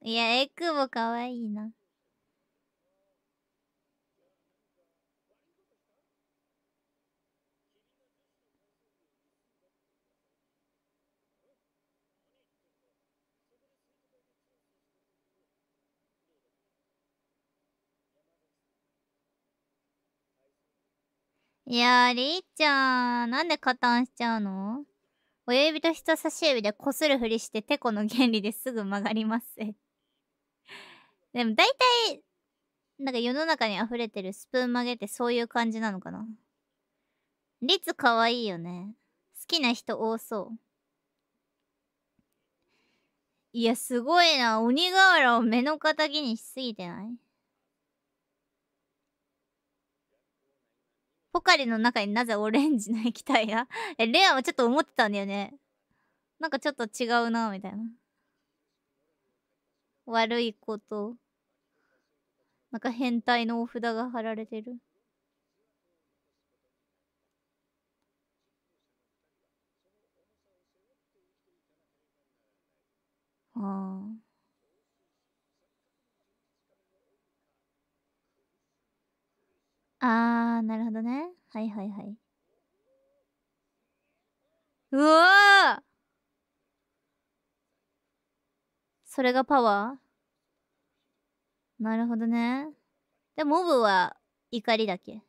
いや、エクボかわいいな。いやー、りーちゃん、なんで加担しちゃうの親指と人差し指で擦るふりしててこの原理ですぐ曲がります。(laughs) でも大体、なんか世の中に溢れてるスプーン曲げってそういう感じなのかな率かわいいよね。好きな人多そう。いや、すごいな。鬼瓦を目の敵にしすぎてないポカリの中になぜオレンジの液体が (laughs) え、レアはちょっと思ってたんだよね。なんかちょっと違うな、みたいな。悪いこと。なんか変態のお札が貼られてる。ああ。あー、なるほどね。はいはいはい。うわーそれがパワーなるほどね。で、もモブは怒りだけ。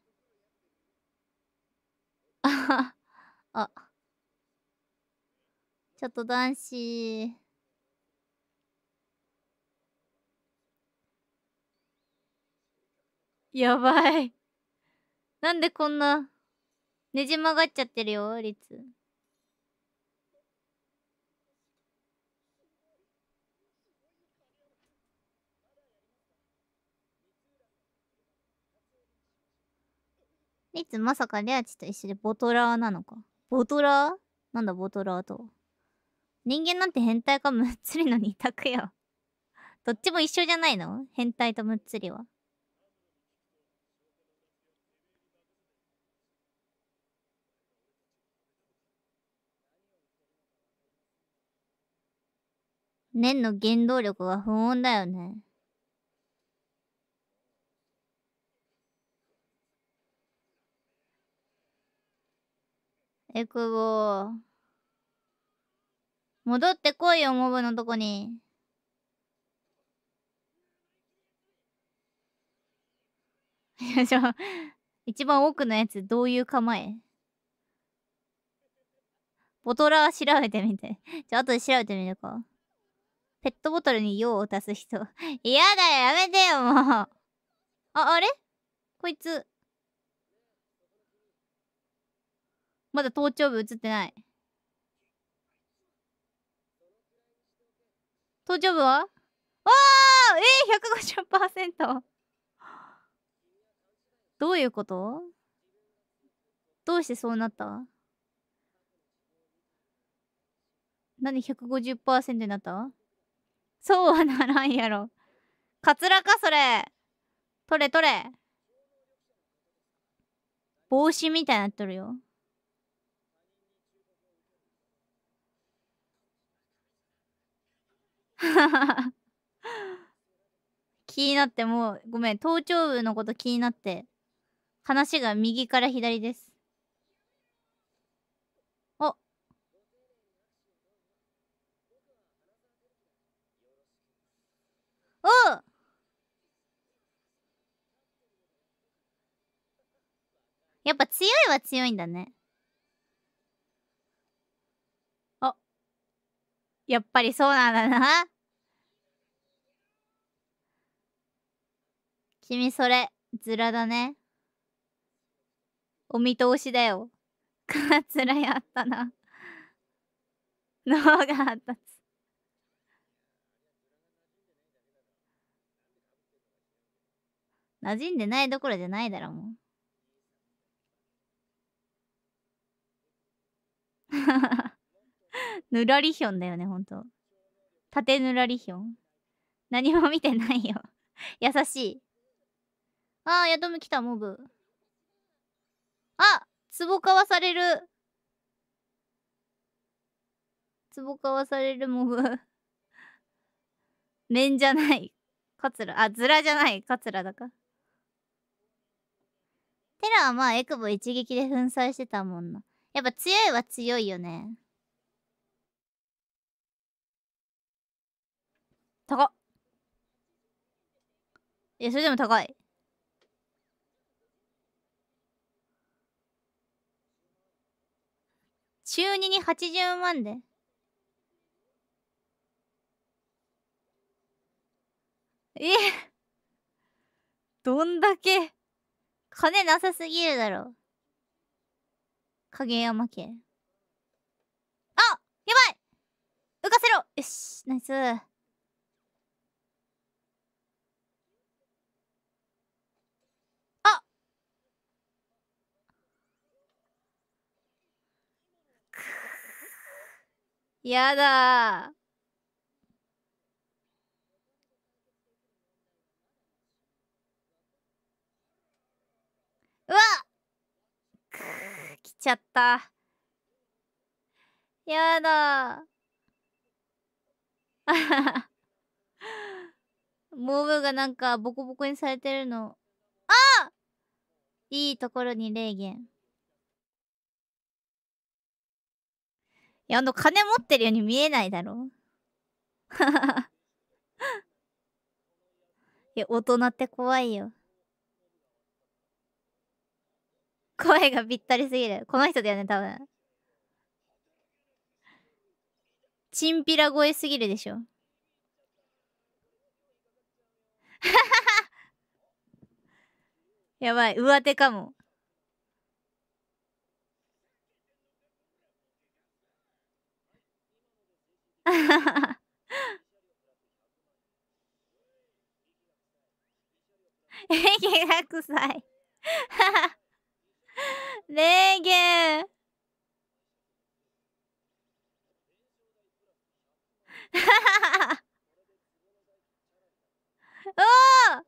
あは、あ。ちょっと男子。やばい。なんでこんな、ねじ曲がっちゃってるよ、率。りつまさかレアチと一緒でボトラーなのか。ボトラーなんだボトラーと。人間なんて変態かむっつりの二択や。どっちも一緒じゃないの変態とむっつりは。年の原動力は不穏だよね。えくぼ戻ってこいよ、モブのとこに。よいしょ。一番奥のやつ、どういう構えボトラー調べてみて。じゃあ、後で調べてみるか。ペットボトルに用を足す人。(laughs) 嫌だよ、やめてよ、もう。あ、あれこいつ。まだ頭頂部映ってない。頭頂部はわーえー、150%! どういうことどうしてそうなったなんで150%になったそうはならんやろ。カツラか、それ。取れ取れ。帽子みたいになっとるよ。(laughs) 気になってもうごめん頭頂部のこと気になって話が右から左ですうんやっぱ強いは強いんだねあやっぱりそうなんだな君それズラだねお見通しだよカツラやったな脳 (laughs) があった馴染んでないどころじゃないだろ、もう。(laughs) ぬらりひょんだよね、ほんと。縦ぬらりひょん。何も見てないよ優しい。ああ、ヤドム来た、モブ。あボかわされる。ボかわされる、モブ。(laughs) 面じゃない。カツラ。あ、ズラじゃない。カツラだか。エラはまあエクボ一撃で粉砕してたもんな。やっぱ強いは強いよね。高っ。や、それでも高い。中2に80万で。えどんだけ。金なさすぎるだろ。影山家。あやばい浮かせろよし、ナイス。あやだわく来ちゃった。やだ。モ (laughs) ブがなんかボコボコにされてるの。あいいところに霊言。いや、あの、金持ってるように見えないだろ。(laughs) いや、大人って怖いよ。声がぴったりすぎる。この人だよね、多分。チンピラ声すぎるでしょ。(laughs) やばい、上手かも。(laughs) え、気が臭い。レ (laughs) (laughs) ーゲンおお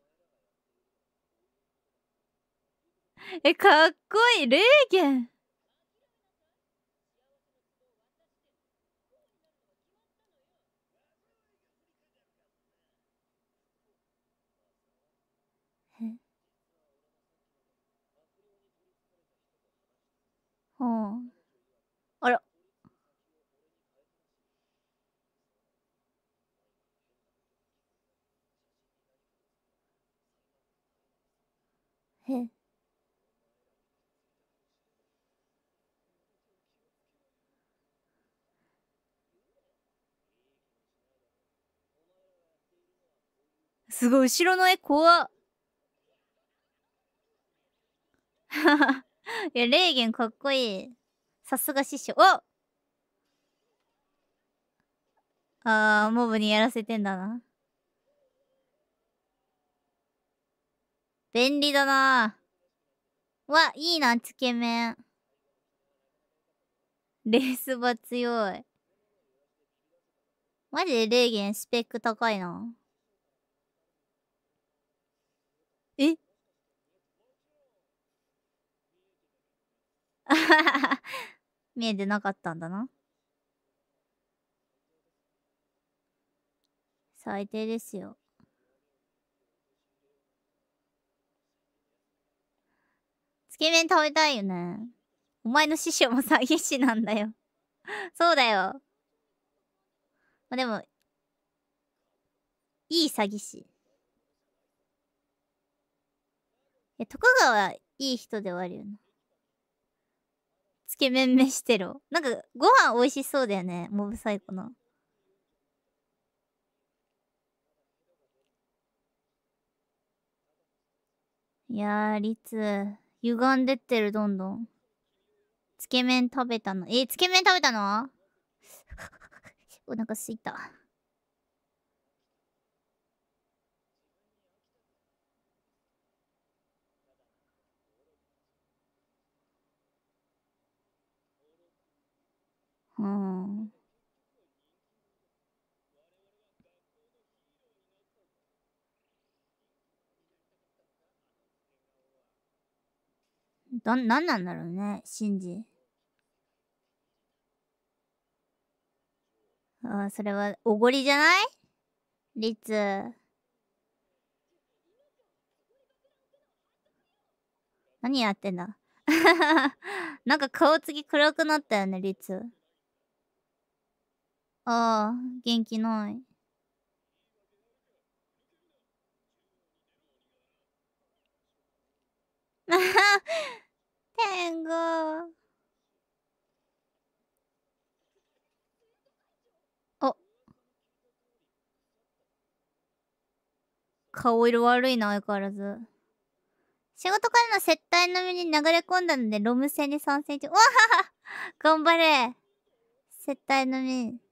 え、かっこいい。レーゲン。うん。あら。へえ。すごい後ろの絵怖っ。はは。(laughs) いや、霊言かっこいい。さすが師匠。おあー、モブにやらせてんだな。便利だなわ、いいな、つけ麺。レース場強い。マジで霊言スペック高いな。(laughs) 見えてなかったんだな。最低ですよ。つけ麺食べたいよね。お前の師匠も詐欺師なんだよ (laughs) そうだよ。まあ、でも、いい詐欺師。いや、徳川いい人ではあるよな、つけ麺飯テロ。なんか、ご飯美味しそうだよね。モブサイコな。いやー、リツ、歪んでってる、どんどん。つけ麺食べたの。えー、つけ麺食べたの (laughs) お腹すいた。うん。ど、なんなんだろうね、シンジ。あそれは、おごりじゃないリツ。何やってんだ (laughs) なんか顔つき暗くなったよね、リツ。ああ、元気ない。あは天狗。あ。顔色悪いな、相変わらず。仕事からの接待の身に流れ込んだので、ロム戦に参戦中。わはは頑張れ接待の身。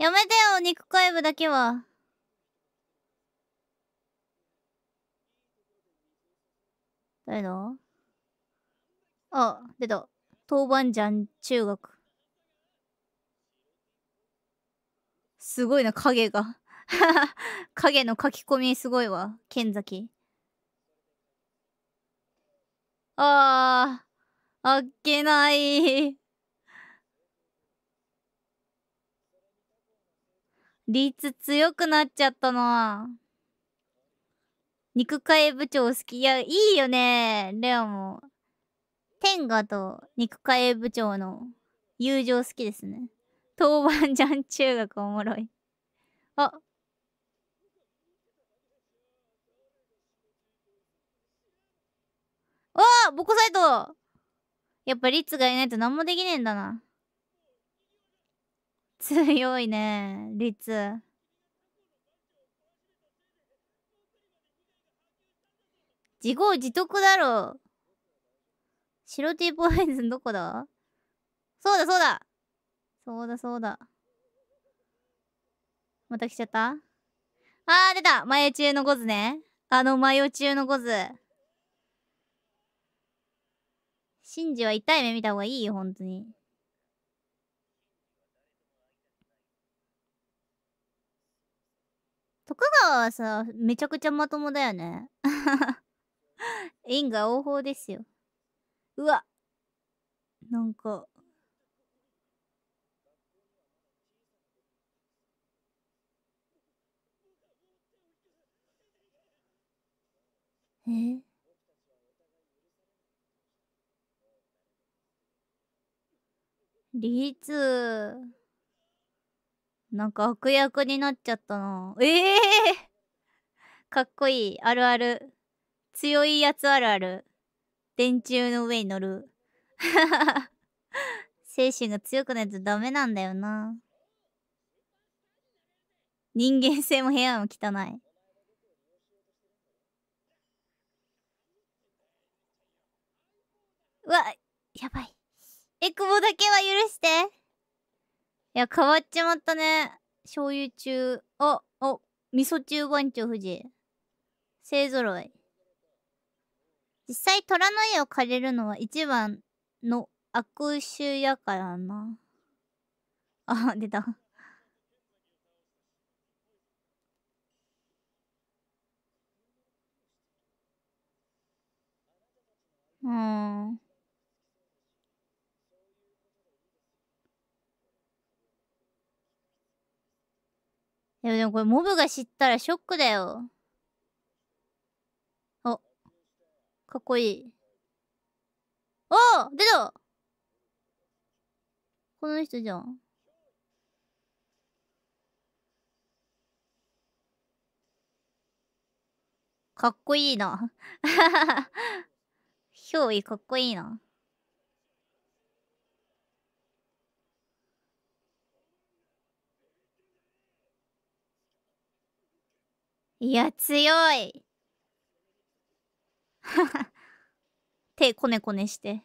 やめてよ、肉怪部だけは。誰だあ、出た。当番じゃん、中学。すごいな、影が。(laughs) 影の書き込みすごいわ。剣崎。あー、あっけない。率強くなっちゃったな肉会部長好き。いや、いいよねレオも。天下と肉会部長の友情好きですね。当番じゃん中学おもろい。あ。わあボコサイトやっぱリッツがいないと何もできねえんだな。強いね、リ自業自得だろう。白 T ポイズンどこだそうだそうだそうだそうだ。また来ちゃったあー出た迷中のゴズね。あの迷中のゴズ。シンジは痛い目見た方がいいよ、ほんとに。中川さ、めちゃくちゃまともだよね。因 (laughs) が応報ですよ。うわ。なんか。えリーツー。なんか悪役になっちゃったな。ええー、かっこいい。あるある。強いやつあるある。電柱の上に乗る。(laughs) 精神が強くないとダメなんだよな。人間性も部屋も汚い。うわ、やばい。えくぼだけは許して。いや、変わっちまったね。醤油中、あ、あ、味噌中番長富士。勢ろい。実際、虎の家を借りるのは一番の悪臭やからな。あ、出た。うん。いやでもこれモブが知ったらショックだよ。あ、かっこいい。おお出たこの人じゃん。かっこいいな。(laughs) 憑い、かっこいいな。いや、強い。はは。手こねこねして。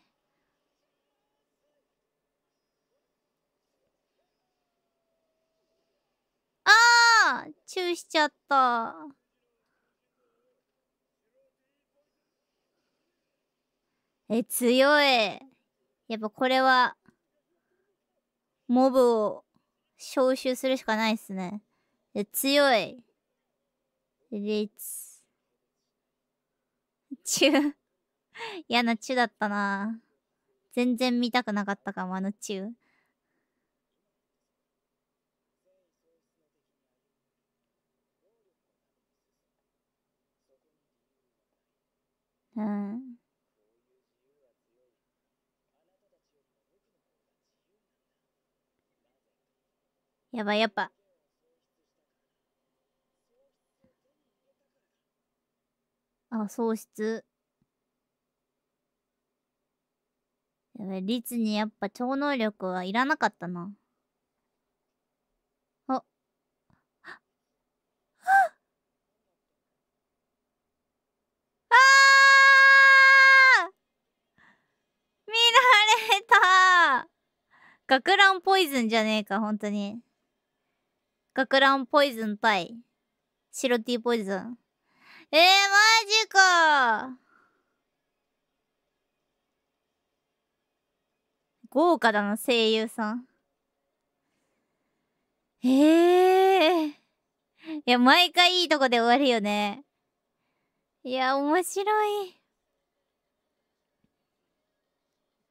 ああチューしちゃった。え、強い。やっぱこれは、モブを召集するしかないっすね。え、強い。列。チュー。嫌なチュだったな。全然見たくなかったかも、あのチュー。うん。やばい、やっぱ、あ、喪失。やべ、律にやっぱ超能力はいらなかったな。あ。ああ見られた学ランポイズンじゃねえか、ほんとに。学ランポイズン対白 T ポイズン。えー、マジか豪華だな、声優さん。ええー、いや、毎回いいとこで終わるよね。いや、面白い。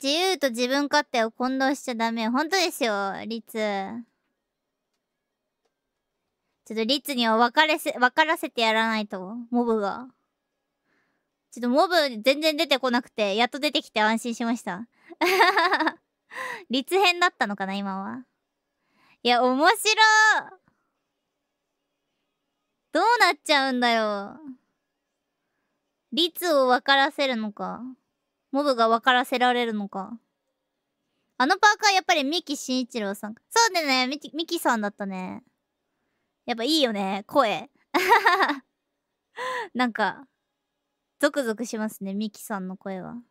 自由と自分勝手を混同しちゃダメ。本当ですよ、リツ。ちょっとリッツには分かれせ、分からせてやらないと、モブが。ちょっとモブ全然出てこなくて、やっと出てきて安心しました。リツ編だったのかな、今は。いや、面白どうなっちゃうんだよ。リツを分からせるのか。モブが分からせられるのか。あのパーカーやっぱりミキ慎一郎さん。そうだね、ミキ、ミキさんだったね。やっぱいいよね、声。(laughs) なんか、ゾクゾクしますね、ミキさんの声は。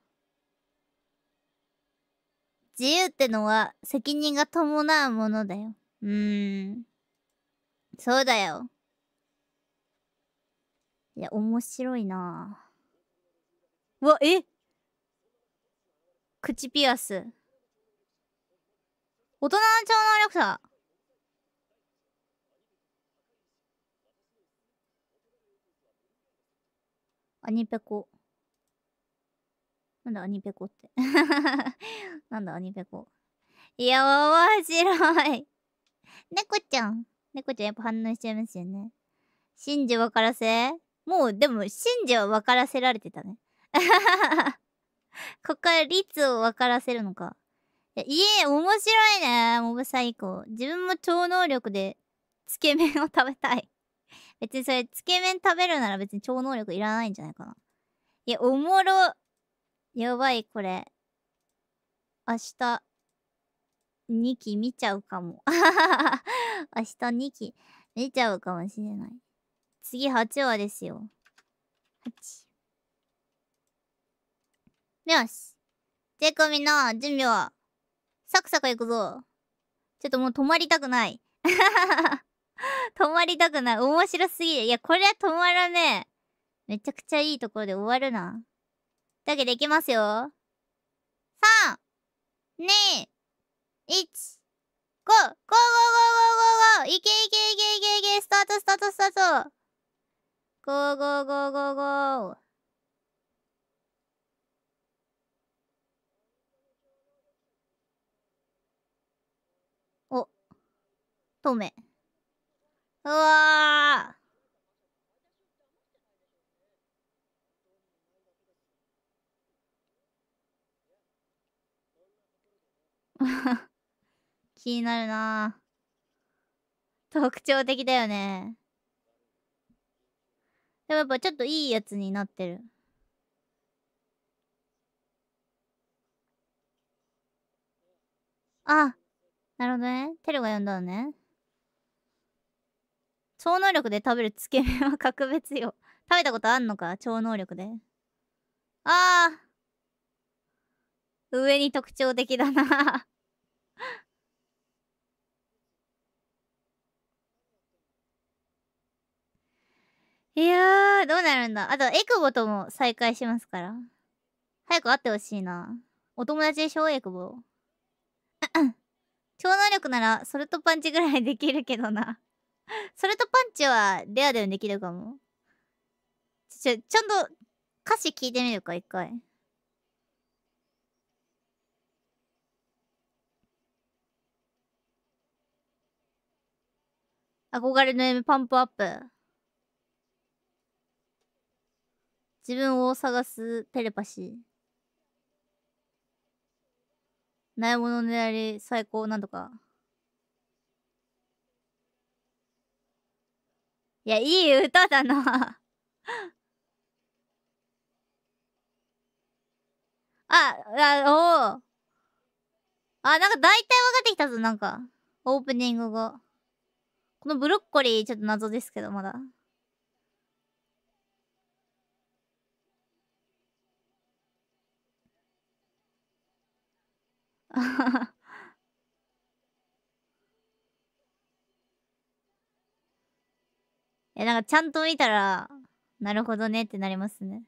自由ってのは責任が伴うものだよ。うーん。そうだよ。いや、面白いなぁ。うわ、え口ピアス。大人の超能力者。アニペコ。なんだアニペコって (laughs) なんだアニペコ。いや、面白い猫ちゃん。猫ちゃんやっぱ反応しちゃいますよね。真珠分からせもう、でも、真珠は分からせられてたね。(laughs) ここから率を分からせるのか。いえ、面白いね。モブサイコ。自分も超能力で、つけ麺を食べたい別にそれ、つけ麺食べるなら別に超能力いらないんじゃないかな。いや、おもろ。やばい、これ。明日、2期見ちゃうかも。(laughs) 明日2期見ちゃうかもしれない。次8話ですよ。8。よし。てかみんな、準備は、サクサクいくぞ。ちょっともう止まりたくない。(laughs) (laughs) 止まりたくない。面白すぎる。いや、これは止まらねえ。めちゃくちゃいいところで終わるな。というわけでいきますよ。3、2、1、5、5、5、5、5、5、ゴーいけいけいけいけいけスタートスタートスタート5、5、5、5、5、お、止め。うわあ (laughs) 気になるな特徴的だよねでもやっぱちょっといいやつになってるあなるほどねテルが呼んだのね超能力で食べるつけ麺は格別よ。(laughs) 食べたことあんのか超能力で。ああ。上に特徴的だな (laughs) いやー、どうなるんだ。あと、エクボとも再会しますから。早く会ってほしいな。お友達でしょ、エクボ。超能力なら、ソルトパンチぐらいできるけどな (laughs) それとパンチはレアでもできるかも。ちょ、ちゃんと歌詞聞いてみるか、一回。憧れの M パンプアップ。自分を探すテレパシー。ないもの狙り最高なんとか。いやいい歌だな (laughs) あ、あ、おぉ。あ、なんか大体分かってきたぞ、なんか。オープニングが。このブロッコリー、ちょっと謎ですけど、まだ。あはは。え、なんかちゃんと見たら、なるほどねってなりますね。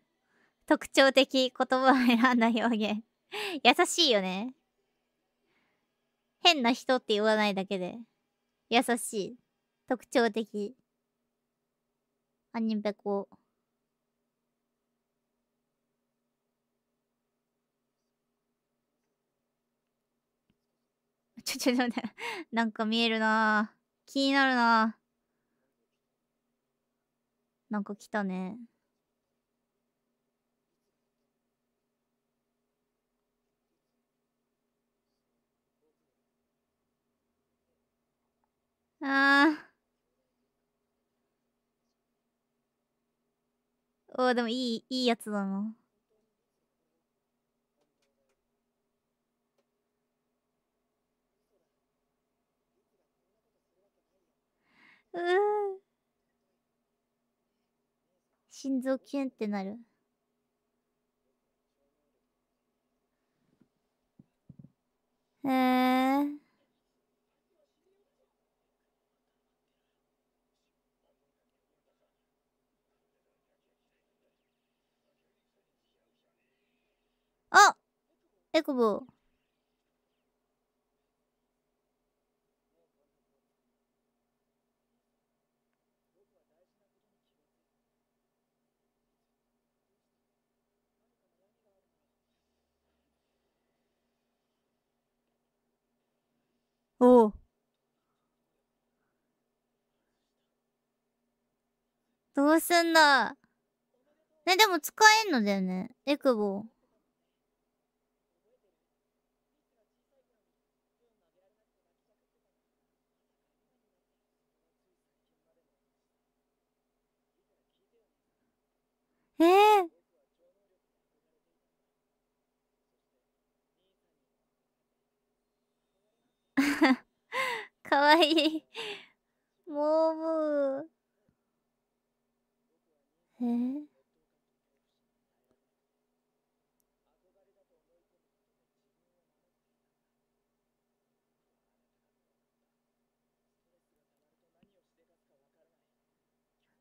特徴的言葉を選んだ表現 (laughs) 優しいよね。変な人って言わないだけで。優しい。特徴的。アニペコ。ちょ、ちょ、ちょ、(laughs) なんか見えるな気になるななんか来たね。ああ。おでもいい、いいやつだな。うん。心臓キュンってなる。へえ。あエコボー。どうすんだね、でも使えんのだよね。エクボ。えー、(laughs) かわいい。モーブー。え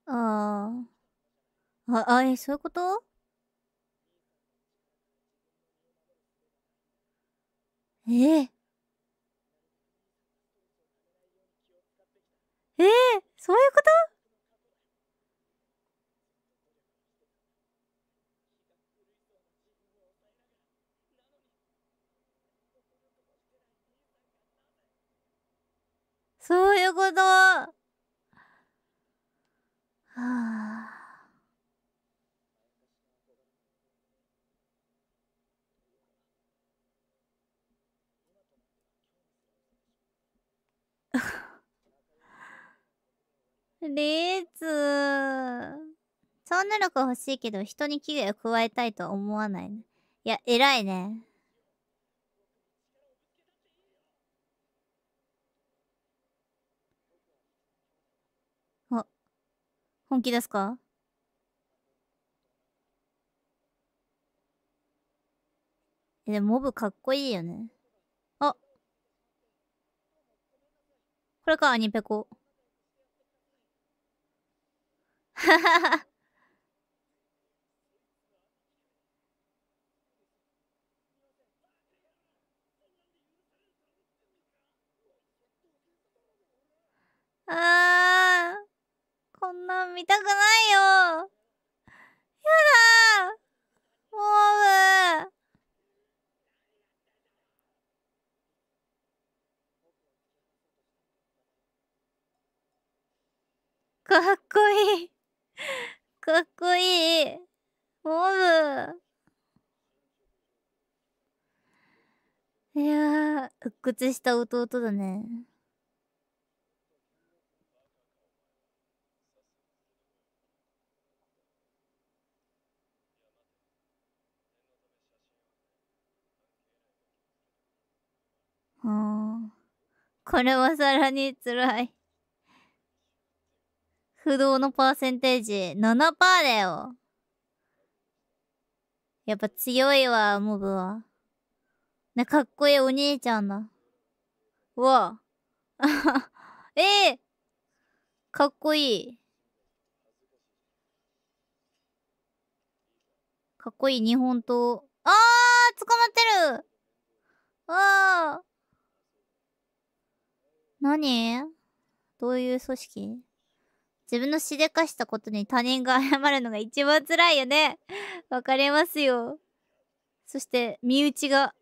ああ。あ、あ、え、そういうことええーえー、そういうことそういうことはあ。レーツ超能力欲しいけど人に危害を加えたいとは思わないね。いや、偉いね。あ、本気ですかえ、でもモブかっこいいよね。あ。これか、アニペコ。(laughs) ああこんなん見たくないよやだモーブ (laughs) かっこいい (laughs) かっこいいモブいや鬱屈した弟だねああこれはさらにつらい不動のパーセンテージ7%だよ。やっぱ強いわ、モブは。な、かっこいいお兄ちゃんだ。うわあ。え (laughs) えー、かっこいい。かっこいい日本刀。あー捕まってるあー何どういう組織自分のしでかしたことに他人が謝るのが一番辛いよね。(laughs) わかりますよ。そして、身内が。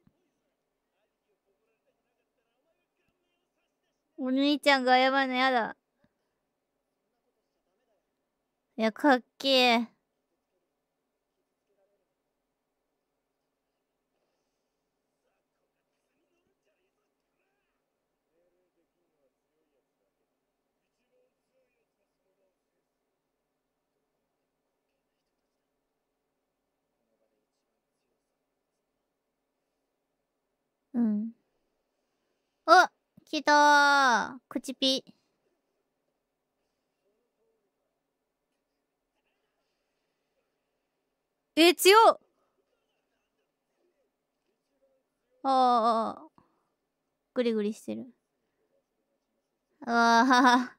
お兄ちゃんが謝るのやだ。いや、かっけえ。うんお来たー口ピえ強っああグリグリしてるああ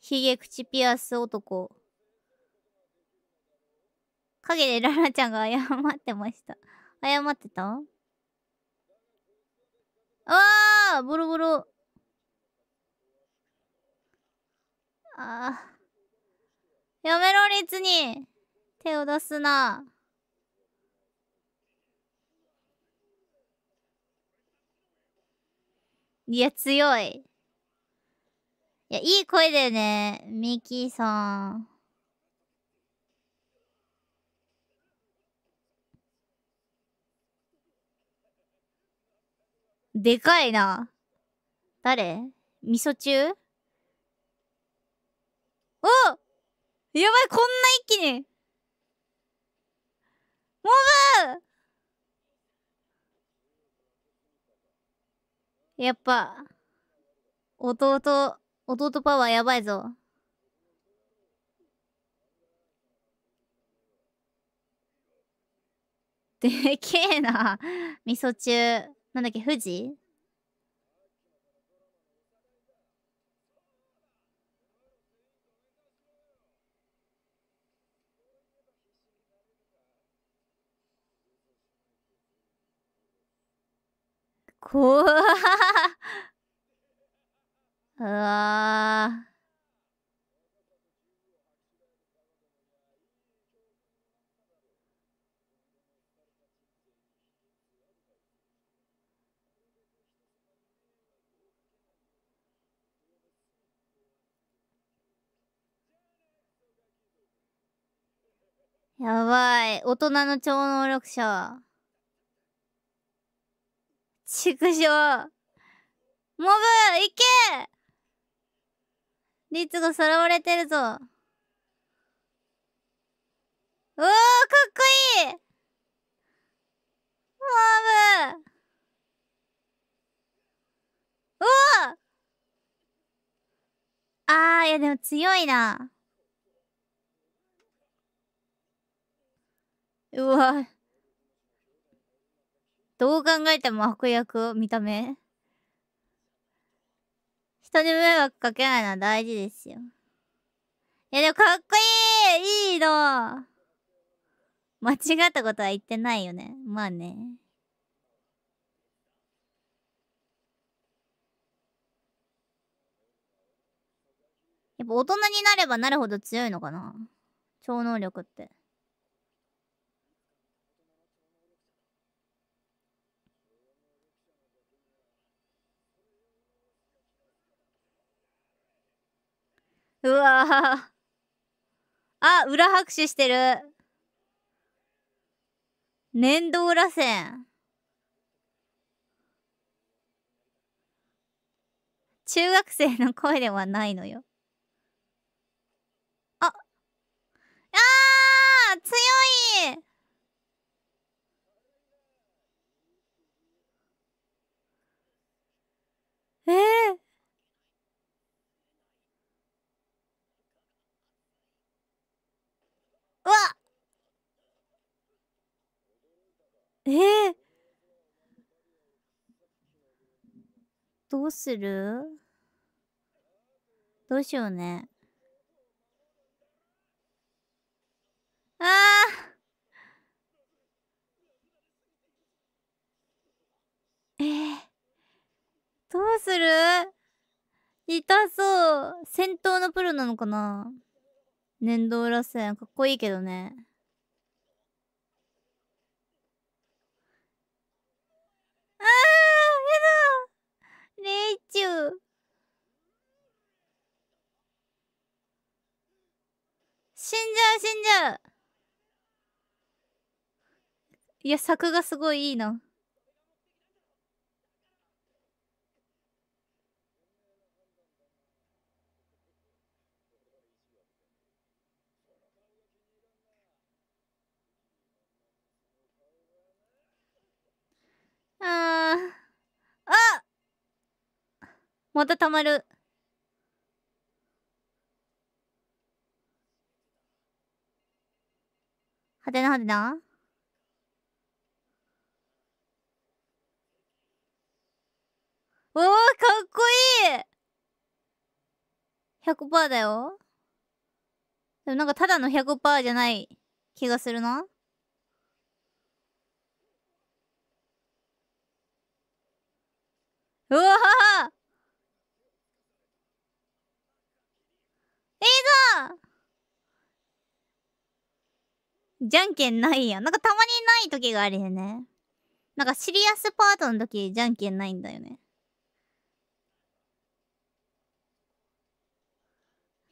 ひげ口ピアス男陰でララちゃんが謝ってました謝ってたああボロボロ。ああ。やめろ、律に。手を出すな。いや、強い。いや、いい声だよね。ミキさん。でかいな。誰味噌中おやばい、こんな一気にモブやっぱ、弟、弟パワーやばいぞ。でけえな。味噌中。なんだっけ、富士怖 (laughs) うわやばい。大人の超能力者。畜生。モブいけツがさらわれてるぞ。うおーかっこいいモブうおあーいやでも強いな。うわ。どう考えても悪役見た目人に迷惑かけないのは大事ですよ。いやでもかっこいいいいの間違ったことは言ってないよね。まあね。やっぱ大人になればなるほど強いのかな超能力って。うわあ、裏拍手してる。粘土裏線。中学生の声ではないのよ。どうするどうしようね。ああえー、どうする痛そう。戦闘のプロなのかな粘土螺旋。かっこいいけどね。レイチュー死んじゃう死んじゃういや作がすごいいいなあああまたたまるはてなはてなおわ、かっこいい100%だよでもなんかただの100%じゃない気がするなうわぞじゃんけんないやん。なんかたまにない時があるよね。なんかシリアスパートの時じゃんけんないんだよね。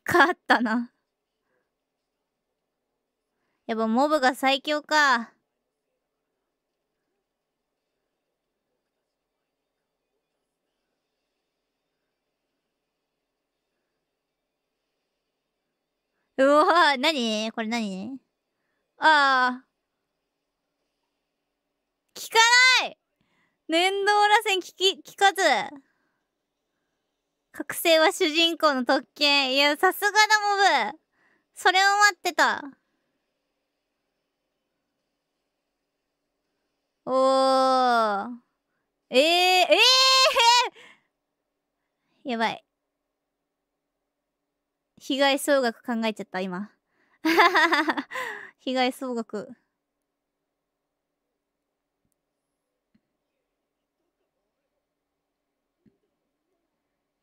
勝ったな。やっぱモブが最強か。うわぁ、なにこれなにああ。聞かない粘土螺旋聞き、聞かず。覚醒は主人公の特権。いや、さすがだ、モブ。それを待ってた。おー。えー、えー、やばい。被害総額考えちゃった、今。(laughs) 被害総額。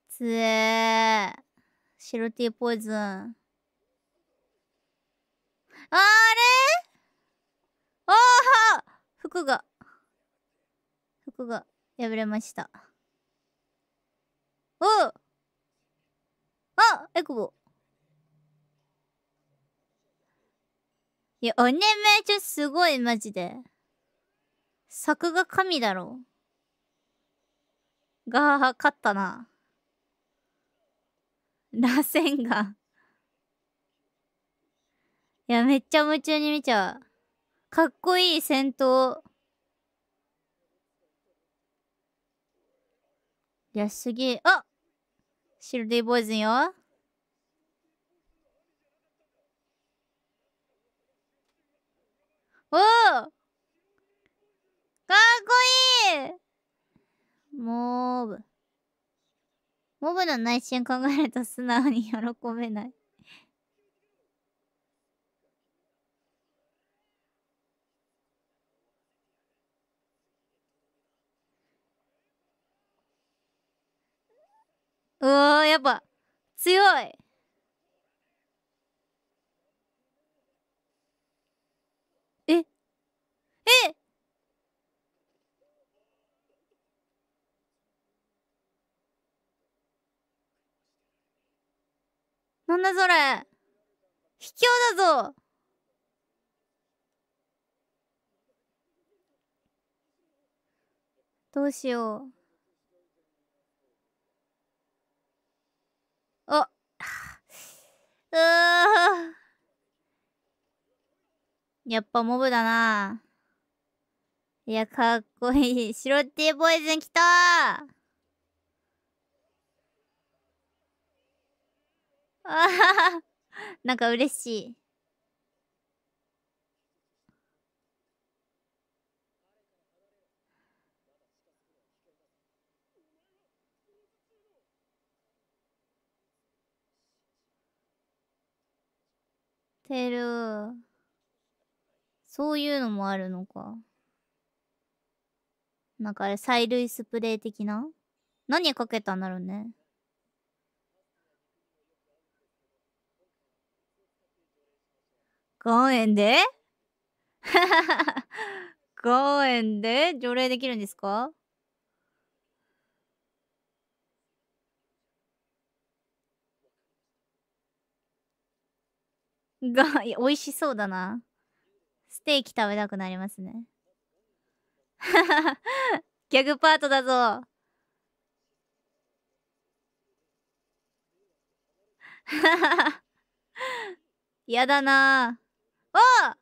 つえー。白 T ポイズン。あれああ服が。服が破れました。おあエクボ。いや、アニメーションすごい、マジで。作画神だろ。が、勝ったな。螺旋がいや、めっちゃ夢中に見ちゃう。かっこいい戦闘。いや、すげえ。あシルディーボーイズよ。おかっこいいモーブ。モブの内心考えると素直に喜べないうおーやっぱ強いえなんだそれ卑怯だぞどうしようあうーやっぱモブだないや、かっこいい。白 T ポイズン来たーあはなんか嬉しい。てる。そういうのもあるのか。なんかあれ、催涙スプレー的な何かけたんだろうね。岩塩で岩塩 (laughs) で除霊できるんですかが、美味しそうだな。ステーキ食べたくなりますね。(laughs) ギャグパートだぞ。(laughs) やだなおや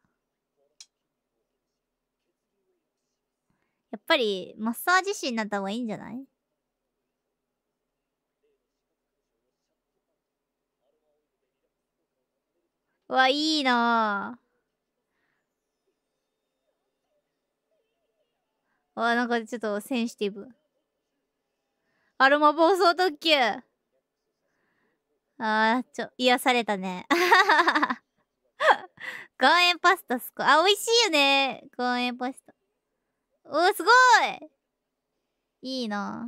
っぱりマッサージ師になった方がいいんじゃないわいいなあ、なんかちょっとセンシティブ。アロマ暴走特急あー、ちょ、癒されたね。岩 (laughs) 塩パスタすごい。あ、美味しいよね。岩塩パスタ。おー、すごいいいな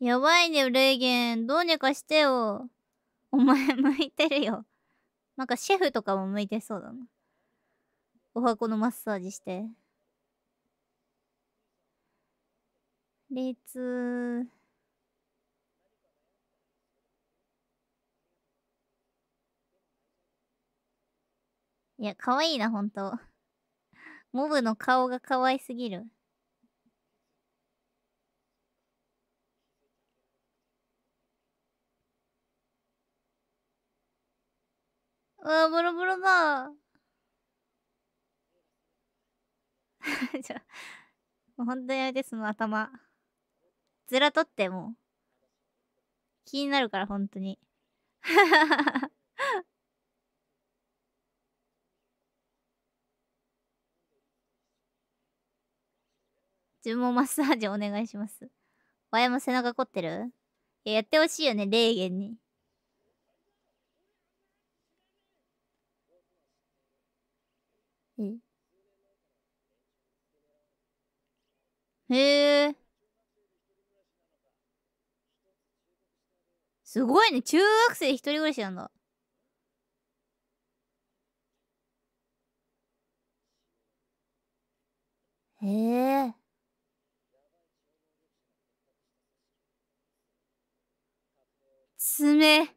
やばいね、レイゲン。どうにかしてよ。お前、向いてるよ。なんかシェフとかも向いてそうだな。お箱のマッサージして。レツいや、可愛いな、ほんと。モブの顔が可愛すぎる。うわボロボロだ。じ (laughs) ゃ、もう本当にあれです、その頭。ずらとってもう。気になるから、本当に。呪 (laughs) 文マッサージお願いします。わやも背中凝ってるいや、やってほしいよね、霊言に。いへえすごいね中学生一人暮らしなんだへえ爪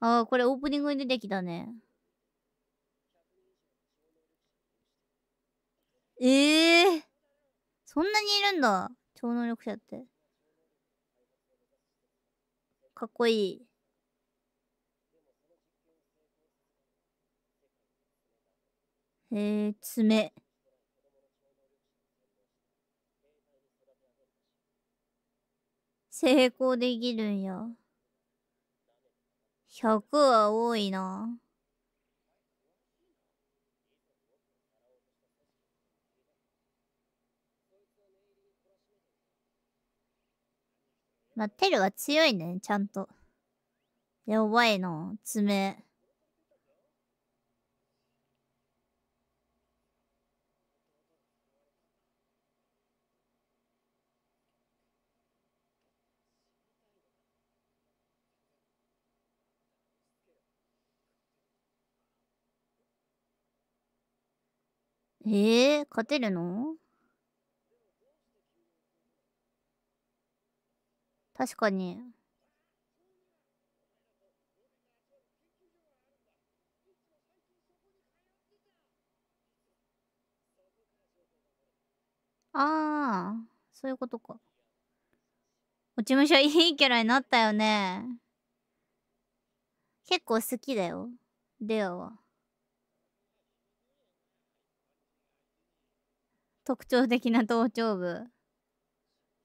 ああこれオープニングに出てきたねええー、そんなにいるんだ。超能力者って。かっこいい。へえー、爪。成功できるんや。100は多いな。まあ、テルは強いね、ちゃんと。やばいな、爪。えー、勝てるの確かに。ああ、そういうことか。落ち武者いいキャラになったよね。結構好きだよ。レアは。特徴的な頭頂部。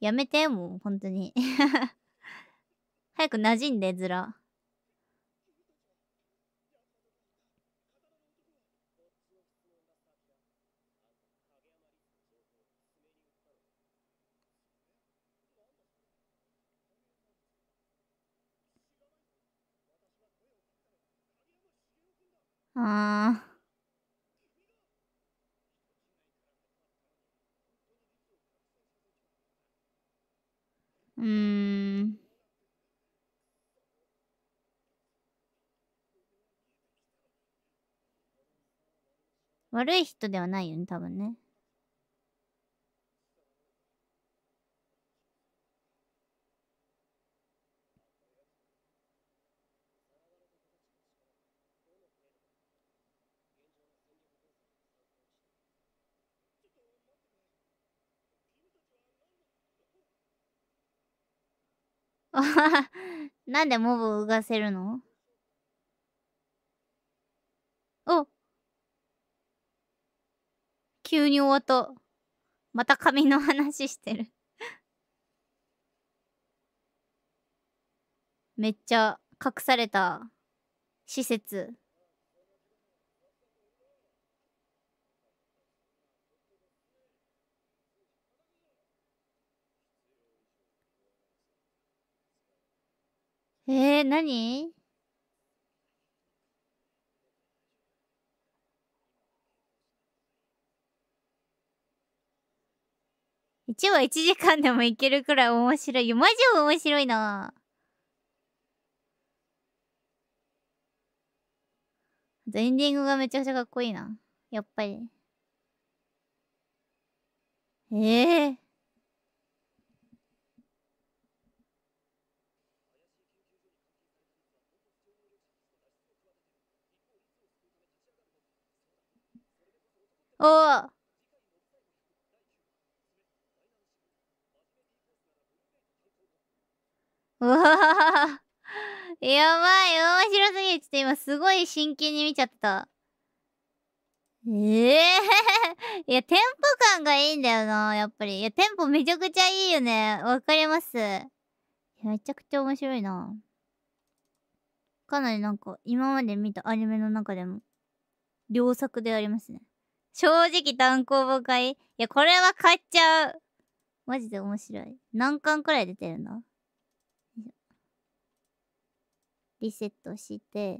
やめて、もう、本当に。(laughs) 早く馴染んで、ずら。ああ。うーん。悪い人ではないよね、多分ね。(laughs) なんでモブを浮かせるのお急に終わった。また髪の話してるめっちゃ隠された施設。えー、何一話一時間でもいけるくらい面白い。マジ面白いな。エンディングがめちゃくちゃかっこいいな。やっぱり。ええーおうわ (laughs) やばい面白すぎるちょっと今すごい真剣に見ちゃったええー (laughs) いや、テンポ感がいいんだよな、やっぱり。いや、テンポめちゃくちゃいいよね。わかります。めちゃくちゃ面白いな。かなりなんか、今まで見たアニメの中でも、良作でありますね。正直単行本買い。いや、これは買っちゃう。マジで面白い。何巻くらい出てるのリセットして。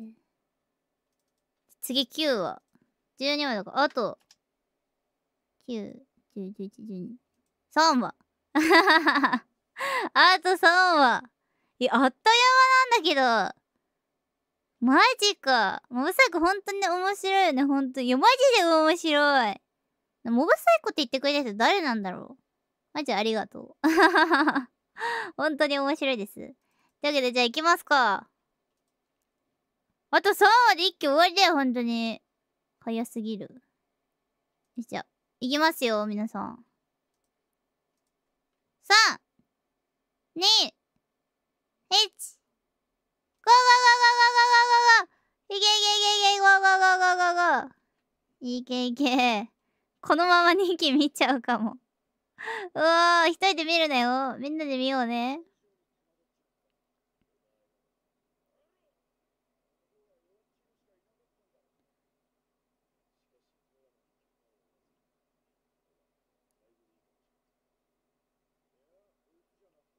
次9は。12話だから。あと、9、10、11、12。3話。(laughs) あと3話。いや、あっという間なんだけど。マジか。モブサイコ本当に面白いよね、本当に。いや、マジで面白い。モブサイコって言ってくれた人誰なんだろうマジありがとう。(laughs) 本当に面白いです。というわけで、じゃあ行きますか。あと3話で一気終わりだよ、本当に。早すぎる。よし、じゃあ、行きますよ、皆さん。3、2、1、ゴーゴーゴーゴーゴーゴーゴーゴーいけいけいけいけゴーゴーゴーゴーゴーゴーいけいけこのまま人気見ちゃうかもうわー一人で見るなよみんなで見ようね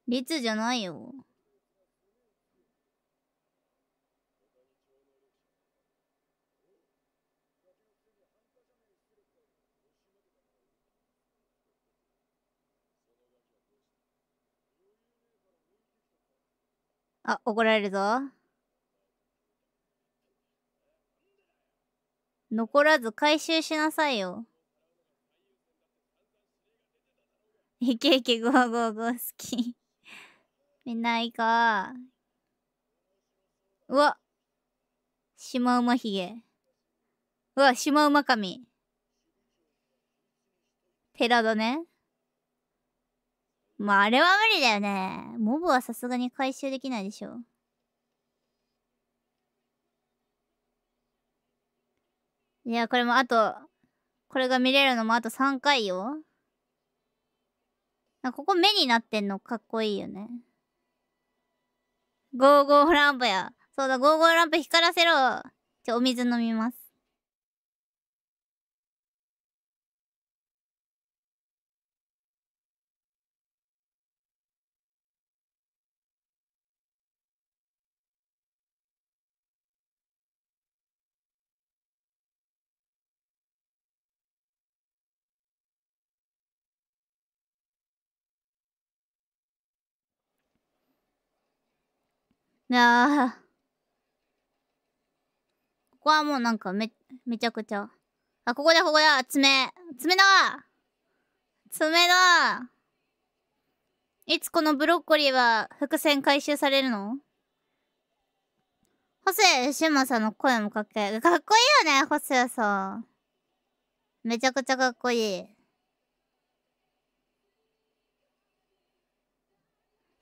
列じゃないよ。あ、怒られるぞ。残らず回収しなさいよ。イイケケゴーゴーゴー好き。みんないいか。うわ。シマウマヒゲ。うわ、シマウマ神。寺だね。まあ、あれは無理だよね。モブはさすがに回収できないでしょ。いや、これもあと、これが見れるのもあと3回よ。あ、ここ目になってんのかっこいいよね。ゴーゴーランプや。そうだ、ゴーゴーランプ光らせろ。ちょ、お水飲みます。やあ。ここはもうなんかめ、めちゃくちゃ。あ、ここだ、ここだ爪爪だ爪だいつこのブロッコリーは伏線回収されるのホセシマさんの声もかっけ。かっこいいよね、ホセさん。めちゃくちゃかっこいい。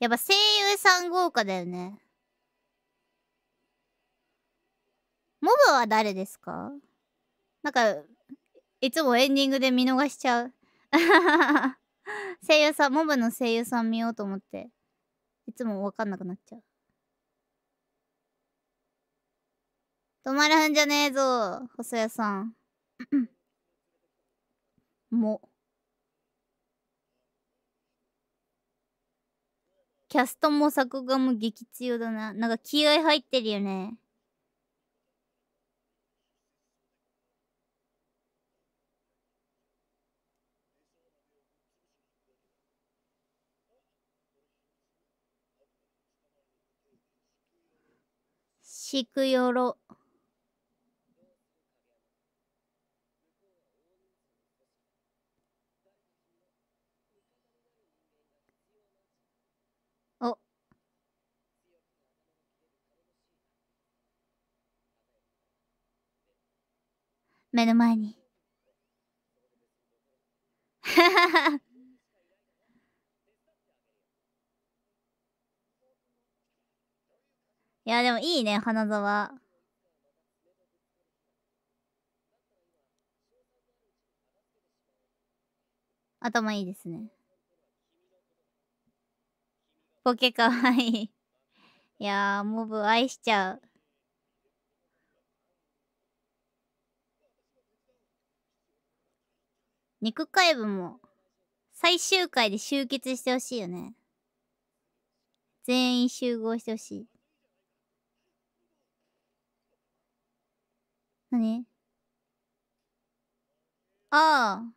やっぱ声優さん豪華だよね。モブは誰ですかなんか、いつもエンディングで見逃しちゃう。(laughs) 声優さん、モブの声優さん見ようと思って、いつもわかんなくなっちゃう。止まらんじゃねえぞ、細谷さん。(clears throat) も。キャストも作画も激強だな。なんか気合入ってるよね。しくよろ。お。目の前に。ははは。いや、でもいいね、花沢。頭いいですね。ポケかわいい。いやー、モブ愛しちゃう。肉怪部も最終回で集結してほしいよね。全員集合してほしい。何ああ。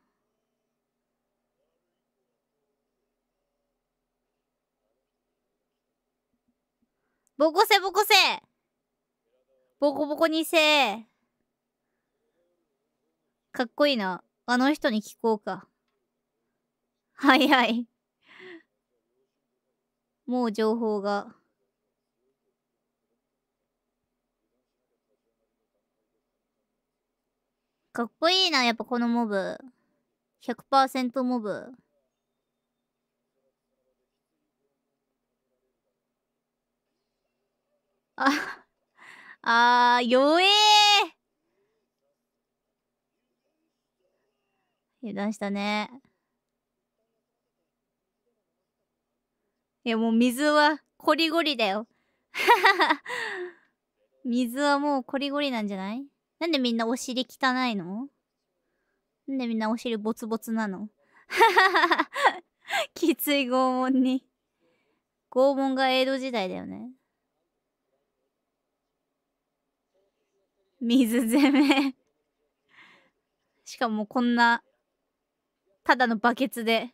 ぼこせぼこせぼこぼこにせかっこいいな。あの人に聞こうか。はいはい。もう情報が。かっこいいな、やっぱこのモブ。100%モブ。あ、(laughs) あー、弱えー油断したね。いや、もう水はコリゴリだよ。(laughs) 水はもうコリゴリなんじゃないなんでみんなお尻汚いのなんでみんなお尻ボツボツなのはははきつい拷問に。拷問が江戸時代だよね。水攻めしかもこんな、ただのバケツで、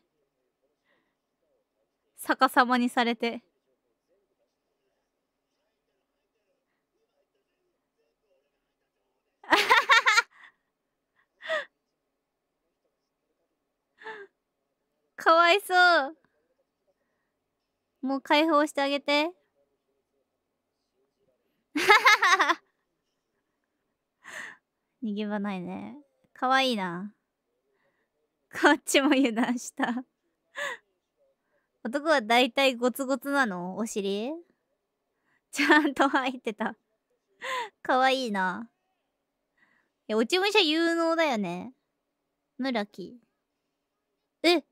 逆さまにされて。かわいそうもう解放してあげて (laughs) 逃げ場ないねかわいいなこっちも油断した男はだいたいゴツゴツなのお尻ちゃんと入ってたかわいいな。え、落ち武者有能だよね。村木。え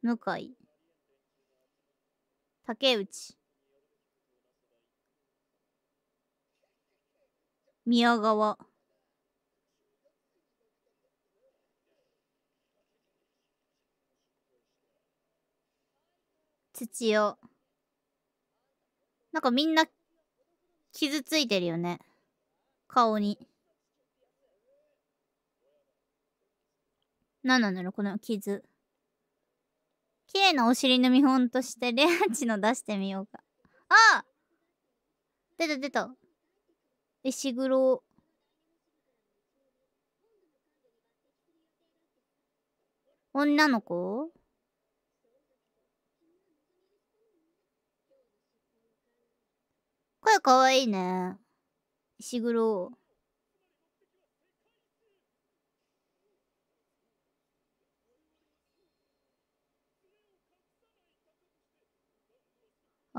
向井竹内宮川土屋なんかみんな傷ついてるよね顔に何なんだろうこの傷綺麗なお尻の見本としてレアチの出してみようか。あ出た出た。石黒。女の子声かわいいね。石黒。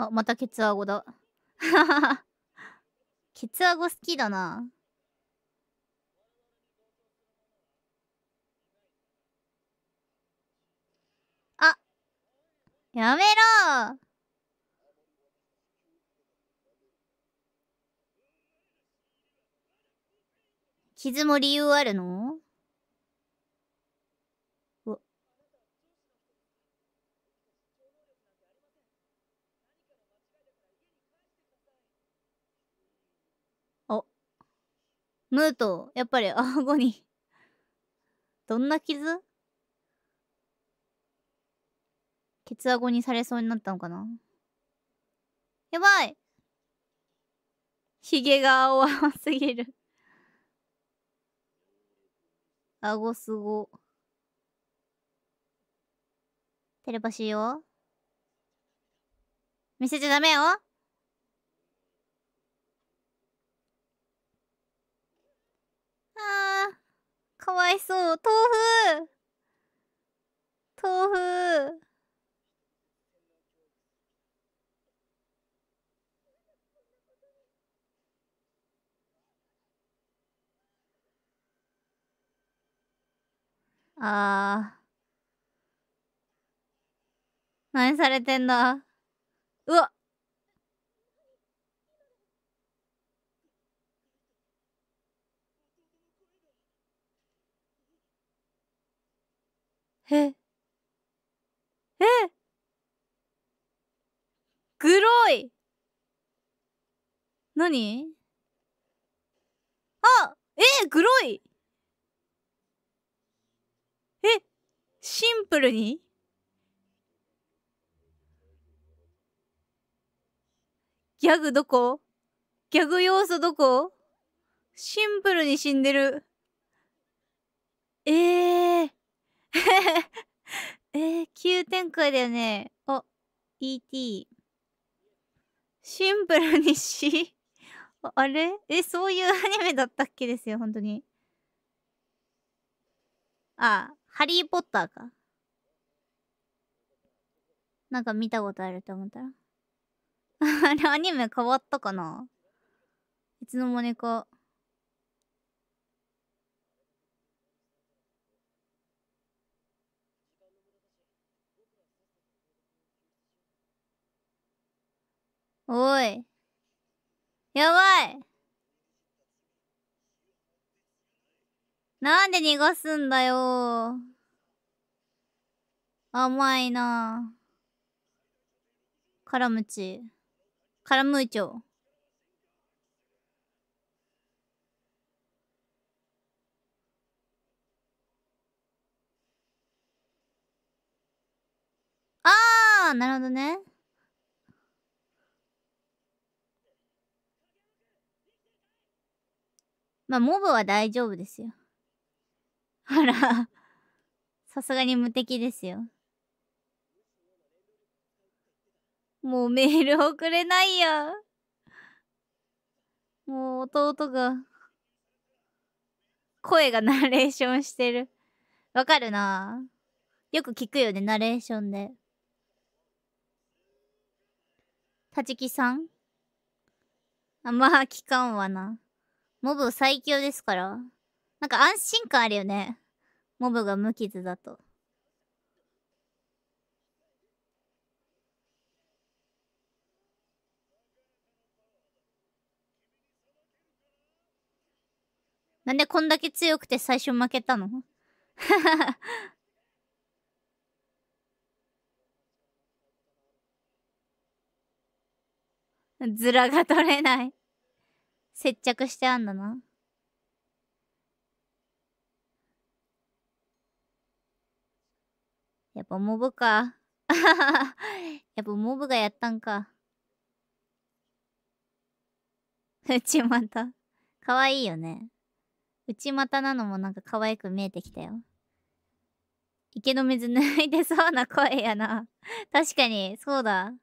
あ、またケツアゴだ。(laughs) ケツアゴ好きだな。あやめろ傷も理由あるのムート、やっぱり顎にどんな傷ケツ顎にされそうになったのかなやばいヒゲが青々すぎる顎すご。テレパシーよ。見せちゃダメよあかわいそう。豆腐豆腐ああ。何されてんだうわえ、え、黒い何あえ黒いえシンプルにギャグどこギャグ要素どこシンプルに死んでる。ええー (laughs) えー、急展開だよね。あ、ET。シンプルにし (laughs) あ、あれえ、そういうアニメだったっけですよ、本当に。あ、ハリーポッターか。なんか見たことあると思ったら。(laughs) あれ、アニメ変わったかないつの間にか。おいやばいなんで逃がすんだよ甘いなカラムチカラムーチョああなるほどねまあ、モブは大丈夫ですよ。あらさすがに無敵ですよ。もうメール送れないや。もう弟が、声がナレーションしてる。わかるなよく聞くよね、ナレーションで。立木さんあ、まあ、聞かんわな。モブ最強ですから。なんか安心感あるよね。モブが無傷だと。なんでこんだけ強くて最初負けたの (laughs) ズラが取れない接着してあんだな。やっぱモブか。(laughs) やっぱモブがやったんか。内股。かわいいよね。内股なのもなんか可愛く見えてきたよ。池の水抜いてそうな声やな。確かに、そうだ。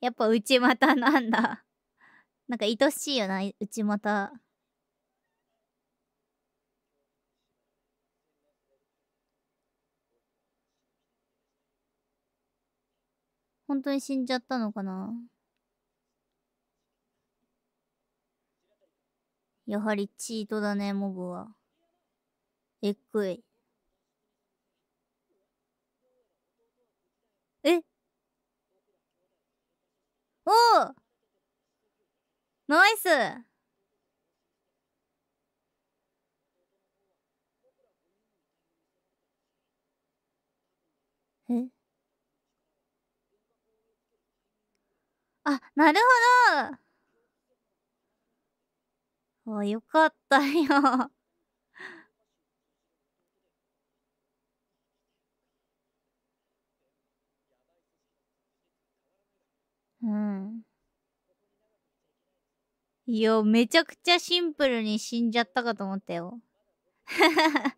やっぱ内股なんだ。なんか愛しいよな、また。本当に死んじゃったのかなやはりチートだね、モブは。えっくい。えおおナイスえあ、なるほどあ、よかったようん。いや、めちゃくちゃシンプルに死んじゃったかと思ったよ。(laughs)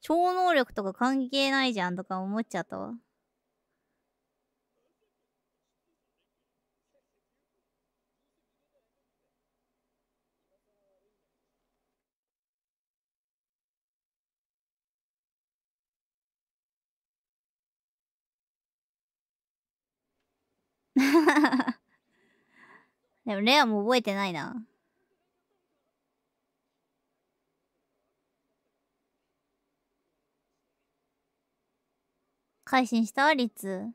超能力とか関係ないじゃんとか思っちゃったわ。Ha ha ha. でもレアも覚えてないな。改心したリツ。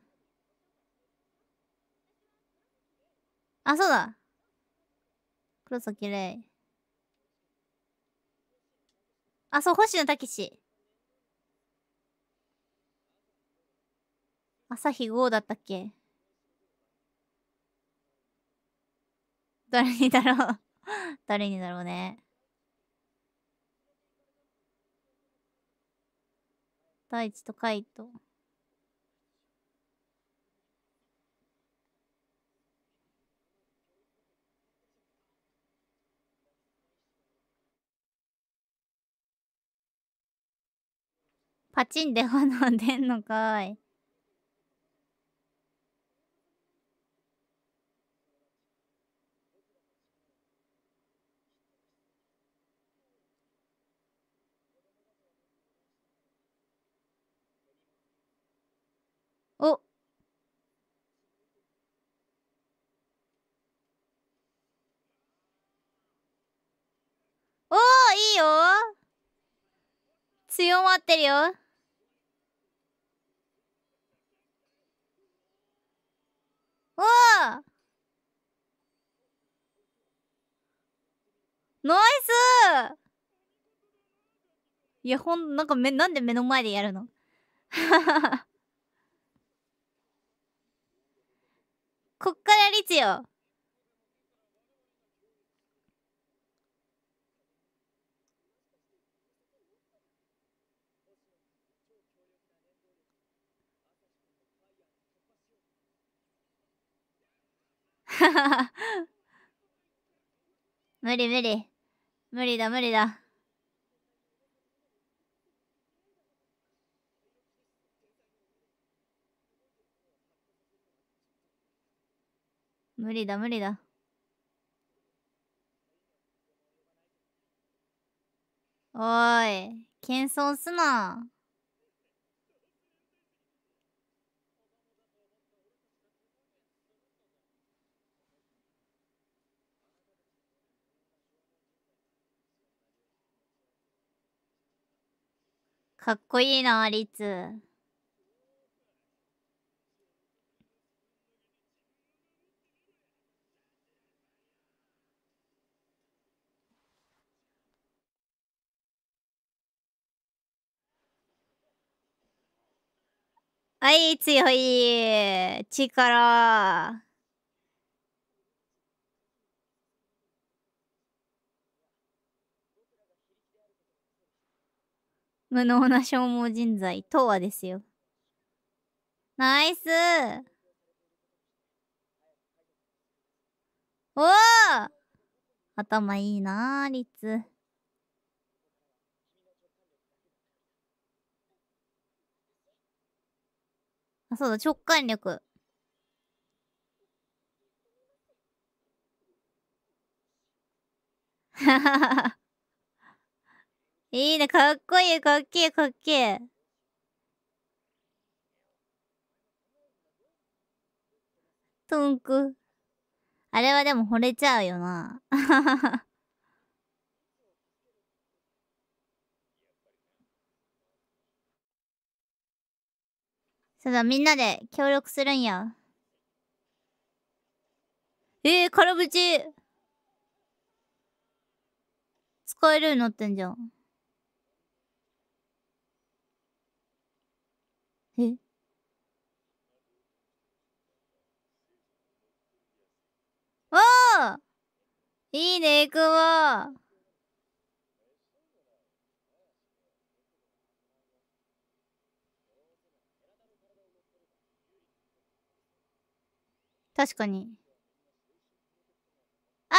あ、そうだ。黒崎レイ。あ、そう、星野武志朝日5だったっけ誰にだろう (laughs) 誰にだろうね。大地と海と。パチンで炎出んのかい。おおいいよ強まってるよおおナイスいやほんなんかめなんで目の前でやるのははは。(laughs) こっから率よははは無理無理無理だ無理だ無理だ無理だ。おい、謙遜すな。かっこいいな、リツ。はい強い力無能な消耗人材とはですよナイスおお頭いいなー、リッツ。あ、そうだ、直感力。ははは。いいね、かっこいい、かっけえ、かっけえ。トンク。あれはでも惚れちゃうよな。そうだ、みんなで協力するんや。えー、空縁使えるようになってんじゃん。えおあいいね、いくわ。確かに。あ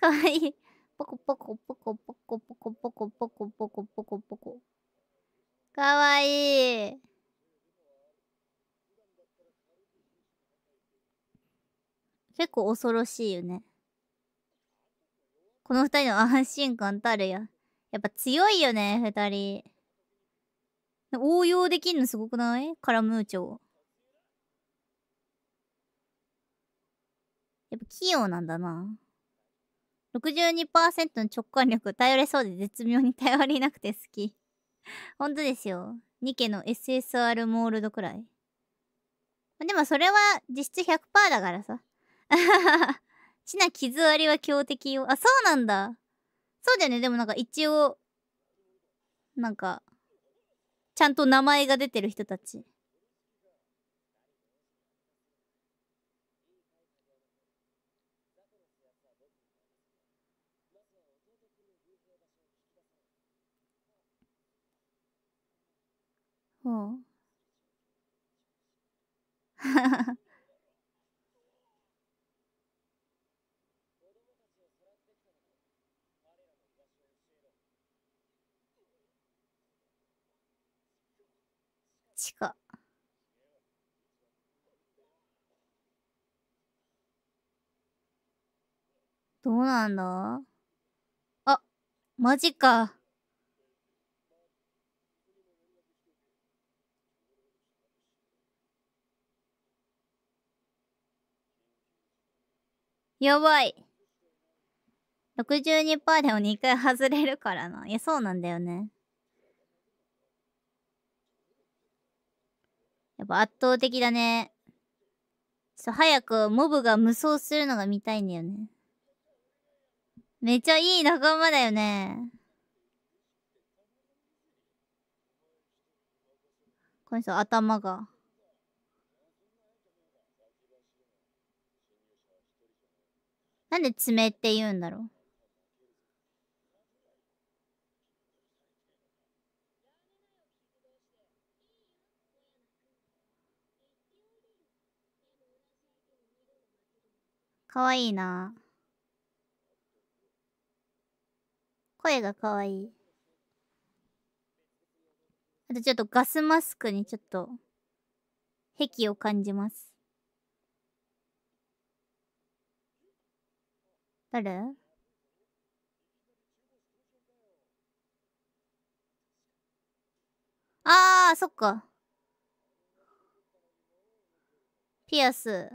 かわいい。ポコポコポコポコポコポコポコポコポコポコ。かわいい。結構恐ろしいよね。この二人の安心感たるや。やっぱ強いよね、二人。応用できんのすごくないカラムーチョ。やっぱ器用なんだな。62%の直感力、頼れそうで絶妙に頼りなくて好き。ほんとですよ。ニケの SSR モールドくらい。でもそれは実質100%だからさ。ち (laughs) な傷割りは強敵よ。あ、そうなんだ。そうだよね。でもなんか一応、なんか、ちゃんと名前が出てる人たち。ほう。ははは。地どうなんだあ、マジか。やばい。62%でも2回外れるからな。いや、そうなんだよね。やっぱ圧倒的だね。ちょっと早くモブが無双するのが見たいんだよね。めちゃいい仲間だよね。この人頭が。なんで爪って言うんだろうかわいいな声がかわいいあとちょっとガスマスクにちょっと癖を感じます誰あー、そっか。ピアス。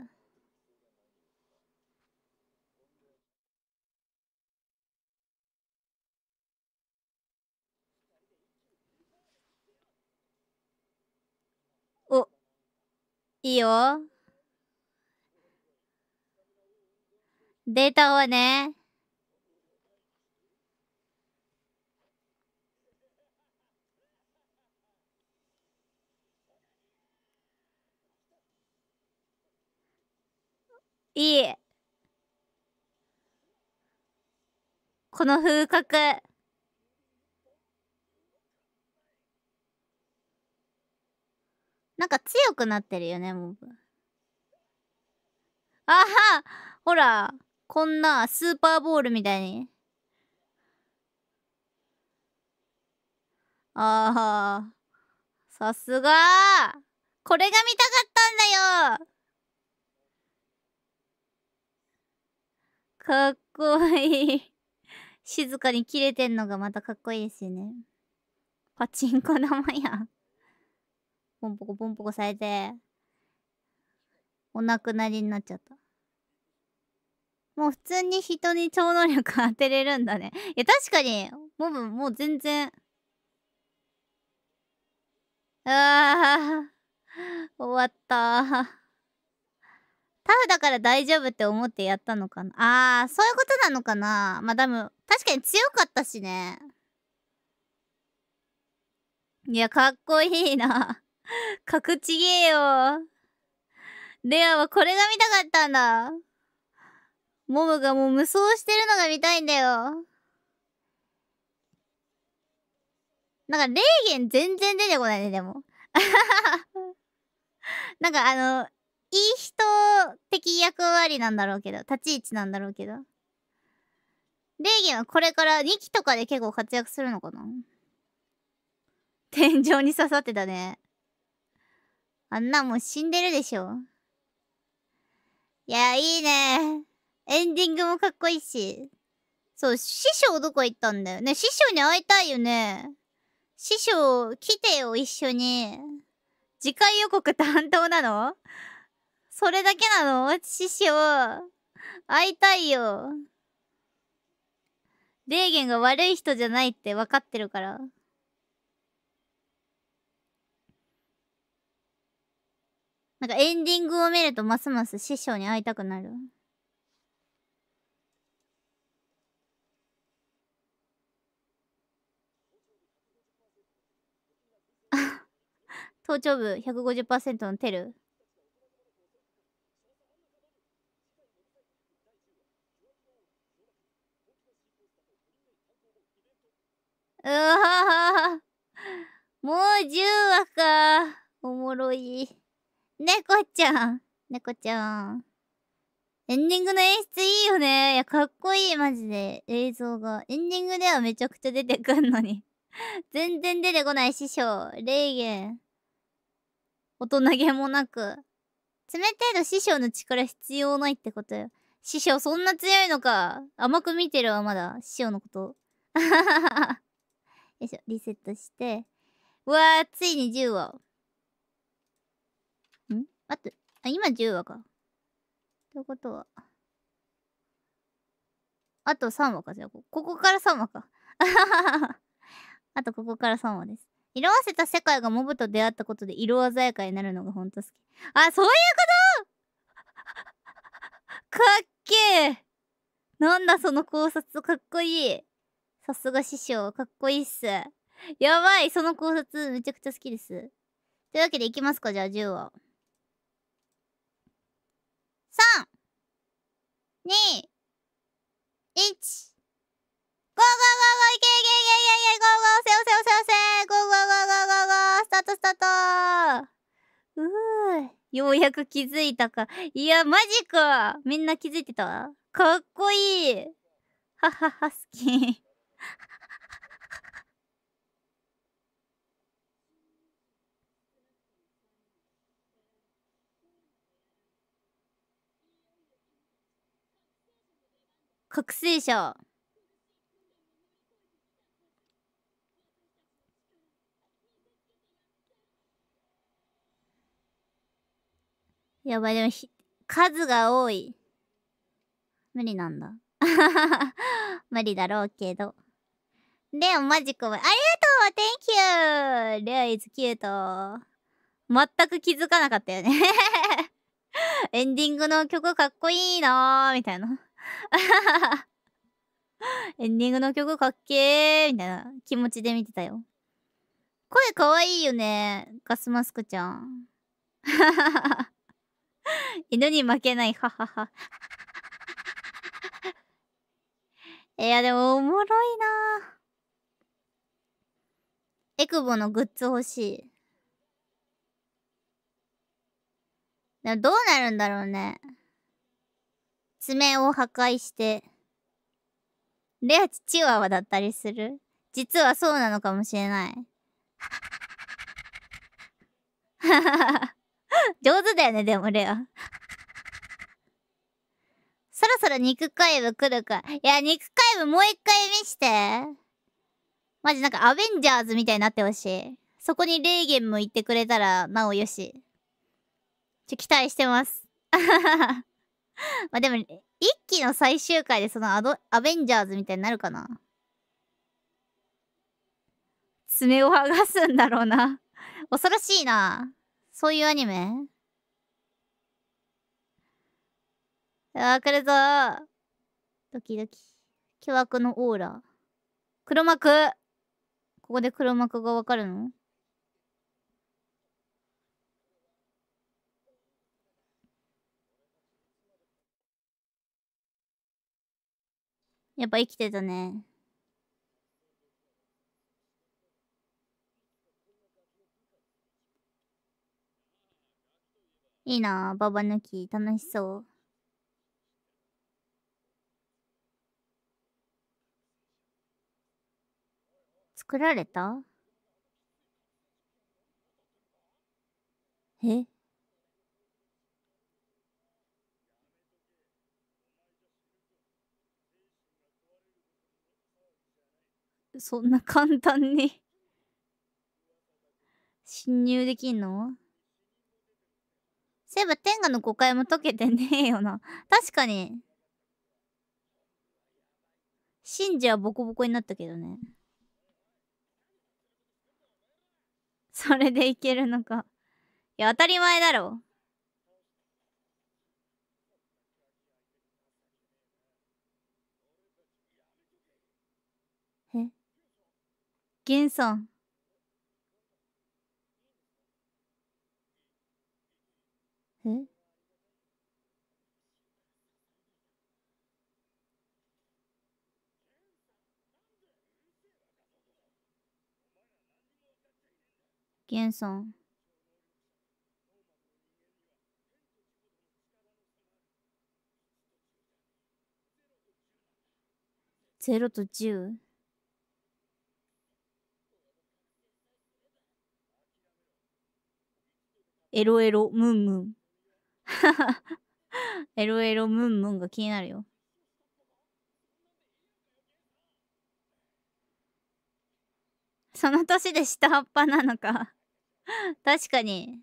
お、いいよ。データをね。いい。この風格。なんか強くなってるよね、モブ。あはほら。こんなスーパーボールみたいに。ああ、さすがこれが見たかったんだよかっこいい静かに切れてんのがまたかっこいいですよね。パチンコ玉やんポンポコポンポコされて、お亡くなりになっちゃった。もう普通に人に超能力当てれるんだね。いや、確かに、もブ、もう全然。あー、終わったタフだから大丈夫って思ってやったのかな。あー、そういうことなのかな。まあ、でも、確かに強かったしね。いや、かっこいいな。(laughs) かくちげえよ。レアはこれが見たかったんだ。モブがもう無双してるのが見たいんだよ。なんか、霊言全然出てこないね、でも。(laughs) なんか、あの、いい人的役割なんだろうけど、立ち位置なんだろうけど。霊言はこれから2期とかで結構活躍するのかな天井に刺さってたね。あんなもう死んでるでしょ。いや、いいね。エンディングもかっこいいし。そう、師匠どこ行ったんだよね。師匠に会いたいよね。師匠、来てよ、一緒に。次回予告担当なのそれだけなの師匠、会いたいよ。レーゲンが悪い人じゃないって分かってるから。なんかエンディングを見るとますます師匠に会いたくなる。(laughs) 頭頂部150%のテル。うわもう10話か。おもろい。猫ちゃん。猫ちゃん。エンディングの演出いいよね。いや、かっこいい、マジで。映像が。エンディングではめちゃくちゃ出てくんのに (laughs) 全然出てこない師匠霊言大人げもなく冷たいの師匠の力必要ないってことよ師匠そんな強いのか甘く見てるわまだ師匠のこと (laughs) よいしょリセットしてうわーついに10話んあと、あ今10話かということはあと3話かじゃあここから3話かあはははあとここから3話です。色あせた世界がモブと出会ったことで色鮮やかになるのがほんと好き。あ、そういうことかっけえなんだその考察かっこいい。さすが師匠、かっこいいっす。やばい、その考察めちゃくちゃ好きです。というわけでいきますか、じゃあ10話。3、2、1。ゴーゴーゴーゴーいけいけいけいけいけゴーゴーせよせよせよせゴーゴーゴーゴーゴーゴースタートスタートうーようやく気づいたか。いや、マジかみんな気づいてたかっこいいははは、好き。覚醒者。やばい、でも数が多い。無理なんだ。(laughs) 無理だろうけど。レオマジコありがとう !Thank you! レオイ s キュート。全く気づかなかったよね (laughs) エンディングの曲かっこいいなぁ、みたいな (laughs) エンディングの曲かっけーみたいな気持ちで見てたよ。声かわいいよね。ガスマスクちゃん。(laughs) 犬に負けない、ははは。(laughs) いや、でも、おもろいなエクボのグッズ欲しい。でも、どうなるんだろうね。爪を破壊して。レアチチワワだったりする実はそうなのかもしれない。ははは。(laughs) 上手だよね、でもレオ。(laughs) そろそろ肉怪物来るか。いや、肉怪物もう一回見して。マジなんかアベンジャーズみたいになってほしい。そこに霊言も言ってくれたら、なおよし。ちょ、期待してます。(laughs) まあでも、一期の最終回でそのアド、アベンジャーズみたいになるかな。爪を剥がすんだろうな。恐ろしいな。そういうアニメあー、来るぞドキドキ。巨悪のオーラ。黒幕ここで黒幕がわかるのやっぱ生きてたね。いいなババ抜き、楽しそう。作られたえそんな簡単に (laughs) 侵入できんのそういえば天下の誤解も解けてねえよな。確かに。信者はボコボコになったけどね。それでいけるのか。いや、当たり前だろ。えゲンさん。えゲンさん。ゼロと10。エロエロムンムン。(laughs) エロエロムンムンが気になるよ。その年で下っ端なのか確かに。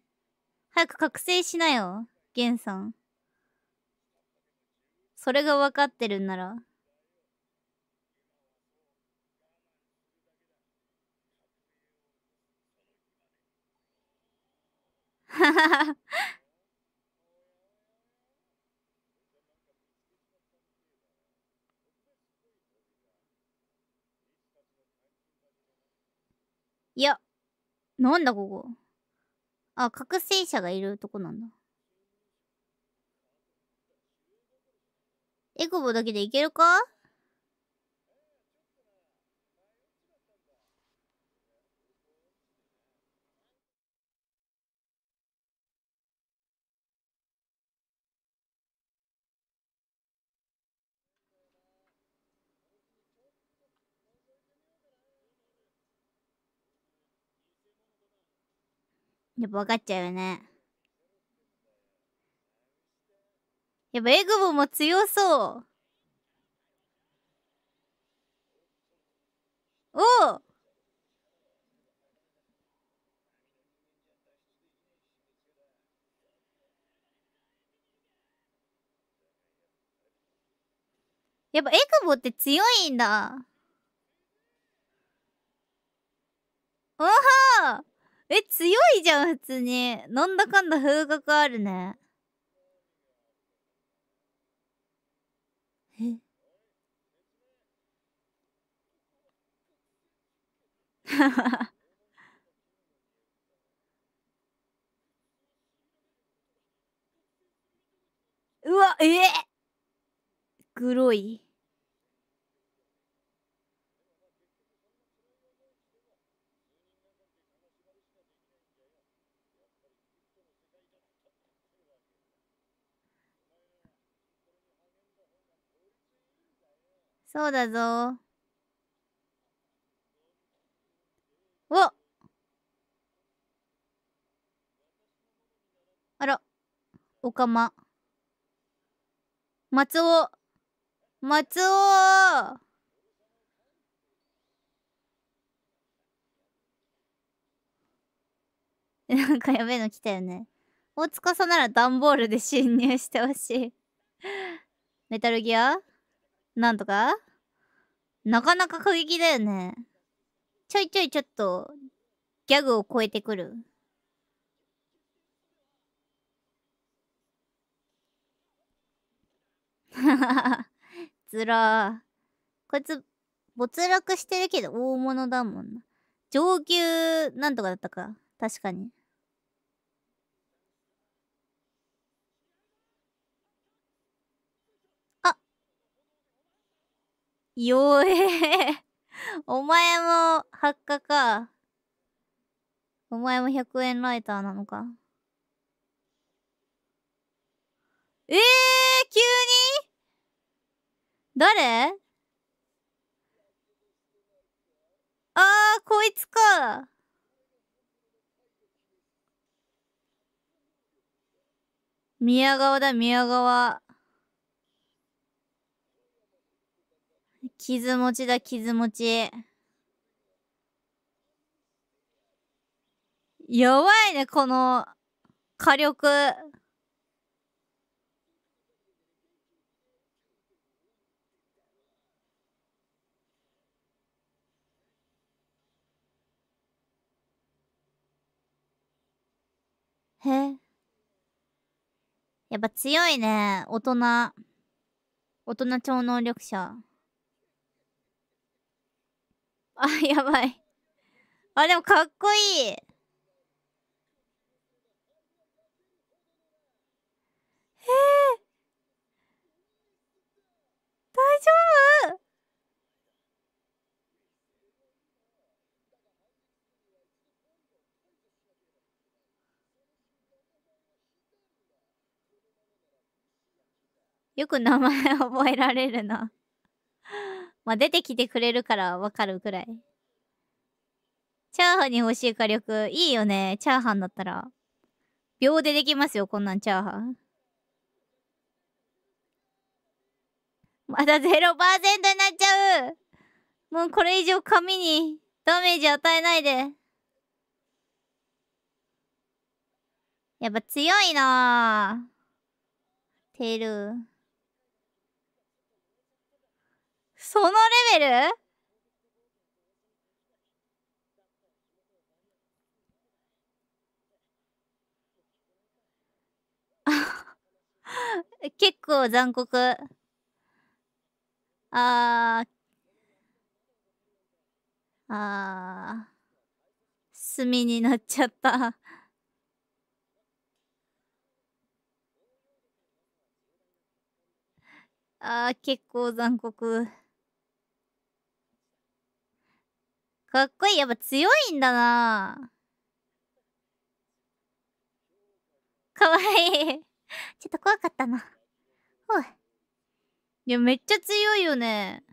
早く覚醒しなよ、ゲンさん。それが分かってるんなら。ははは。いや、なんだここ。あ、覚醒者がいるとこなんだ。エコボだけでいけるかやっぱ分かっちゃうよね。やっぱエグボも強そう。おおやっぱエクボって強いんだ。おはえ、強いじゃん、普通に。なんだかんだ風格あるね。え (laughs) うわ、えー、黒い。そうだぞおあらおかま松尾松尾 (laughs) なんかやべえの来たよね。大塚さんなら段ボールで侵入してほしいメタルギアなんとかなかなか過激だよね。ちょいちょいちょっと、ギャグを超えてくる。ははは。らこいつ、没落してるけど大物だもんな。上級なんとかだったか。確かに。よえお前も発火か。お前も100円ライターなのか。ええー、急に誰あー、こいつか。宮川だ、宮川。傷持ちだ、傷持ち。弱いね、この火力。へえ。やっぱ強いね、大人。大人超能力者。あ、やばい。あ、でもかっこいい。えー、大丈夫よく名前覚えられるなまあ、出てきてくれるからわかるぐらい。チャーハンに欲しい火力。いいよね。チャーハンだったら。秒でできますよ、こんなんチャーハン。まだ0%になっちゃうもうこれ以上紙にダメージ与えないで。やっぱ強いなぁ。てる。そのレベル (laughs) 結構残酷。あー、あー、炭になっちゃったあー、結構残酷。かっこいい。やっぱ強いんだなかわいいちょっと怖かったな。ほい。いや、めっちゃ強いよね。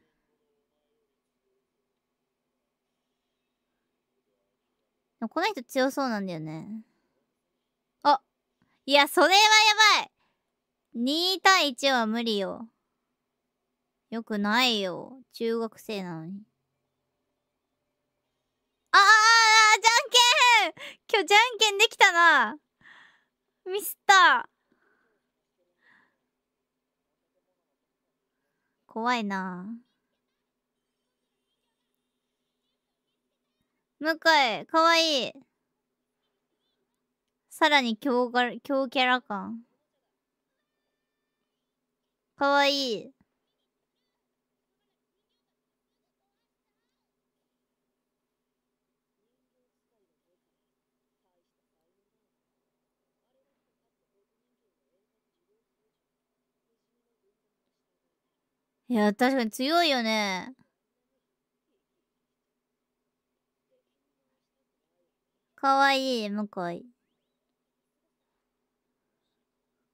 この人強そうなんだよね。あいや、それはやばい !2 対1は無理よ。よくないよ。中学生なのに。今日じゃんけんできたなミスった怖いな向井かわいいさらに強強キャラ感かわいいいや、確かに強いよね。かわいい、向井。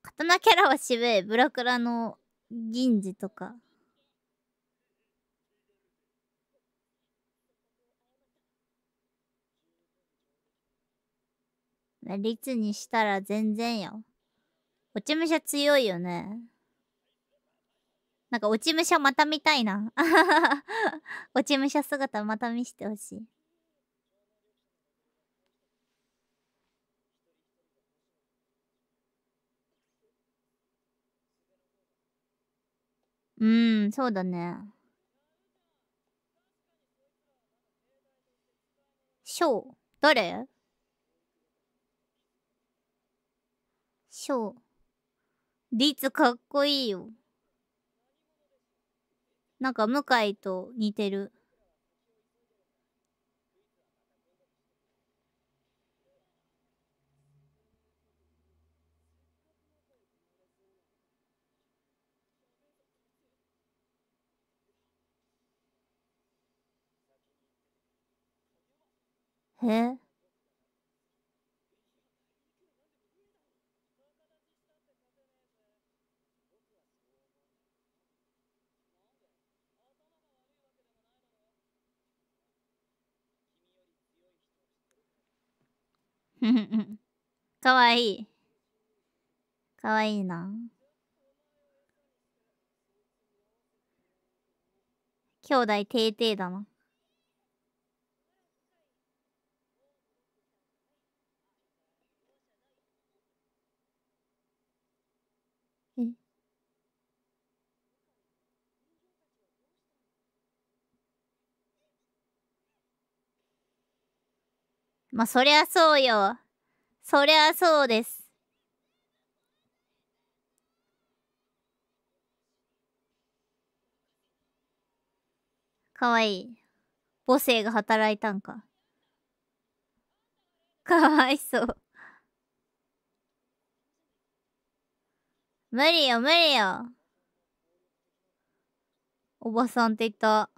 刀キャラは渋い。ブラクラの銀次とか。率にしたら全然よ。落ち武者強いよね。なんか落ち武者また見たいな。(laughs) 落ち武者姿また見してほしい。うーん、そうだね。ショウ誰ショウリツかっこいいよ。なんか向井と似てる。へえ。(laughs) かわいい。かわいいな。兄弟ていていだな。まあ、そりゃそうよ。そりゃそうです。かわいい。母性が働いたんか。かわいそう。無理よ、無理よ。おばさんって言った。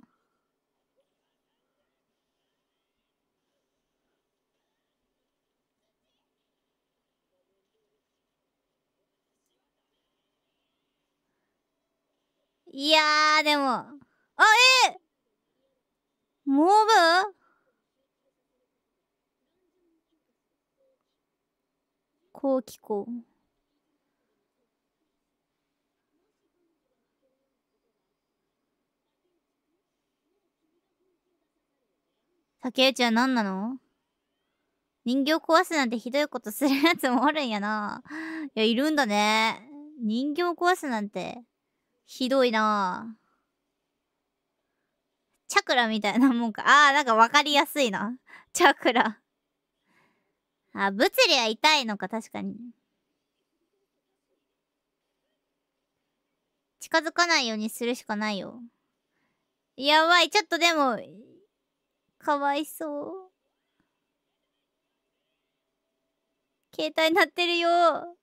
いやー、でも。あ、えモブこう聞こう。竹内は何なの人形壊すなんてひどいことするやつもあるんやな。いや、いるんだね。人形壊すなんて。ひどいなチャクラみたいなもんか。ああ、なんかわかりやすいな。チャクラ。あ、物理は痛いのか、確かに。近づかないようにするしかないよ。やばい、ちょっとでも、かわいそう。携帯鳴ってるよ。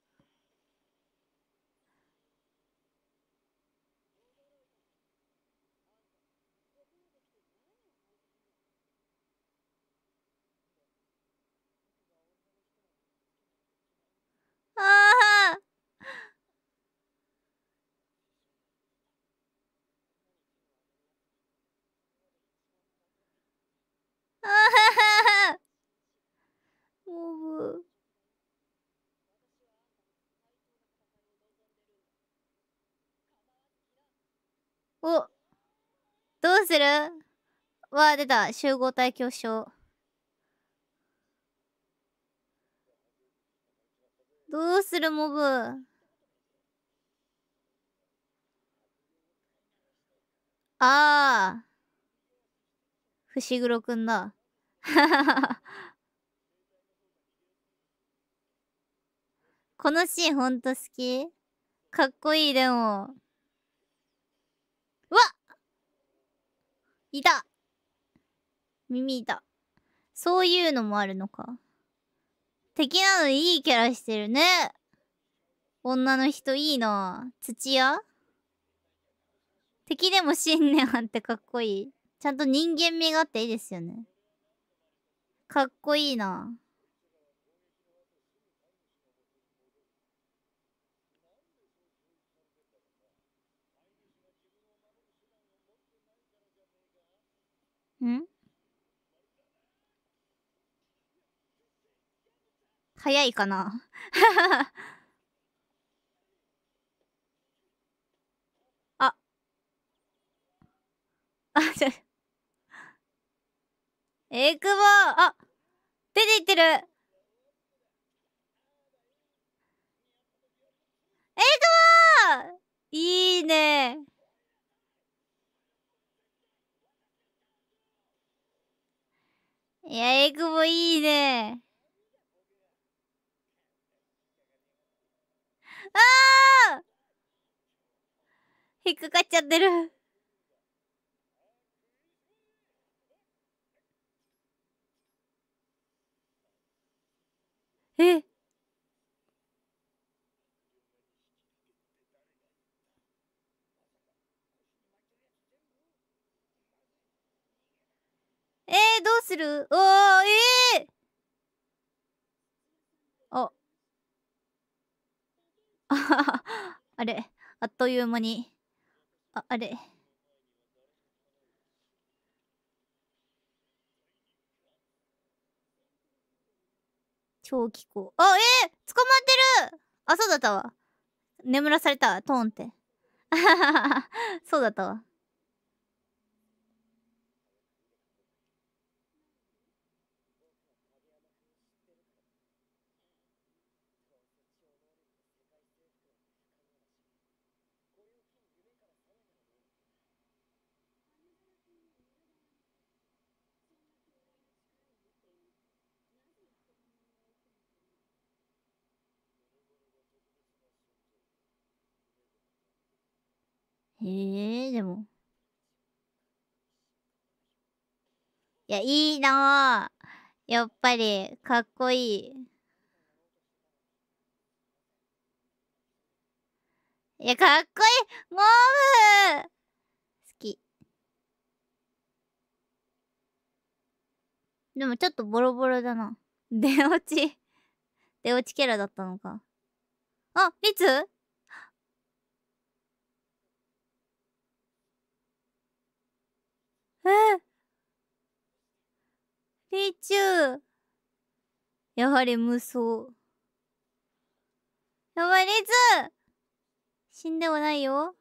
ああああモお。おどうするわあ出た集合体恐怖症どうするモブああ。伏黒くんだ。(laughs) このシーンほんと好きかっこいいでも。うわいた耳いた。そういうのもあるのか。敵なのにいいキャラしてるね。女の人いいな土屋敵でも信念あってかっこいい。ちゃんと人間味があっていいですよね。かっこいいなうん早いかな (laughs) あ。あ、ちょ。えくぼあ出ていってるえくぼいいねいや、えくぼいいねあ引っかかっちゃってる。ええー、どうするおーえーあはは、あれ、あっという間に。あ、あれ。超気候。あ、えー、捕まってるあ、そうだったわ。眠らされた、トーンって。(laughs) そうだったわ。へえ、でも。いや、いいなぁ。やっぱり、かっこいい。いや、かっこいい毛ー好き。でもちょっとボロボロだな。(laughs) 出落ち。出落ちキャラだったのか。あ、いつえリチュー。やはり無双。やばい、リツ死んではないよ。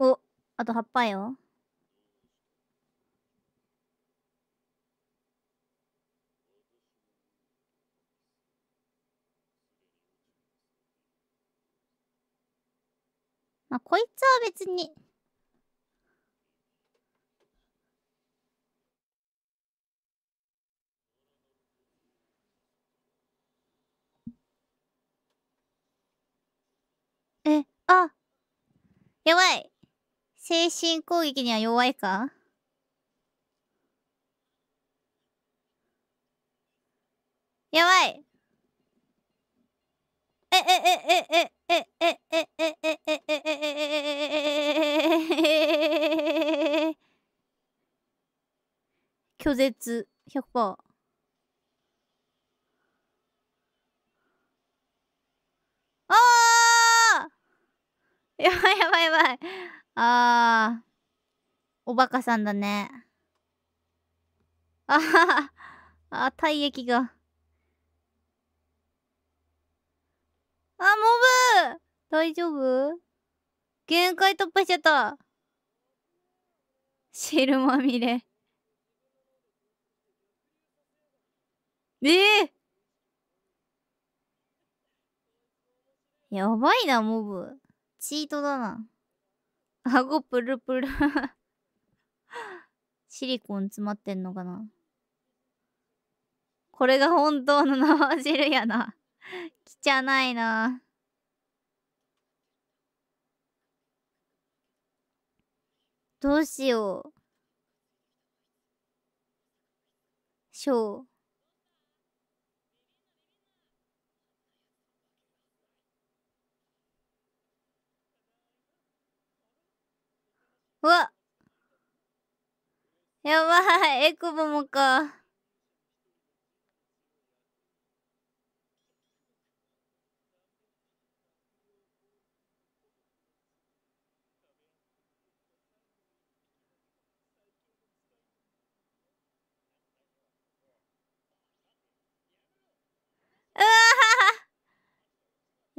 お、あと葉っぱよ。まあ、こいつは別に。え、あやばい精神攻撃には弱いかやばいえ、え、え、え、え、えええええええええ拒絶100%ああ (laughs) やばいやばいやばいあーおバカさんだねあははあ体液が。あ、モブ大丈夫限界突破しちゃった。汁まみれええー、やばいな、モブ。チートだな。顎プルプル (laughs) シリコン詰まってんのかなこれが本当の生汁やな汚いなどうしようしょううわやばいエクボもか。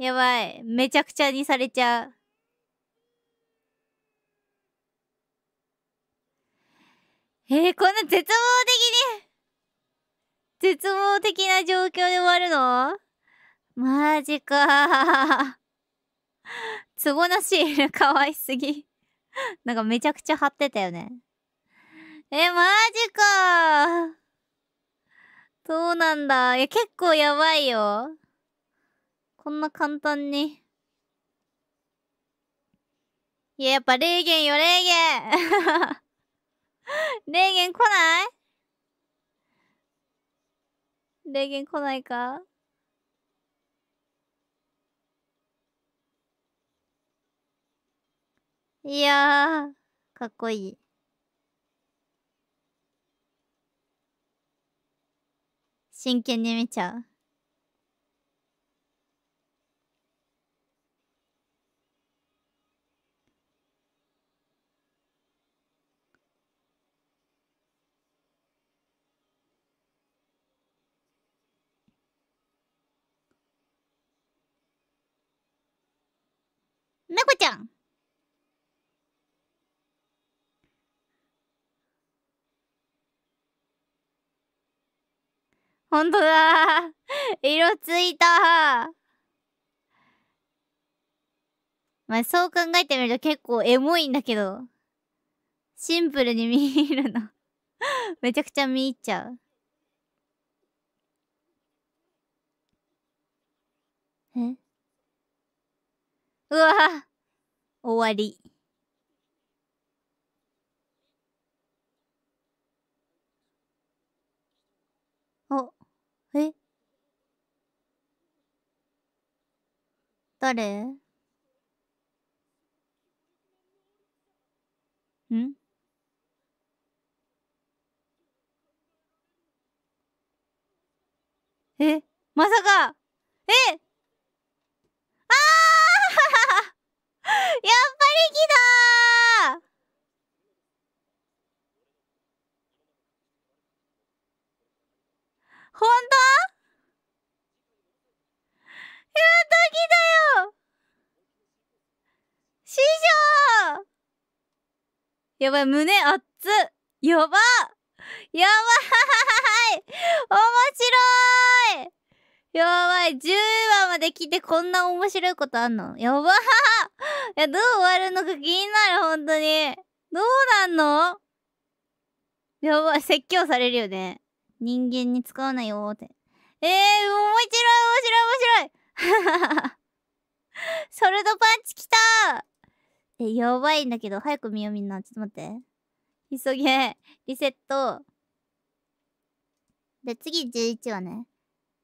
やばい。めちゃくちゃにされちゃう。えー、こんな絶望的に、絶望的な状況で終わるのマジかつぼなシールかわいすぎなんかめちゃくちゃ貼ってたよね。え、マジかどうなんだ。いや、結構やばいよ。こんな簡単に。いや、やっぱ霊言よ、霊言 (laughs) 霊言来ない霊言来ないかいやー、かっこいい。真剣に見ちゃう。猫ちゃんほんとだ色ついたまあそう考えてみると結構エモいんだけどシンプルに見えるのめちゃくちゃ見入っちゃうえうわ終わりあえ誰んえまさかえ (laughs) やっぱり来たほんとやっと来たよ師匠やばい、胸あっつやばやばい面白いやばい。10話まで聞いてこんな面白いことあんのやば (laughs) いや、どう終わるのか気になる、ほんとに。どうなんのやばい。説教されるよね。人間に使わないよーって。えー、面白い、面白い、面白いソルドパンチきたーえ、やばいんだけど、早く見ようみんな。ちょっと待って。急げ。リセット。で、次11話ね。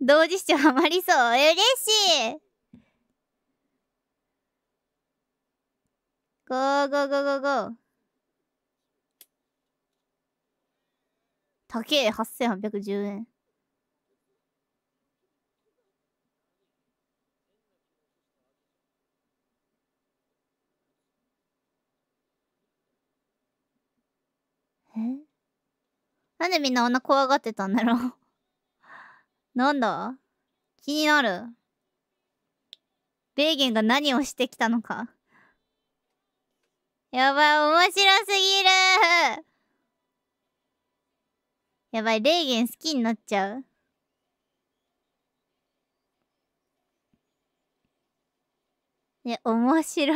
同時視聴ハマりそう嬉しいゴーゴーゴーゴーゴー高え8810円えなんでみんなあんな怖がってたんだろうなんだ気になる。ベーゲンが何をしてきたのか。やばい、面白すぎるやばい、レーゲン好きになっちゃう。ね、面白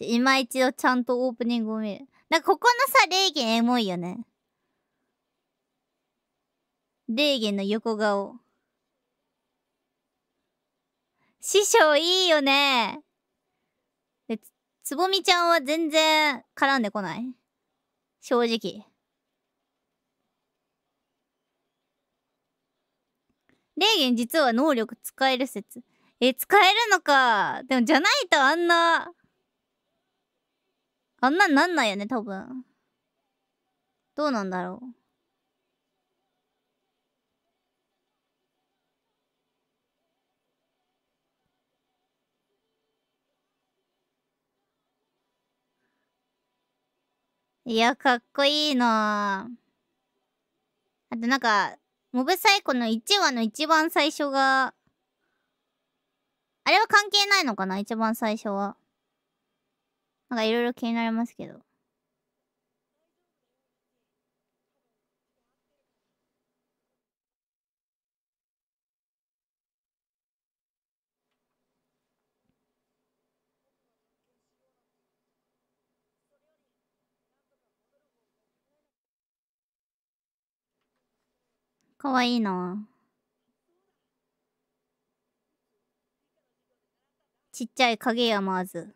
今一度ちゃんとオープニングを見る。なんかここのさ、レーゲンエモいよね。霊源の横顔。師匠いいよね。で、つぼみちゃんは全然絡んでこない。正直。霊源実は能力使える説。え、使えるのか。でもじゃないとあんな、あんなになんないよね、多分。どうなんだろう。いや、かっこいいなあとなんか、モブサイコの1話の一番最初が、あれは関係ないのかな一番最初は。なんかいろいろ気になりますけど。かわいいな。ちっちゃい影山まず。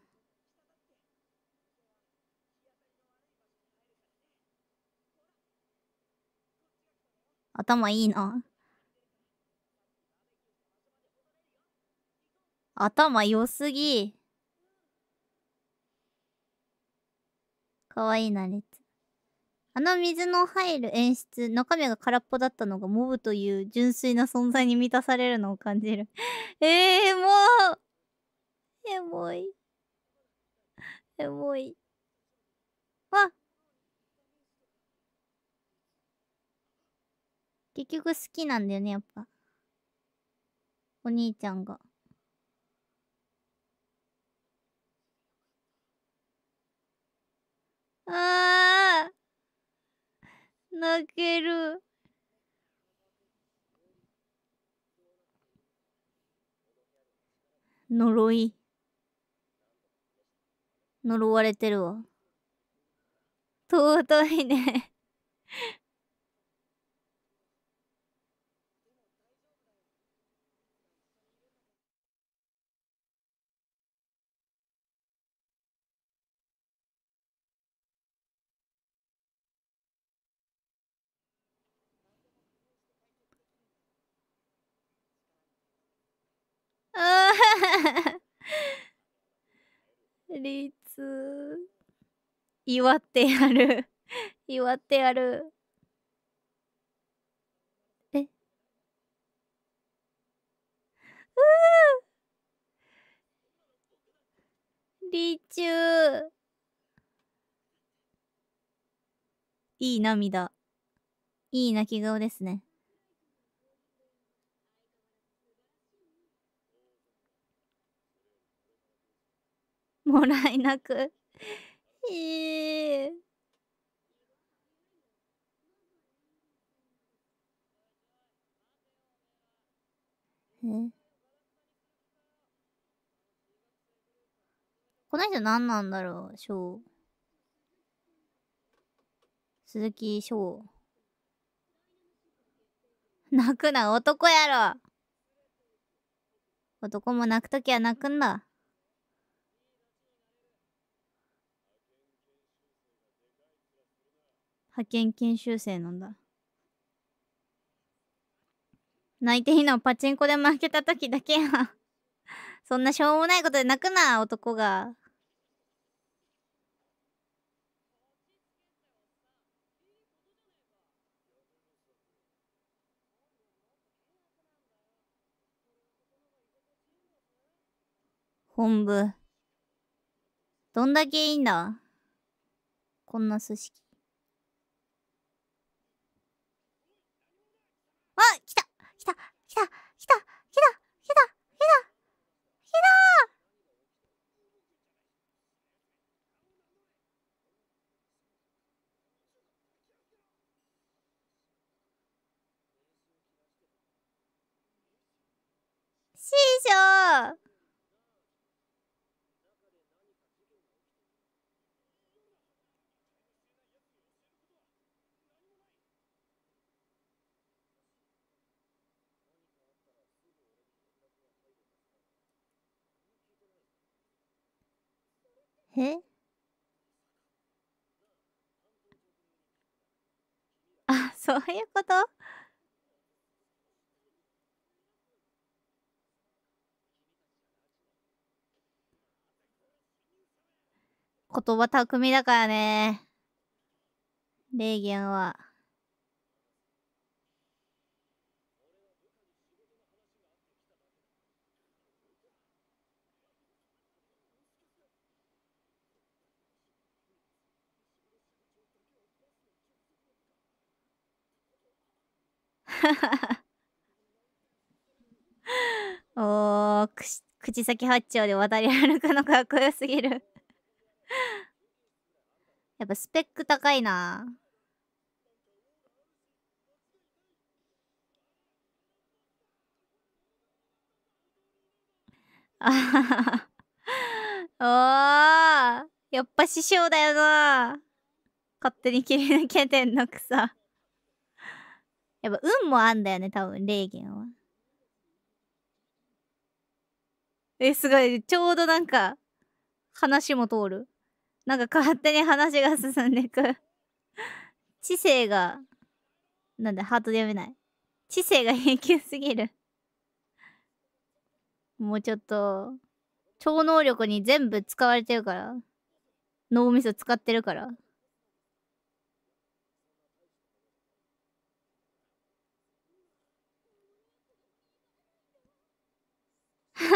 頭いいな。頭良すぎ。かわいいな、レあの水の入る演出、中身が空っぽだったのがモブという純粋な存在に満たされるのを感じる。(laughs) えー、もうエモい。エモい。わ結局好きなんだよね、やっぱ。お兄ちゃんが。ああ泣ける。呪い。呪われてるわ。尊いねあリツ祝ってやる (laughs) 祝ってやるえうーリチューいい涙いい泣き顔ですねもらえなくえええこの人何なんだろう翔鈴木翔泣くな男やろ男も泣くときは泣くんだ派遣研修生なんだ泣いていいのパチンコで負けた時だけや (laughs) そんなしょうもないことで泣くな男が本部どんだけいいんだこんな組織跳えあ、そういうこと言葉巧みだからね。レ言は。(laughs) おーくし口先八丁で渡り歩くのかっこよすぎる (laughs) やっぱスペック高いなあ (laughs) おーやっぱ師匠だよな勝手に切り抜けてんのくさやっぱ運もあんだよね、多分、霊言は。え、すごい。ちょうどなんか、話も通る。なんか勝手に話が進んでいく知性が、なんだ、ハートで読めない。知性が平久すぎるもうちょっと、超能力に全部使われてるから。脳みそ使ってるから。ハ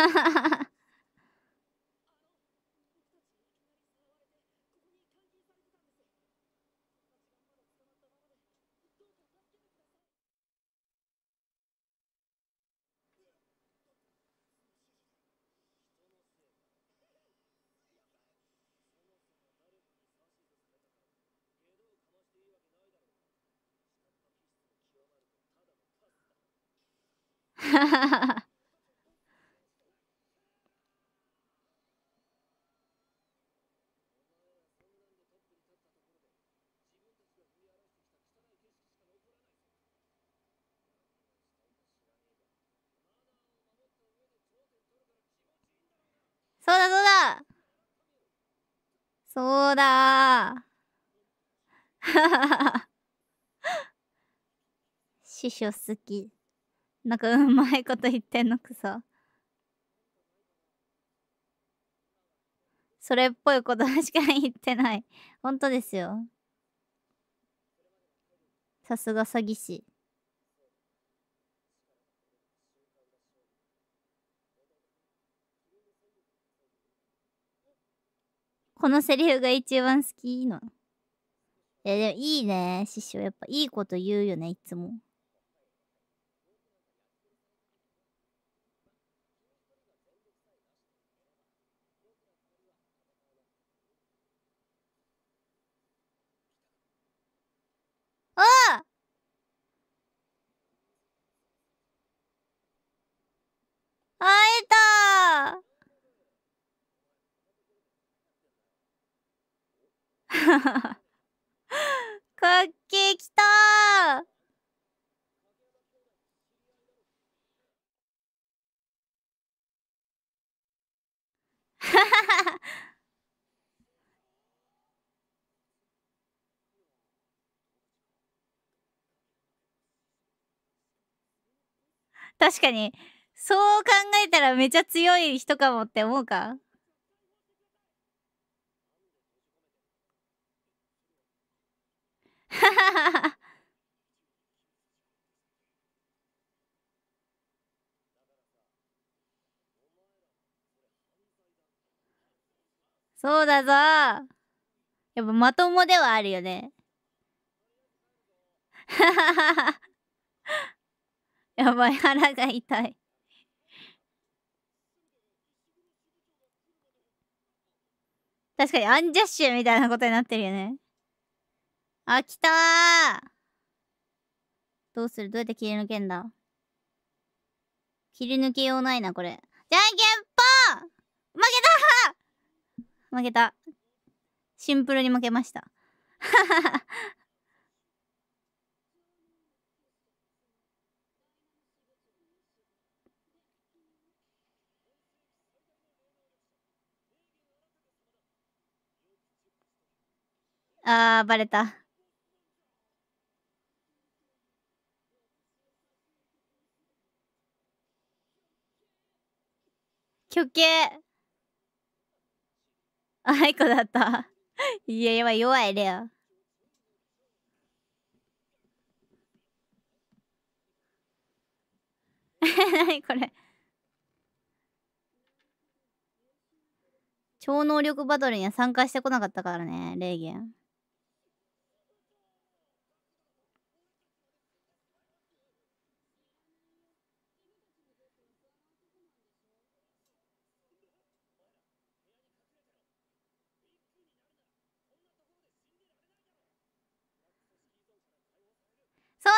ハハハ。そうだそうだそうだ師匠好き。なんかうまいこと言ってんのくそ。それっぽいことしか言ってない。本当ですよ。さすが詐欺師。このセリフが一番好きの。いや、でもいいね、師匠。やっぱいいこと言うよね、いつも。おお会えた (laughs) クッキー来たーはは (laughs) 確かにそう考えたらめちゃ強い人かもって思うか (laughs) そうだぞやっぱまともではあるよね。(laughs) やばい腹が痛い確かにアンジャッシュみたいなことになってるよねあ、来たどうするどうやって切り抜けんだ切り抜けようないな、これ。じゃんけんぽん負けた負けた。シンプルに負けました。ははは。あー、バレた。虚形あいこだったいや弱いレアなにこれ超能力バトルには参加してこなかったからね、レーゲン。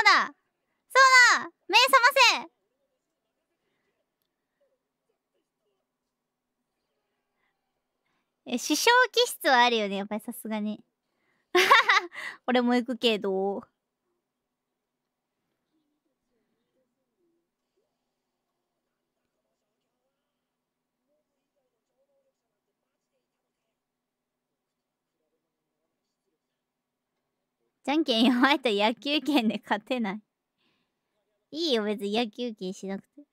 だそうだ目覚ませえ、師匠気質はあるよね。やっぱりさすがに。(laughs) 俺も行くけど。じゃんけん弱いと野球拳で勝てない。いいよ、別に野球拳しなくて。い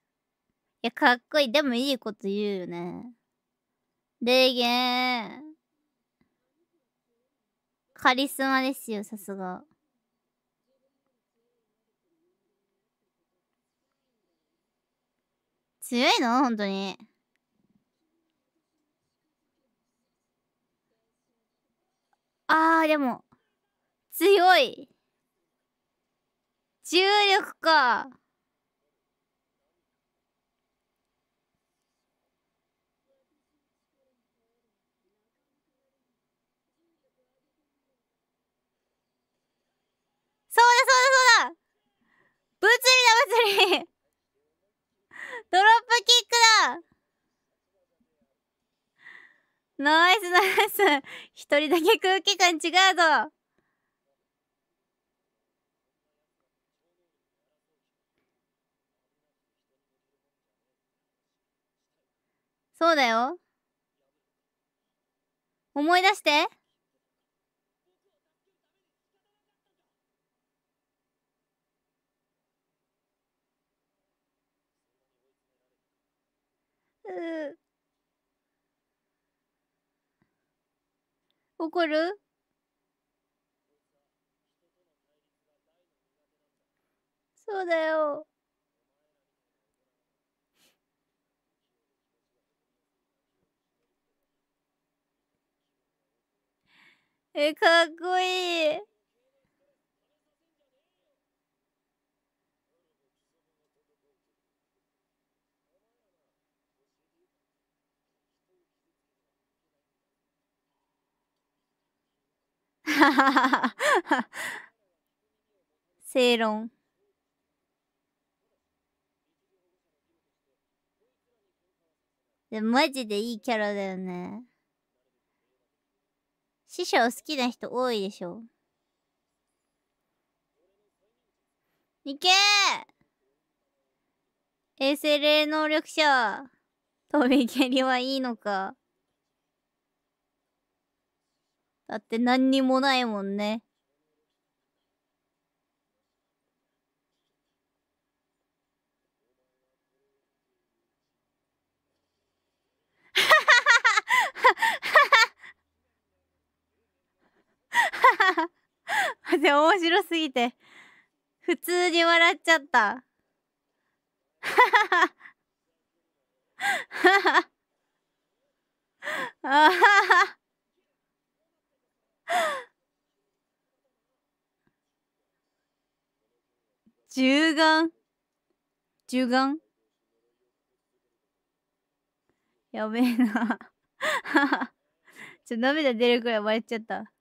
や、かっこいい。でもいいこと言うよね。礼言。カリスマですよ、さすが。強いの本当に。あー、でも。強い重力かそうだそうだそうだ物理だ物理ドロップキックだナイスナイス一人だけ空気感違うぞそうだよ思い出してう怒るそうだよ。え、かっこいい。正 (laughs) 論。でマジでいいキャラだよね。師匠好きな人多いでしょ。いけー !SLA 能力者。飛び蹴りはいいのか。だって何にもないもんね。ははははって、面白すぎて普通に笑っちゃったあはは銃眼銃眼やべえな (laughs) ちょっと涙出るくらい笑っちゃった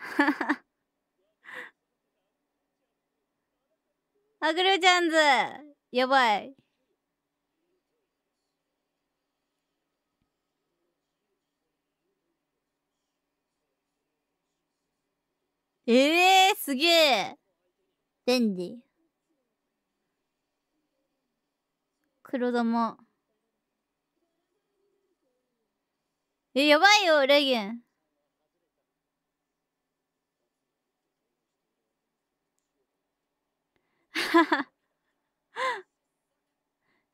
(laughs) アグルちゃんズやばい。ええー、すげえデディ。黒玉。え、やばいよ、レギュン。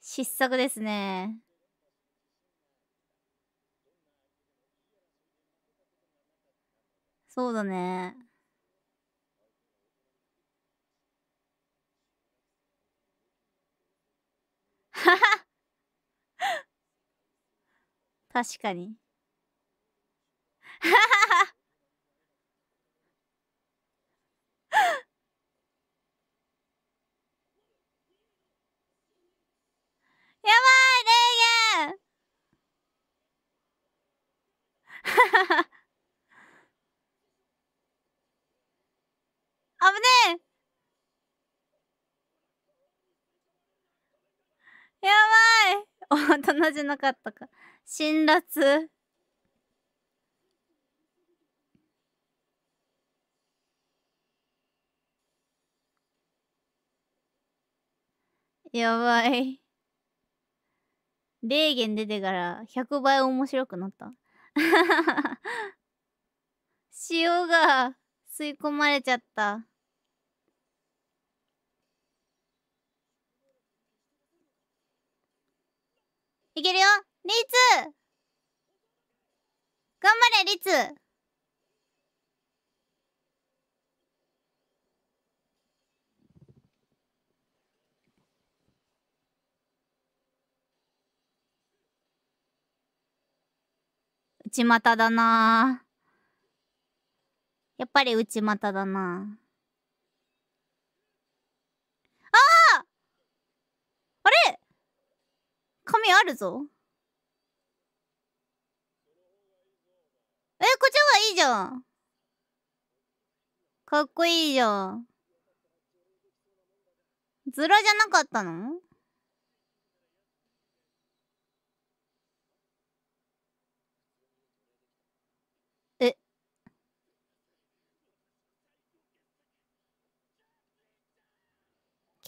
失策ですね。そうだね。(laughs) 確かに。(laughs) 危ねえやばい大人じゃなかったか辛辣やばい。霊言出てから100倍面白くなった。(laughs) 塩が吸い込まれちゃったいけるよリツ頑張れリツ内股だなやっぱり内股だなあああれ髪あるぞえ、こっちがいいじゃんかっこいいじゃんズラじゃなかったの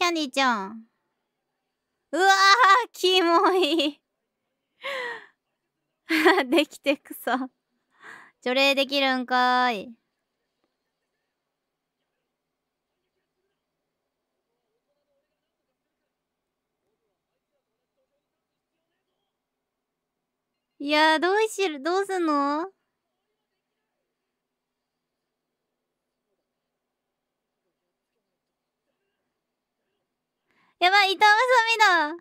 キャンディちゃん。うわー、キモい。(laughs) できてくそ。除霊できるんかーい。いやどうしる、どうすんのやばい、む、さみだ。いや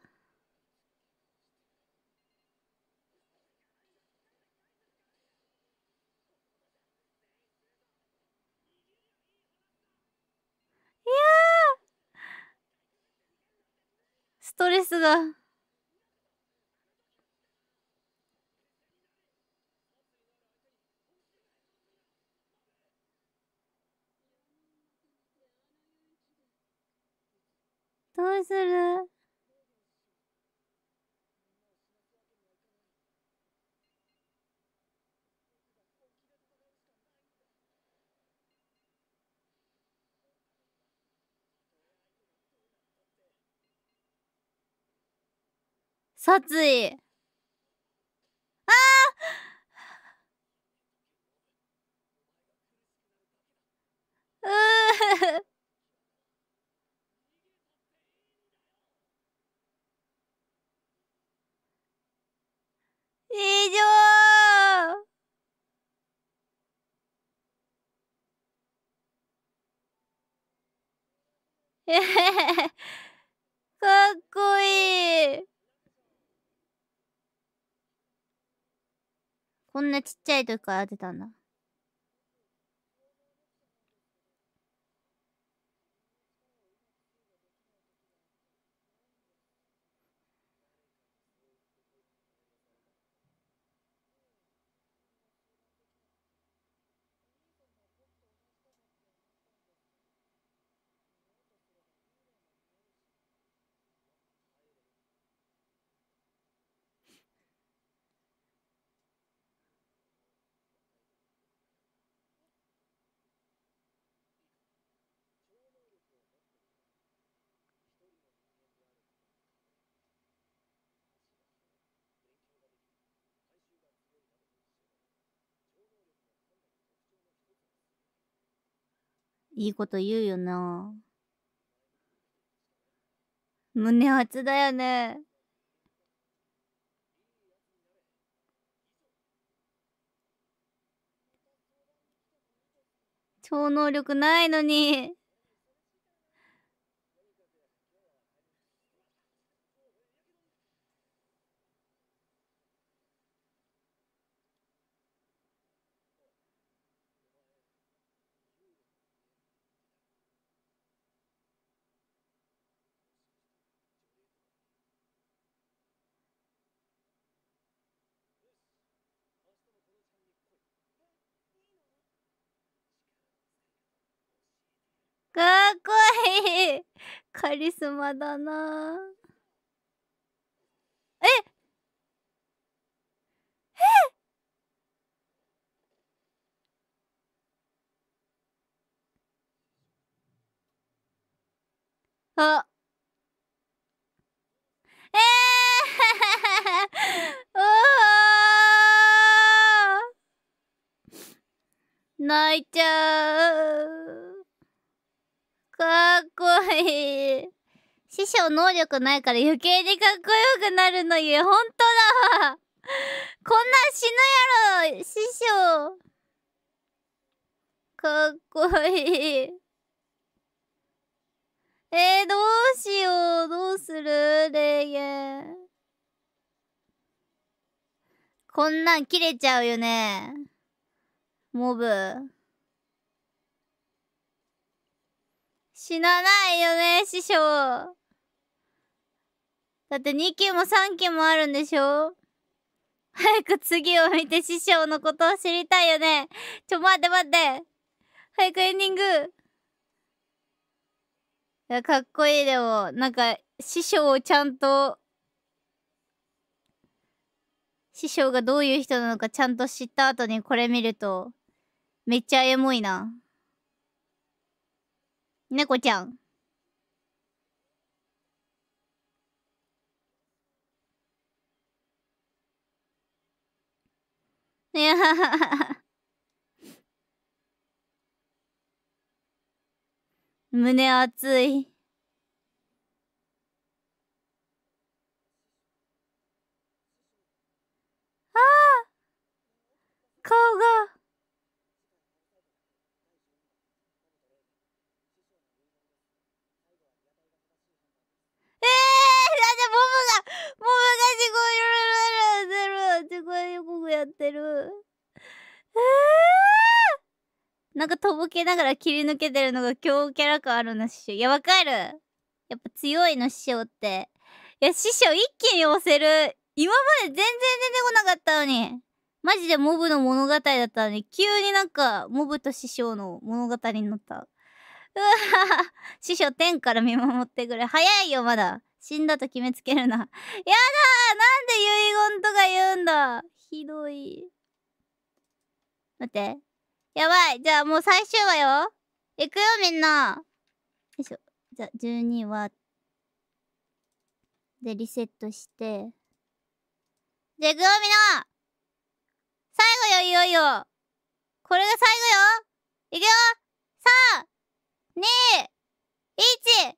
ストレスが。どうする殺意ああ。うー以上えへへかっこいいこんなちっちゃい時から出たんだ。いいこと言うよな。胸熱だよね。超能力ないのに。いいカリスマだなええあええ (laughs) ー、泣いちゃう。かっこいい。師匠能力ないから余計にかっこよくなるのゆえ、ほんとだわ。こんなん死ぬやろ、師匠。かっこいい。えー、どうしよう。どうする霊言。こんなん切れちゃうよね。モブ。死なないよね、師匠。だって2期も3期もあるんでしょ早く次を見て師匠のことを知りたいよね。ちょ、待って待って。早くエンディング。いや、かっこいいでも、なんか、師匠をちゃんと、師匠がどういう人なのかちゃんと知った後にこれ見ると、めっちゃエモいな。猫ちゃん。いやはははは。胸熱い。ああ顔が。が、モブがすごい、すごい、すごい、やってる。えなんかとぼけながら切り抜けてるのが強キャラ感あるな、師匠。いや、わかる。やっぱ強いの、師匠って。いや、師匠一気に押せる。今まで全然出てこなかったのに。マジでモブの物語だったのに、急になんか、モブと師匠の物語になった。うわ師匠天から見守ってくれ。早いよ、まだ。死んだと決めつけるな (laughs) やだなんで遺言とか言うんだひどい待ってやばいじゃあもう最終話よいくよみんなよいしょじゃあ12話でリセットしてじゃあいくよみんな最後よいよいよこれが最後よいくよ !3、2、1!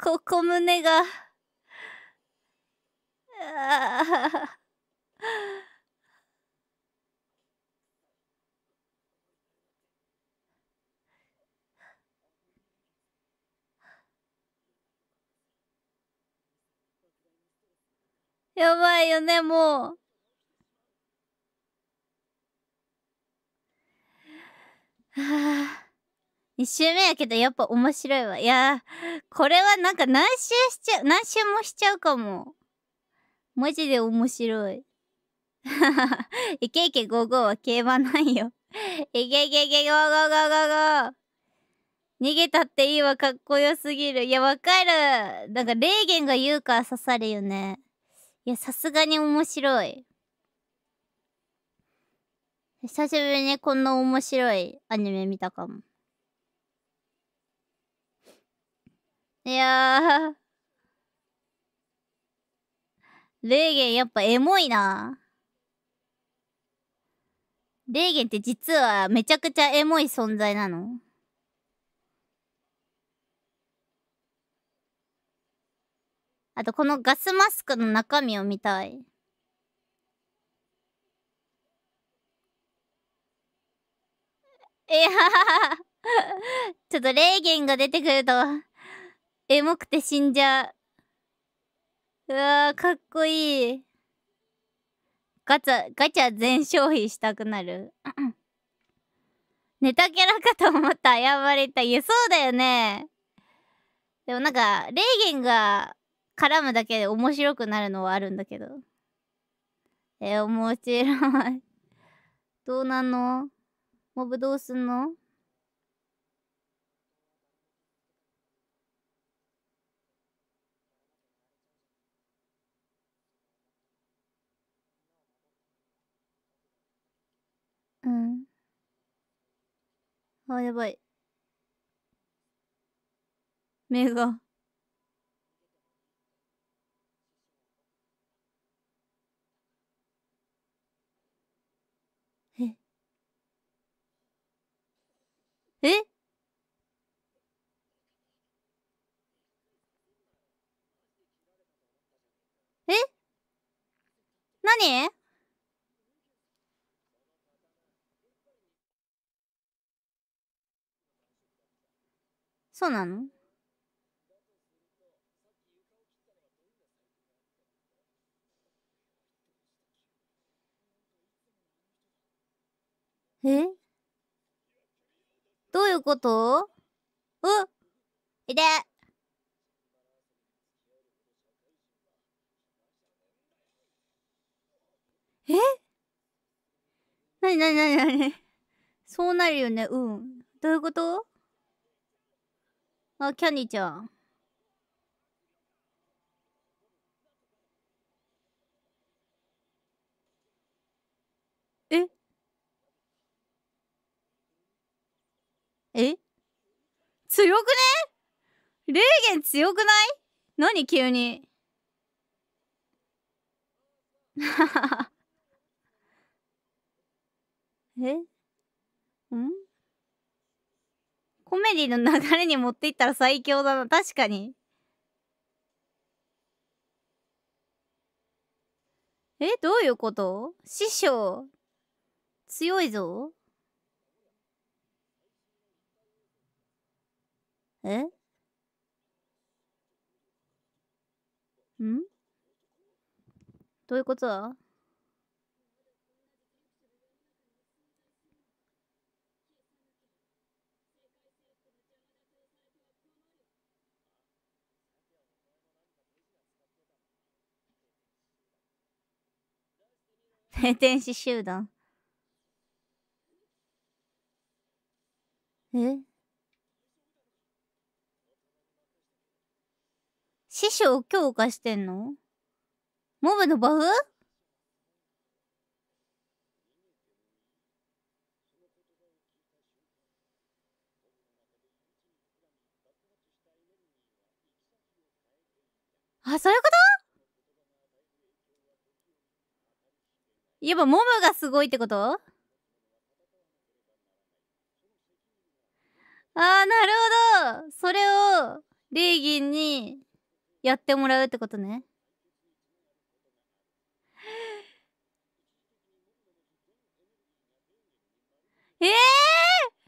ここ胸が。あやばいよね、もう。はあ一週目やけどやっぱ面白いわ。いやこれはなんか何周しちゃう、何周もしちゃうかも。マジで面白い。いけいけ55は競馬ないよ。いけいけいけ5 5ゴ5逃げたっていいわ、かっこよすぎる。いや、わかる。なんか、霊言が言うから刺さるよね。いや、さすがに面白い。久しぶりにこんな面白いアニメ見たかも。いやレーゲンやっぱエモいな。レーゲンって実はめちゃくちゃエモい存在なのあとこのガスマスクの中身を見たい。いや (laughs) ちょっとレーゲンが出てくるとエモくて死んじゃう。うわー、かっこいい。ガチャ、ガチャ全消費したくなる。ネタキャラかと思った謝りたい。や、そうだよね。でもなんか、レイゲンが絡むだけで面白くなるのはあるんだけど。え面白い。どうなのモブどうすんのうんあやばい目がえええ何そうなのえどういうことういでえなになになになにそうなるよねうんどういうことあ、キャニーちゃん。ええ強くね霊言強くない何急に。(laughs) えんコメディの流れに持っていったら最強だな。確かに。え、どういうこと師匠、強いぞえんどういうことだ天使集団。え師匠強化してんのモブのバフあ、そういうことやっぱモムがすごいってことああ、なるほどそれを、レーギンに、やってもらうってことね。ええー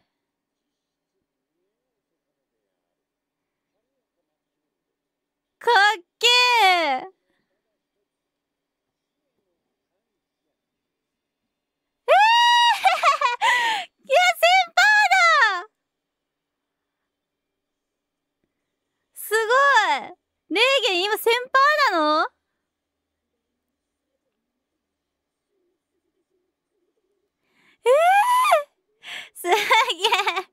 かっけえすごいレーゲン今先輩なのええー、すげえかっ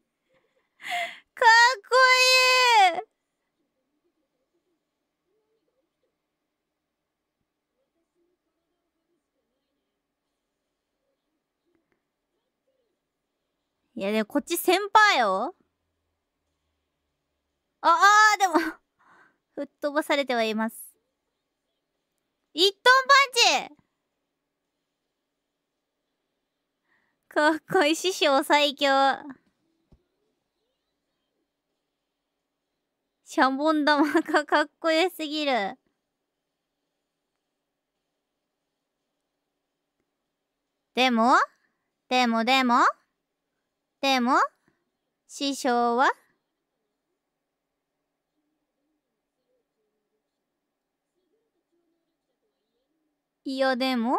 こいいいやでもこっち先輩よああ、でも (laughs) 吹っ飛ばされてはいます。一トンパンチかっこいい師匠最強。シャボン玉がかっこよすぎる。でも、でもでも、でも、師匠はいやでも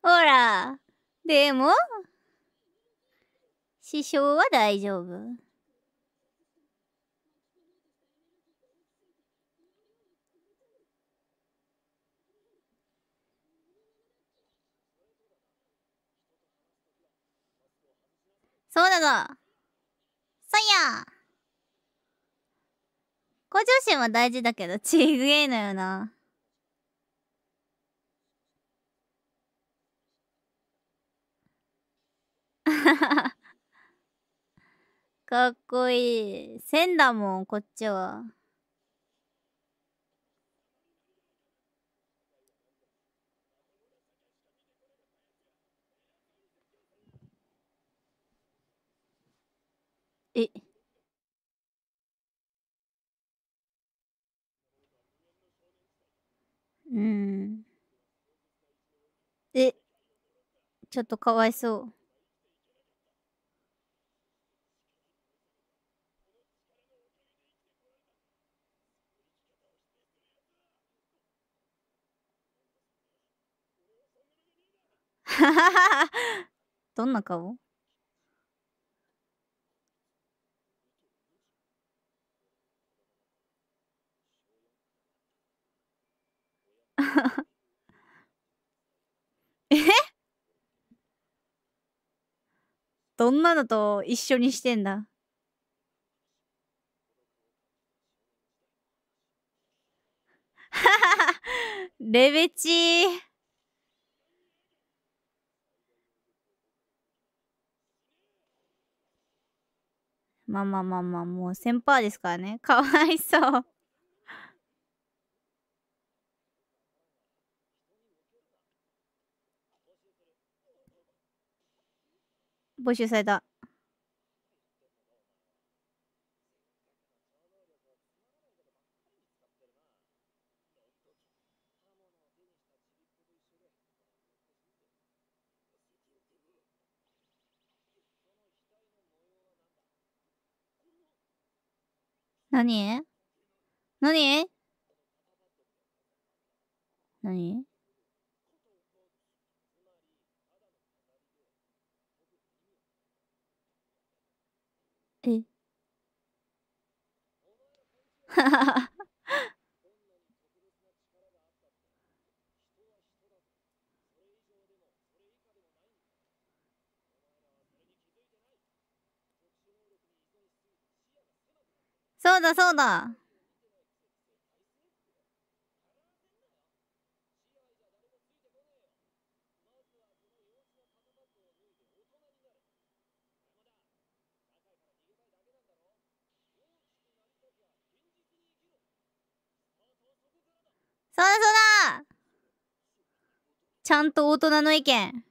ほら、でも、師匠は大丈夫。そうだぞそいや向上心は大事だけど、ちぐえのよな。(laughs) かっこいい。線だもん、こっちは。えうん。え。ちょっとかわいそう。どんな顔？(laughs) えどんなのと一緒にしてんだ (laughs) レベチーまあまあまあまあもう先輩ですからねかわいそう募集された。何何何えははは。そうだそうだそうだそうだちゃんと大人の意見。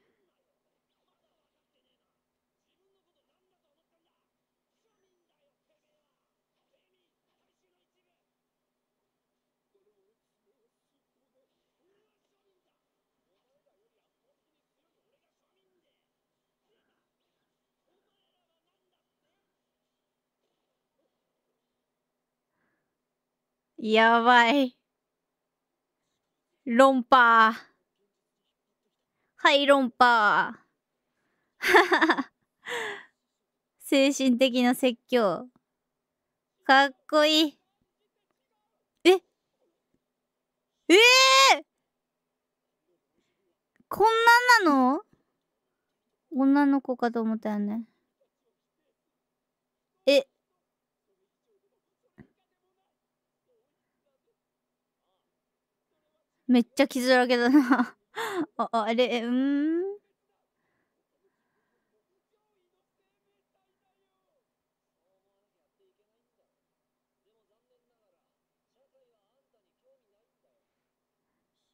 やばい。論破。はい、論破。精神的な説教。かっこいい。えええー、こんなんなの女の子かと思ったよね。めっちゃ傷だらけだな (laughs) あ、あれ、うん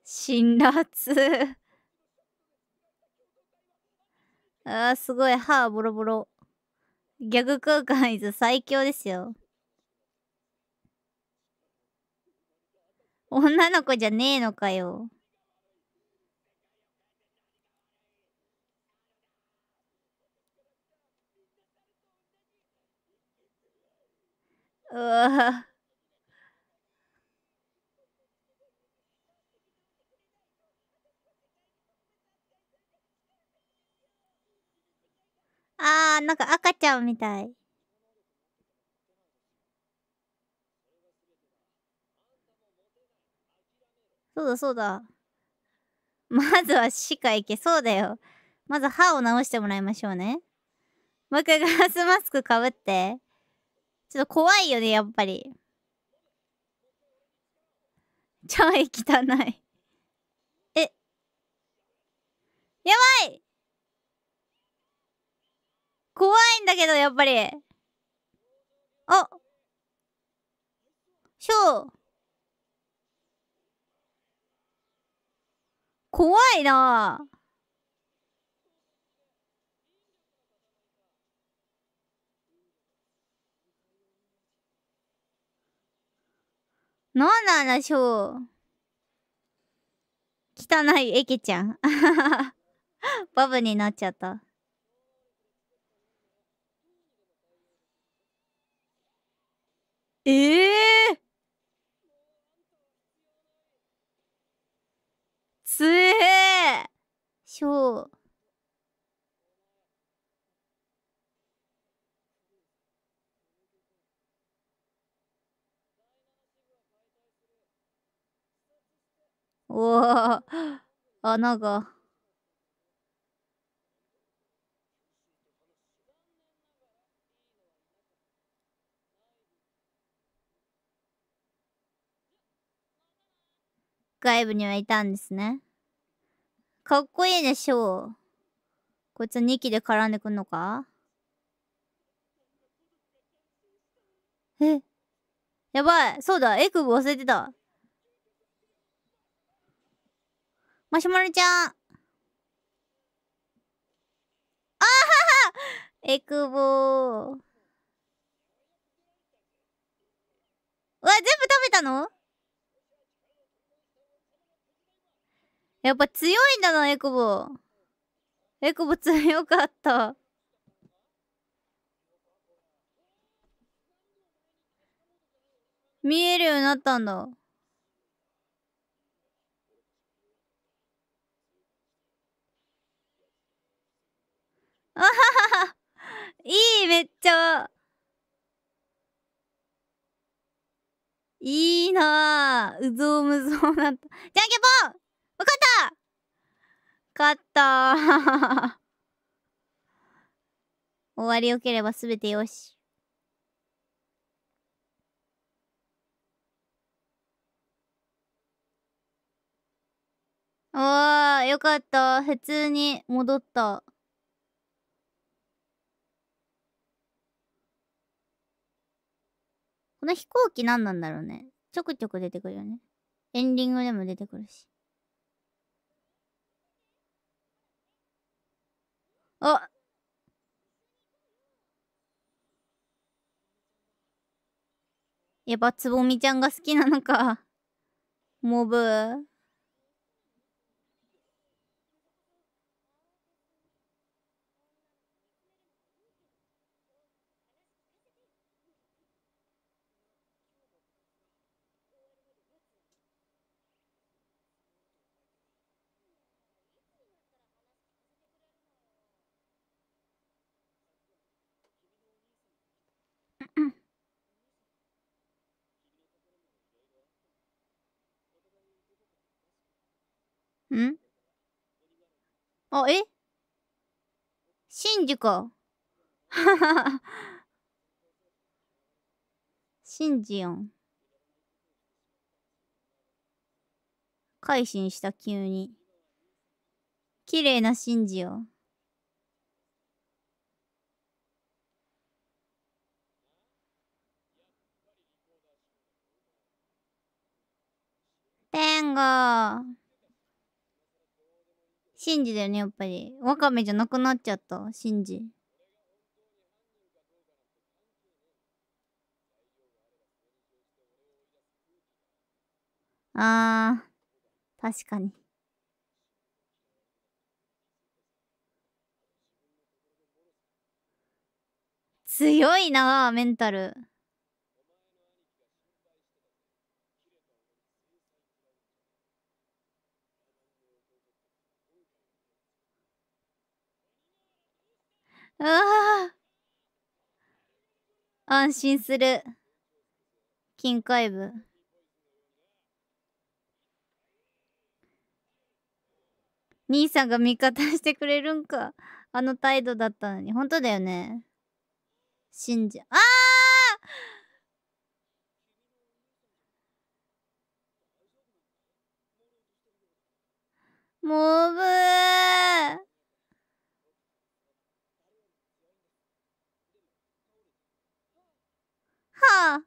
辛辣 (laughs) あーすごい歯ボロボロ。ギャグ空間イズ最強ですよ。女の子じゃねえのかよ。うわあー、なんか赤ちゃんみたい。そうだそうだ。(laughs) まずは歯科行け。そうだよ。まず歯を治してもらいましょうね。もう一回ガラスマスクかぶって。ちょっと怖いよね、やっぱり。超汚いえ。やばい怖いんだけど、やっぱり。あショー怖いな何なんでしょう汚いエケちゃん (laughs) バブになっちゃった。ええーすえしょうおお穴が。外部にはいたんですね。かっこいいでしょう。こいつ2機で絡んでくんのかえやばい。そうだ。エクブ忘れてた。マシュマロちゃん。あははエクボー。わ、全部食べたのやっぱ強いんだな、エコボ。エコボ強かった。見えるようになったんだ。あはははいい、めっちゃ。いいなぁ。うぞうむぞうなった。じゃんけんぽんわかった勝った (laughs) 終わりよければ全てよし。ああ、よかった。普通に戻った。この飛行機何なんだろうね。ちょくちょく出てくるよね。エンディングでも出てくるし。あやばつぼみちゃんが好きなのかモブんあ、えシンジか。ははは。シンジやん。改心した急に。綺麗な真珠ジよ。ペンゴー。シンジだよね、やっぱり。ワカメじゃなくなっちゃった、シンジ。あー、確かに。強いなメンタル。ああ。安心する。近海部。兄さんが味方してくれるんか。あの態度だったのに。本当だよね。信者、じああモブーは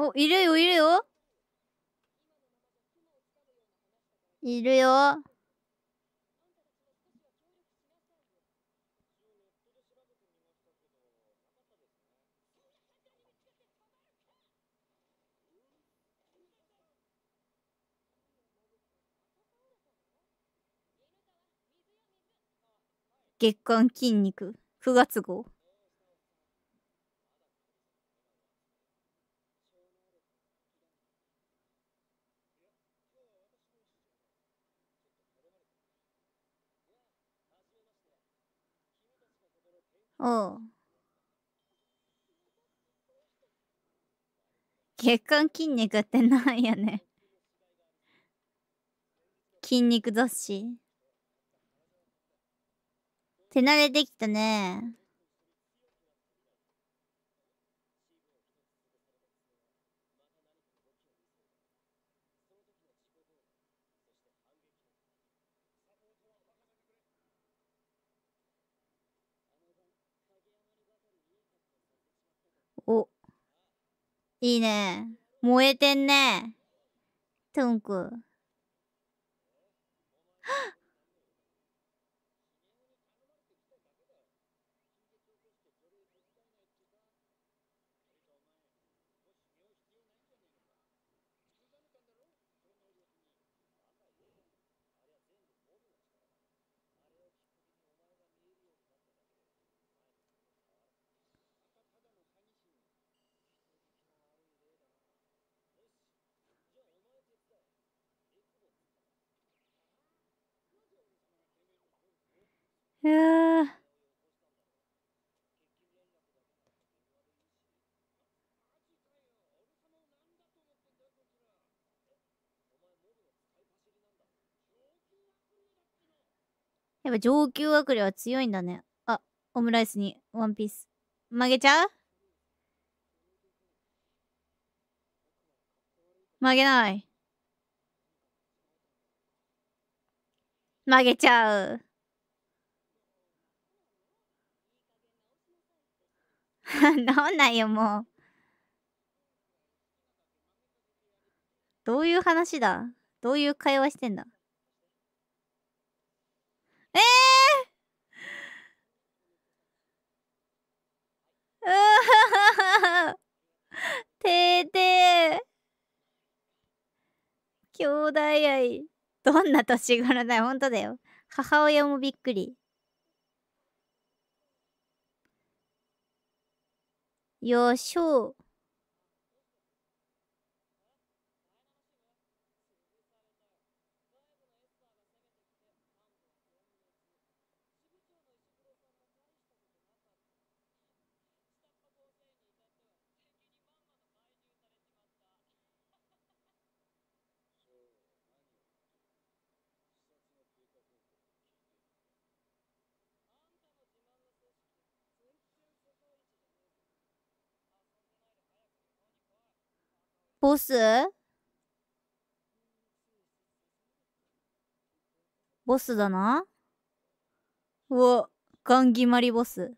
お、いるよ、いるよ。いるよ。月刊筋肉9月号おう月間筋肉ってなんやね筋肉雑誌手慣れてきたね。お。いいね。燃えてんね。トンク。やわやっぱ上級悪霊は強いんだね。あ、オムライスにワンピース。曲げちゃう曲げない。曲げちゃう。治 (laughs) んないよ、もう。どういう話だどういう会話してんだええー、うわてーてー兄弟愛どんな年頃だよ、ほんとだよ。母親もびっくり。よしょう。コスボスだな。うわ、ガンギマリボス。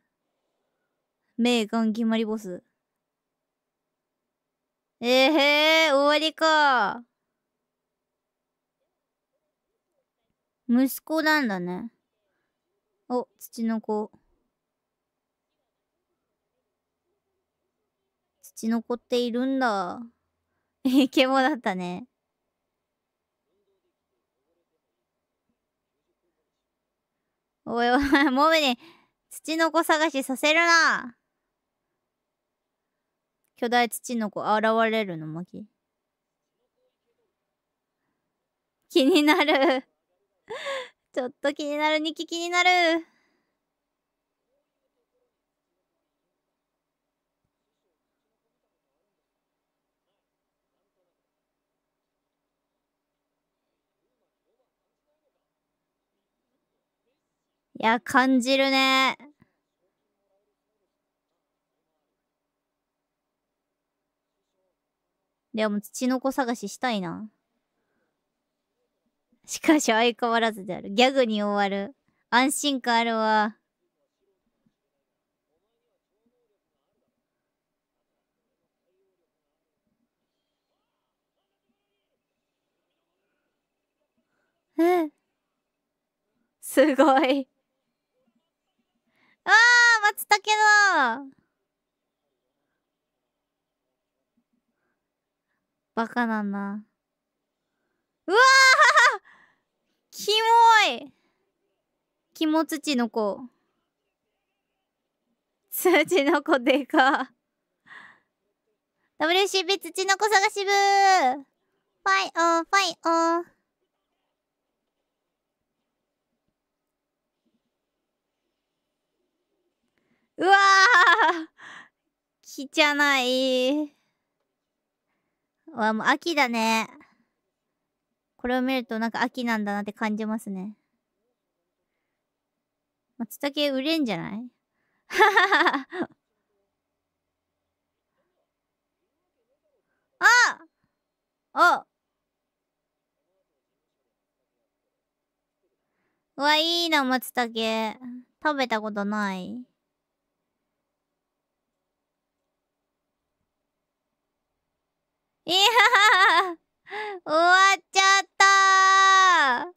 名ガンギマリボス。えー、へえ、終わりか。息子なんだね。お、土の子。土の子っているんだ。イケボだったね。おいおい、モブに土の子探しさせるな巨大土の子現れるのマキ気になるちょっと気になるニキ気になるいや、感じるね。でも、土の子探ししたいな。しかし相変わらずである。ギャグに終わる。安心感あるわ。うん。すごいわあ、松茸だバカだな。うわあ (laughs) キモいキモ土の子。土の子でか。WCB 土の子探し部ファイオー、ファイオー。うわー汚い。わ、もう秋だね。これを見るとなんか秋なんだなって感じますね。松茸売れんじゃないはははあうわ、いいな、松茸。食べたことない。いや終わっちゃった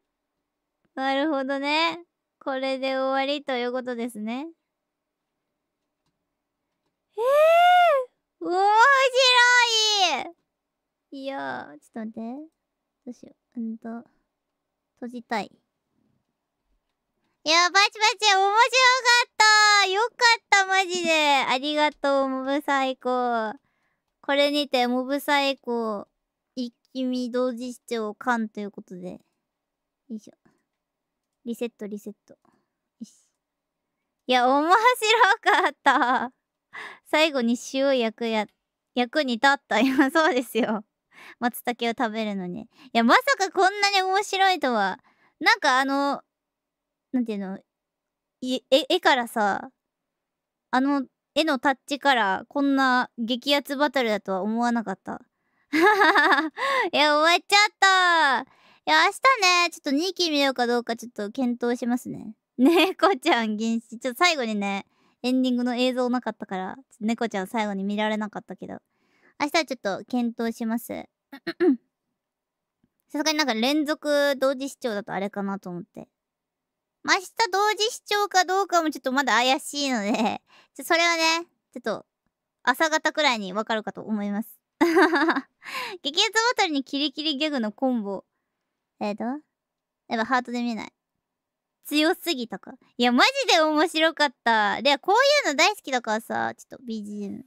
なるほどね。これで終わりということですね。えぇ、ー、面白いいやー、ちょっと待って。どうしよう。うんと、閉じたい。いやー、バチバチ、面白かったよかった、マジで。ありがとう、モブ最高。これにて、モブサイコ、一気見同時視聴勘ということで。よいしょ。リセット、リセット。よし。いや、面白かった。最後に塩役や、役に立った今そうですよ。松茸を食べるのに。いや、まさかこんなに面白いとは。なんかあの、なんていうの、え、絵からさ、あの絵のタッチからこんな激アツバトルだとは思わなかった。(laughs) いや、終わっちゃったいや、明日ね、ちょっと2期見ようかどうかちょっと検討しますね。(laughs) 猫、ちゃん原始。ちょっと最後にね、エンディングの映像なかったから、猫ちゃん最後に見られなかったけど。明日はちょっと検討します。(coughs) さすがになんか連続同時視聴だとあれかなと思って。真下同時視聴かどうかもちょっとまだ怪しいので (laughs) ちょそれはね、ちょっと、朝方くらいにわかるかと思います。(laughs) 激アツボトルにキリキリギャグのコンボ。えっ、ー、と、やっぱハートで見えない。強すぎたか。いや、マジで面白かった。で、こういうの大好きだからさ、ちょっと BGM。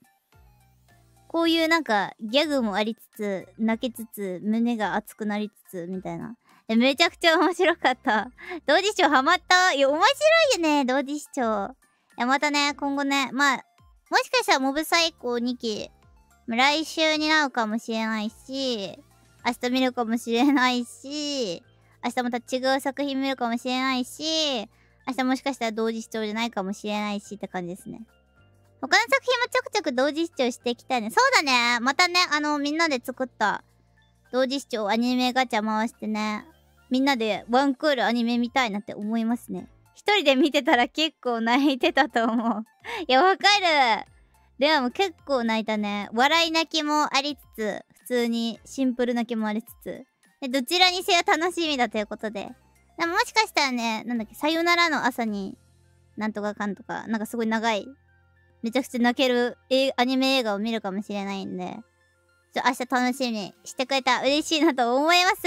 こういうなんか、ギャグもありつつ、泣けつつ、胸が熱くなりつつ、みたいな。めちゃくちゃ面白かった。(laughs) 同時視聴ハマったいや、面白いよね、同時視聴。いや、またね、今後ね、まあ、もしかしたらモブ最高2期、来週になるかもしれないし、明日見るかもしれないし、明日また違う作品見るかもしれないし、明日もしかしたら同時視聴じゃないかもしれないしって感じですね。他の作品もちょくちょく同時視聴していきたいね。そうだね。またね、あの、みんなで作った同時視聴アニメガチャ回してね、みんなでワンクールアニメ見たいなって思いますね。一人で見てたら結構泣いてたと思う (laughs) いや、わかるでも結構泣いたね。笑い泣きもありつつ、普通にシンプル泣きもありつつ。でどちらにせよ楽しみだということで。でももしかしたらね、なんだっけ、さよならの朝に、なんとかかんとか、なんかすごい長い、めちゃくちゃ泣けるアニメ映画を見るかもしれないんで、ちょ明日楽しみにしてくれたら嬉しいなと思います。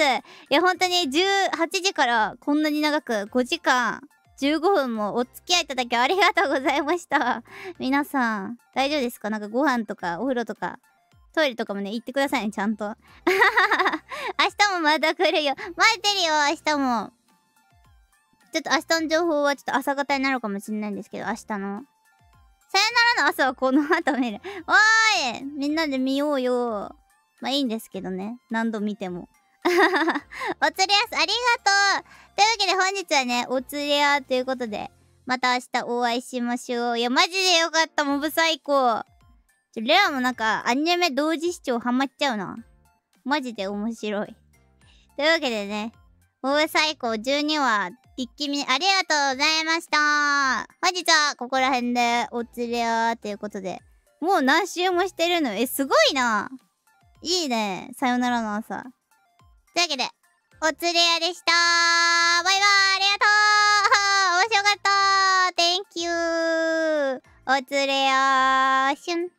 いや、本当に18時からこんなに長く5時間15分もお付き合いいただきありがとうございました。皆さん、大丈夫ですかなんかご飯とかお風呂とか、トイレとかもね、行ってくださいね、ちゃんと。(laughs) 明日もまた来るよ。待ってるよ、明日も。ちょっと明日の情報はちょっと朝方になるかもしれないんですけど、明日の。さよならの朝はこの後見る。おーいみんなで見ようよ。まあいいんですけどね。何度見ても。(laughs) お釣りやす、ありがとうというわけで本日はね、お釣りやということで、また明日お会いしましょう。いや、マジでよかった、モブ最高。ちょ、レアもなんか、アニメ同時視聴ハマっちゃうな。マジで面白い。というわけでね、モブ最高12話一気見ありがとうございました。本日はここら辺でお連り屋ーということで。もう何周もしてるの。え、すごいな。いいね。さよならの朝。というわけで、お連り屋でしたバイバイありがとう面白かった !Thank you! お連れ屋ーしゅ